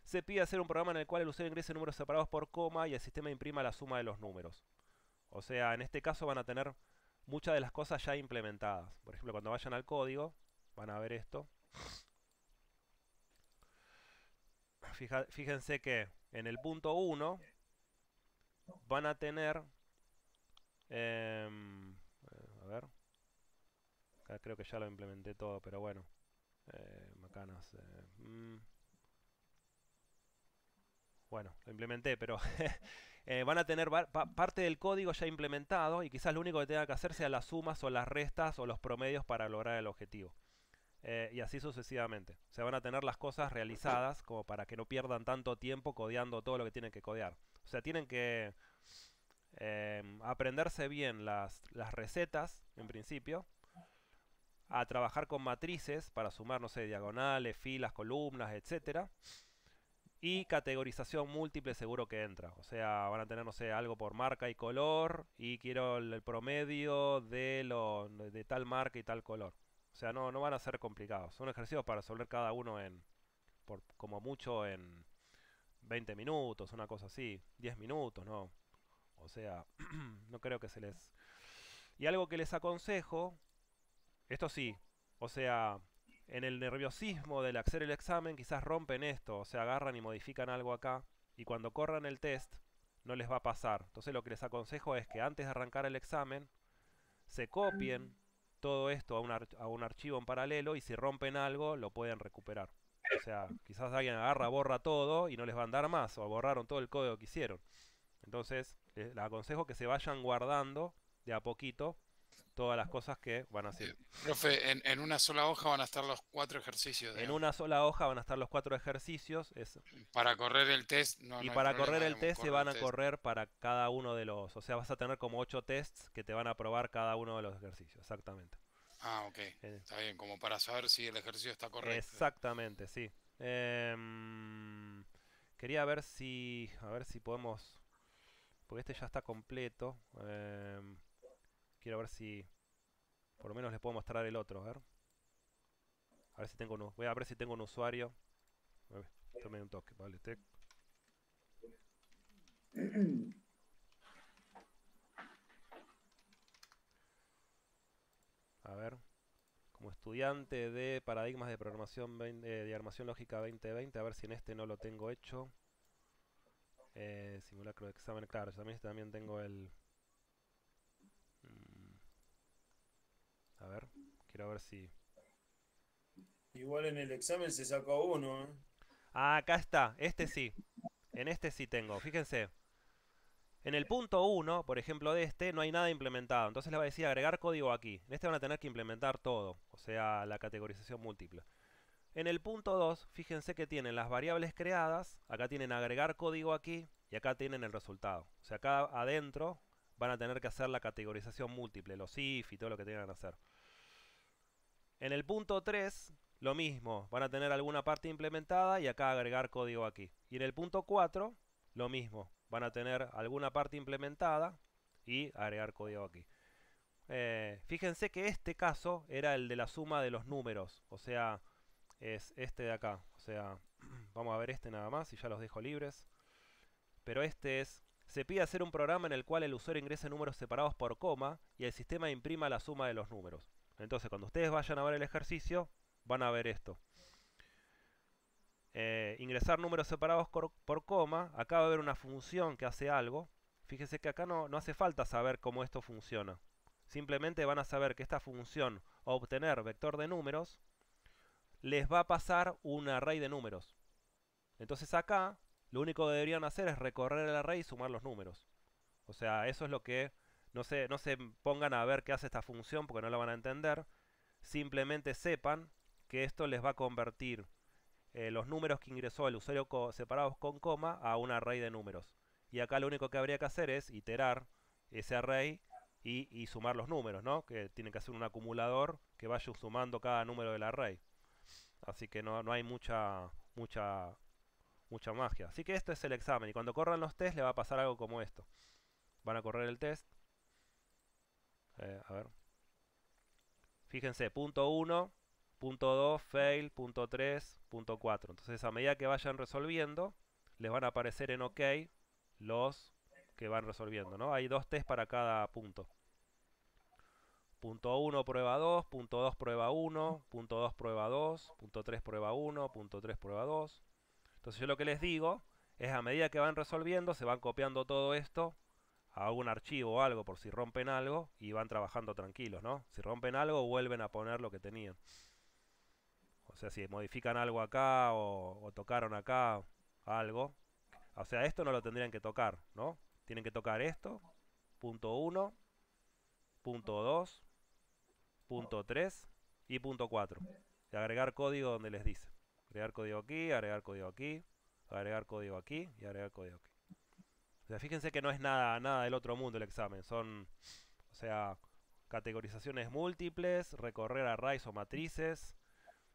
se pide hacer un programa en el cual el usuario ingrese números separados por coma y el sistema imprima la suma de los números. O sea, en este caso van a tener muchas de las cosas ya implementadas. Por ejemplo, cuando vayan al código, van a ver esto. fíjense que en el punto 1 van a tener... Em, a ver. Acá creo que ya lo implementé todo, pero bueno. Eh, macanas. Eh, mm. Bueno, lo implementé, pero eh, van a tener parte del código ya implementado y quizás lo único que tenga que hacer sea las sumas o las restas o los promedios para lograr el objetivo. Eh, y así sucesivamente. O sea, van a tener las cosas realizadas como para que no pierdan tanto tiempo codeando todo lo que tienen que codear. O sea, tienen que eh, aprenderse bien las, las recetas, en principio, a trabajar con matrices para sumar, no sé, diagonales, filas, columnas, etcétera y categorización múltiple seguro que entra. O sea, van a tener, no sé, algo por marca y color. Y quiero el, promedio de, lo, de tal marca y tal color. O sea, no, no van a ser complicados. Son ejercicios para resolver cada uno en, por, como mucho, en 20 minutos, una cosa así. 10 minutos, ¿no? O sea, no creo que se les... Y algo que les aconsejo, esto sí, o sea, en el nerviosismo del hacer el examen quizás rompen esto, o sea, agarran y modifican algo acá, y cuando corran el test no les va a pasar. Entonces lo que les aconsejo es que antes de arrancar el examen, se copien todo esto a un, a un archivo en paralelo y si rompen algo lo pueden recuperar. O sea, quizás alguien agarra, borra todo y no les va a andar más, o borraron todo el código que hicieron. Entonces, les aconsejo que se vayan guardando de a poquito todas las cosas que van a ser. Eh, profe, en, una sola hoja van a estar los cuatro ejercicios. En una sola hoja van a estar los cuatro ejercicios. Es... Para correr el test. y para correr el test se van a correr para cada uno de los. O sea, vas a tener como ocho tests que te van a probar cada uno de los ejercicios, exactamente. Ah, ok. Eh. Está bien, como para saber si el ejercicio está correcto. Exactamente, sí. Em, quería ver si. A ver si podemos. Porque este ya está completo. Em, Quiero ver si... Por lo menos les puedo mostrar el otro, a ver. A ver si tengo un... Voy a ver si tengo un usuario. A tome un toque, vale, A ver. Como estudiante de paradigmas de programación eh, de armación lógica 2020, a ver si en este no lo tengo hecho. Eh, simulacro de examen, claro, yo también, también tengo el, A ver, quiero ver si... Igual en el examen se sacó uno, ¿eh? Ah, acá está. Este sí. En este sí tengo. Fíjense. En el punto 1, por ejemplo, de este, no hay nada implementado. Entonces le va a decir agregar código aquí. En este van a tener que implementar todo. O sea, la categorización múltiple. En el punto 2, fíjense que tienen las variables creadas. Acá tienen agregar código aquí. Y acá tienen el resultado. O sea, acá adentro van a tener que hacer la categorización múltiple, los if y todo lo que tengan que hacer. En el punto 3, lo mismo, van a tener alguna parte implementada y acá agregar código aquí. Y en el punto 4, lo mismo, van a tener alguna parte implementada y agregar código aquí. Eh, fíjense que este caso era el de la suma de los números, o sea, es este de acá. O sea, vamos a ver este nada más y ya los dejo libres. Pero este es se pide hacer un programa en el cual el usuario ingrese números separados por coma y el sistema imprima la suma de los números. Entonces, cuando ustedes vayan a ver el ejercicio, van a ver esto. Eh, ingresar números separados por, coma. Acá va a haber una función que hace algo. Fíjense que acá no, no hace falta saber cómo esto funciona. Simplemente van a saber que esta función obtener vector de números les va a pasar un array de números. Entonces acá lo único que deberían hacer es recorrer el array y sumar los números. O sea, eso es lo que... No se, no se pongan a ver qué hace esta función porque no la van a entender. Simplemente sepan que esto les va a convertir eh, los números que ingresó el usuario separados con coma a un array de números. Y acá lo único que habría que hacer es iterar ese array y, sumar los números, ¿no? Que tienen que hacer un acumulador que vaya sumando cada número del array. Así que no, no hay mucha, mucha mucha magia. Así que este es el examen y cuando corran los test le va a pasar algo como esto. Van a correr el test. Eh, a ver. Fíjense, punto 1, punto 2, fail, punto 3, punto 4. Entonces a medida que vayan resolviendo, les van a aparecer en OK los que van resolviendo. ¿no? Hay dos test para cada punto. Punto 1 prueba 2, punto 2 prueba 1, punto 2 prueba 2, punto 3 prueba 1, punto 3 prueba 2, entonces yo lo que les digo es a medida que van resolviendo, se van copiando todo esto a algún archivo o algo por si rompen algo y van trabajando tranquilos, ¿no? Si rompen algo, vuelven a poner lo que tenían. O sea, si modifican algo acá o, tocaron acá algo. O sea, esto no lo tendrían que tocar, ¿no? Tienen que tocar esto, punto 1, punto 2, punto 3 y punto 4. Y agregar código donde les dice. Agregar código aquí, agregar código aquí, agregar código aquí y agregar código aquí. O sea, fíjense que no es nada, nada del otro mundo el examen. Son, o sea, categorizaciones múltiples, recorrer arrays o matrices,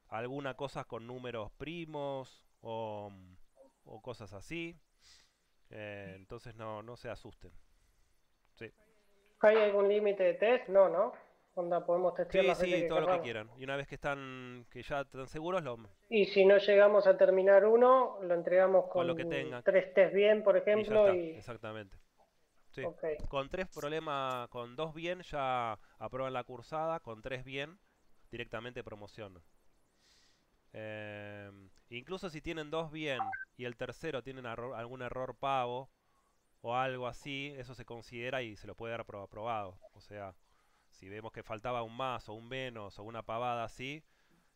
alguna cosa con números primos o, cosas así. Eh, entonces no, se asusten. ¿Hay algún límite de test? No, ¿no? podemos todo lo que quieran. Y una vez que están, que ya están seguros, lo... Y si no llegamos a terminar uno, lo entregamos con, tres test bien, por ejemplo. Exactamente. Con tres problemas, con dos bien ya aprueban la cursada, con tres bien directamente promocionan. Em, incluso si tienen dos bien y el tercero tienen algún error pavo o algo así, eso se considera y se lo puede dar aprobado. O sea, si vemos que faltaba un más o un menos o una pavada así,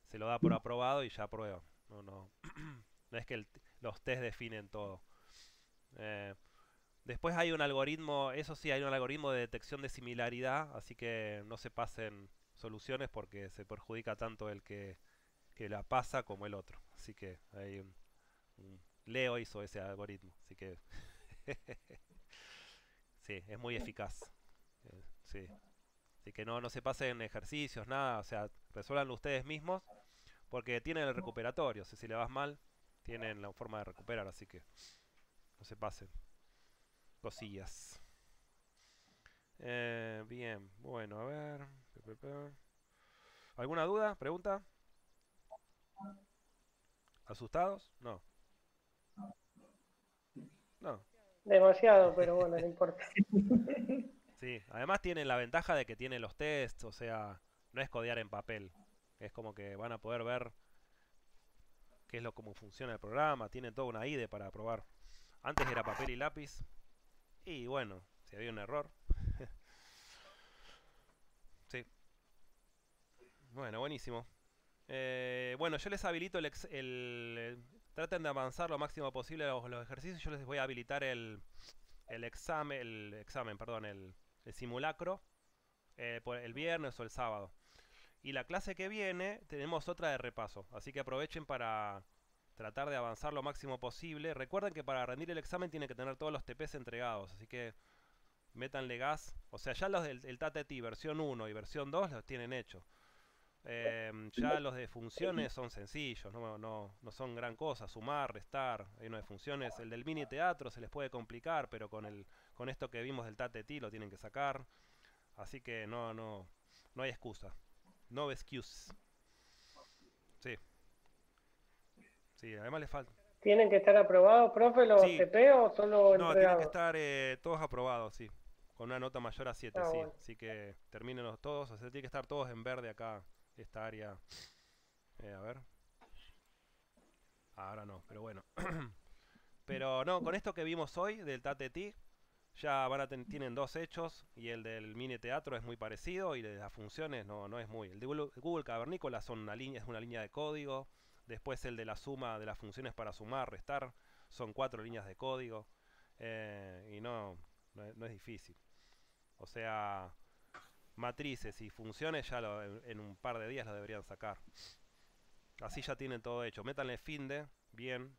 se lo da por aprobado y ya aprueba. No, no. no es que los test definen todo. Eh, después hay un algoritmo, eso sí, hay un algoritmo de detección de similaridad, así que no se pasen soluciones porque se perjudica tanto el que, la pasa como el otro. Así que hay Leo hizo ese algoritmo, así que sí, es muy eficaz. Eh, sí que no, no se pasen ejercicios, nada, o sea, resuélvanlo ustedes mismos, porque tienen el recuperatorio, o sea, si le vas mal, tienen la forma de recuperar, así que no se pasen. Cosillas. Eh, bien, bueno, a ver. ¿Alguna duda? ¿Pregunta? ¿Asustados? No. No. Demasiado, pero bueno, no importa. Sí, además tiene la ventaja de que tiene los tests, o sea, no es codear en papel. Es como que van a poder ver qué es lo cómo funciona el programa, tienen toda una IDE para probar. Antes era papel y lápiz. Y bueno, si había un error. sí. Bueno, buenísimo. Eh, bueno, yo les habilito el, Traten de avanzar lo máximo posible los, los ejercicios. Yo les voy a habilitar el, el examen, el examen, perdón, el, simulacro, eh, por el viernes o el sábado. Y la clase que viene tenemos otra de repaso, así que aprovechen para tratar de avanzar lo máximo posible. Recuerden que para rendir el examen tienen que tener todos los TPs entregados, así que métanle gas. O sea, ya los del e versión 1 y versión 2 los tienen hechos. Eh, ya los de funciones son sencillos, no, no, son gran cosa, sumar, restar, hay uno de funciones, el del mini teatro se les puede complicar, pero con el con esto que vimos del Tateti lo tienen que sacar. Así que no, no, no hay excusa. No excuse. Sí. Sí, además le falta. ¿Tienen que estar aprobados, profe, los sí. o solo No, tienen que estar eh, todos aprobados, sí. Con una nota mayor a 7, ah, sí. Así que los todos. O sea, tiene que estar todos en verde acá, esta área. Eh, a ver. Ahora no, pero bueno. pero no, con esto que vimos hoy del Tateti, ya tienen dos hechos y el del mini teatro es muy parecido y de las funciones no, no es muy. El de Google Cavernícola son una línea, es una línea de código. Después el de la suma de las funciones para sumar, restar, son cuatro líneas de código. Eh, y no, no, es difícil. O sea, matrices y funciones ya en, en, un par de días lo deberían sacar. Así ya tienen todo hecho. Métanle finde, bien,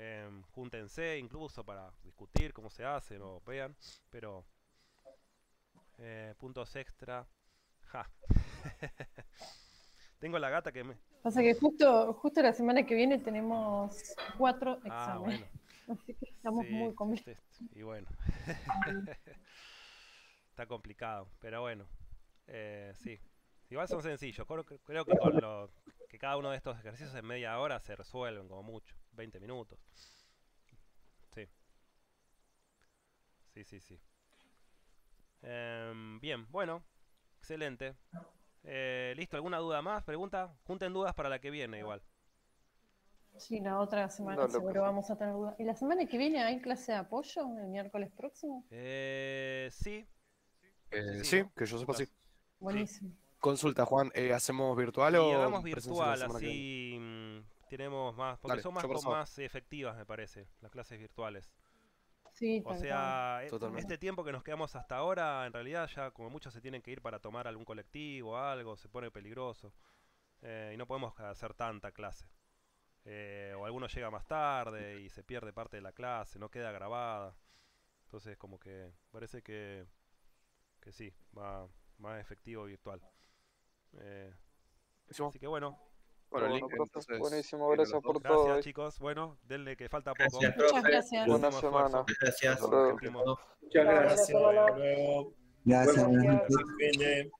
Em, júntense incluso para discutir cómo se hace o vean, pero eh, puntos extra. Tengo la gata que me... Pasa que justo, justo la semana que viene tenemos cuatro ah, exámenes. estamos muy Y bueno. Está complicado, pero bueno. Eh, sí. Igual son sencillos. Creo, creo que con lo, que cada uno de estos ejercicios en media hora se resuelven como mucho. 20 minutos. Sí. Sí, sí, sí. Em, bien, bueno. Excelente. Eh, listo, ¿alguna duda más? ¿Pregunta? Junten dudas para la que viene igual. Sí, la otra semana seguro vamos a tener dudas. ¿Y la semana que viene hay clase de apoyo el miércoles próximo? Eh, eh, sí. sí, que yo sepa, sí. Buenísimo. Consulta, Juan, ¿hacemos virtual sí, o...? Hagamos virtual, así tenemos más, porque son más, más efectivas, me parece, las clases virtuales. o sea, e- este tiempo que nos quedamos hasta ahora, en realidad ya como muchos se tienen que ir para tomar algún colectivo o algo, se pone peligroso. Eh, y no podemos hacer tanta clase. Eh, o alguno llega más tarde y se pierde parte de la clase, no queda grabada. Entonces como que parece que, que sí, va más efectivo virtual. Eh, así que bueno, bueno, bueno link, entonces, buenísimo, eh, gracias por gracias, todo. Gracias, chicos. Bueno, denle que falta poco. Gracias, Muchas gracias. Buena semana. Gracias. Muchas gracias. Gracias.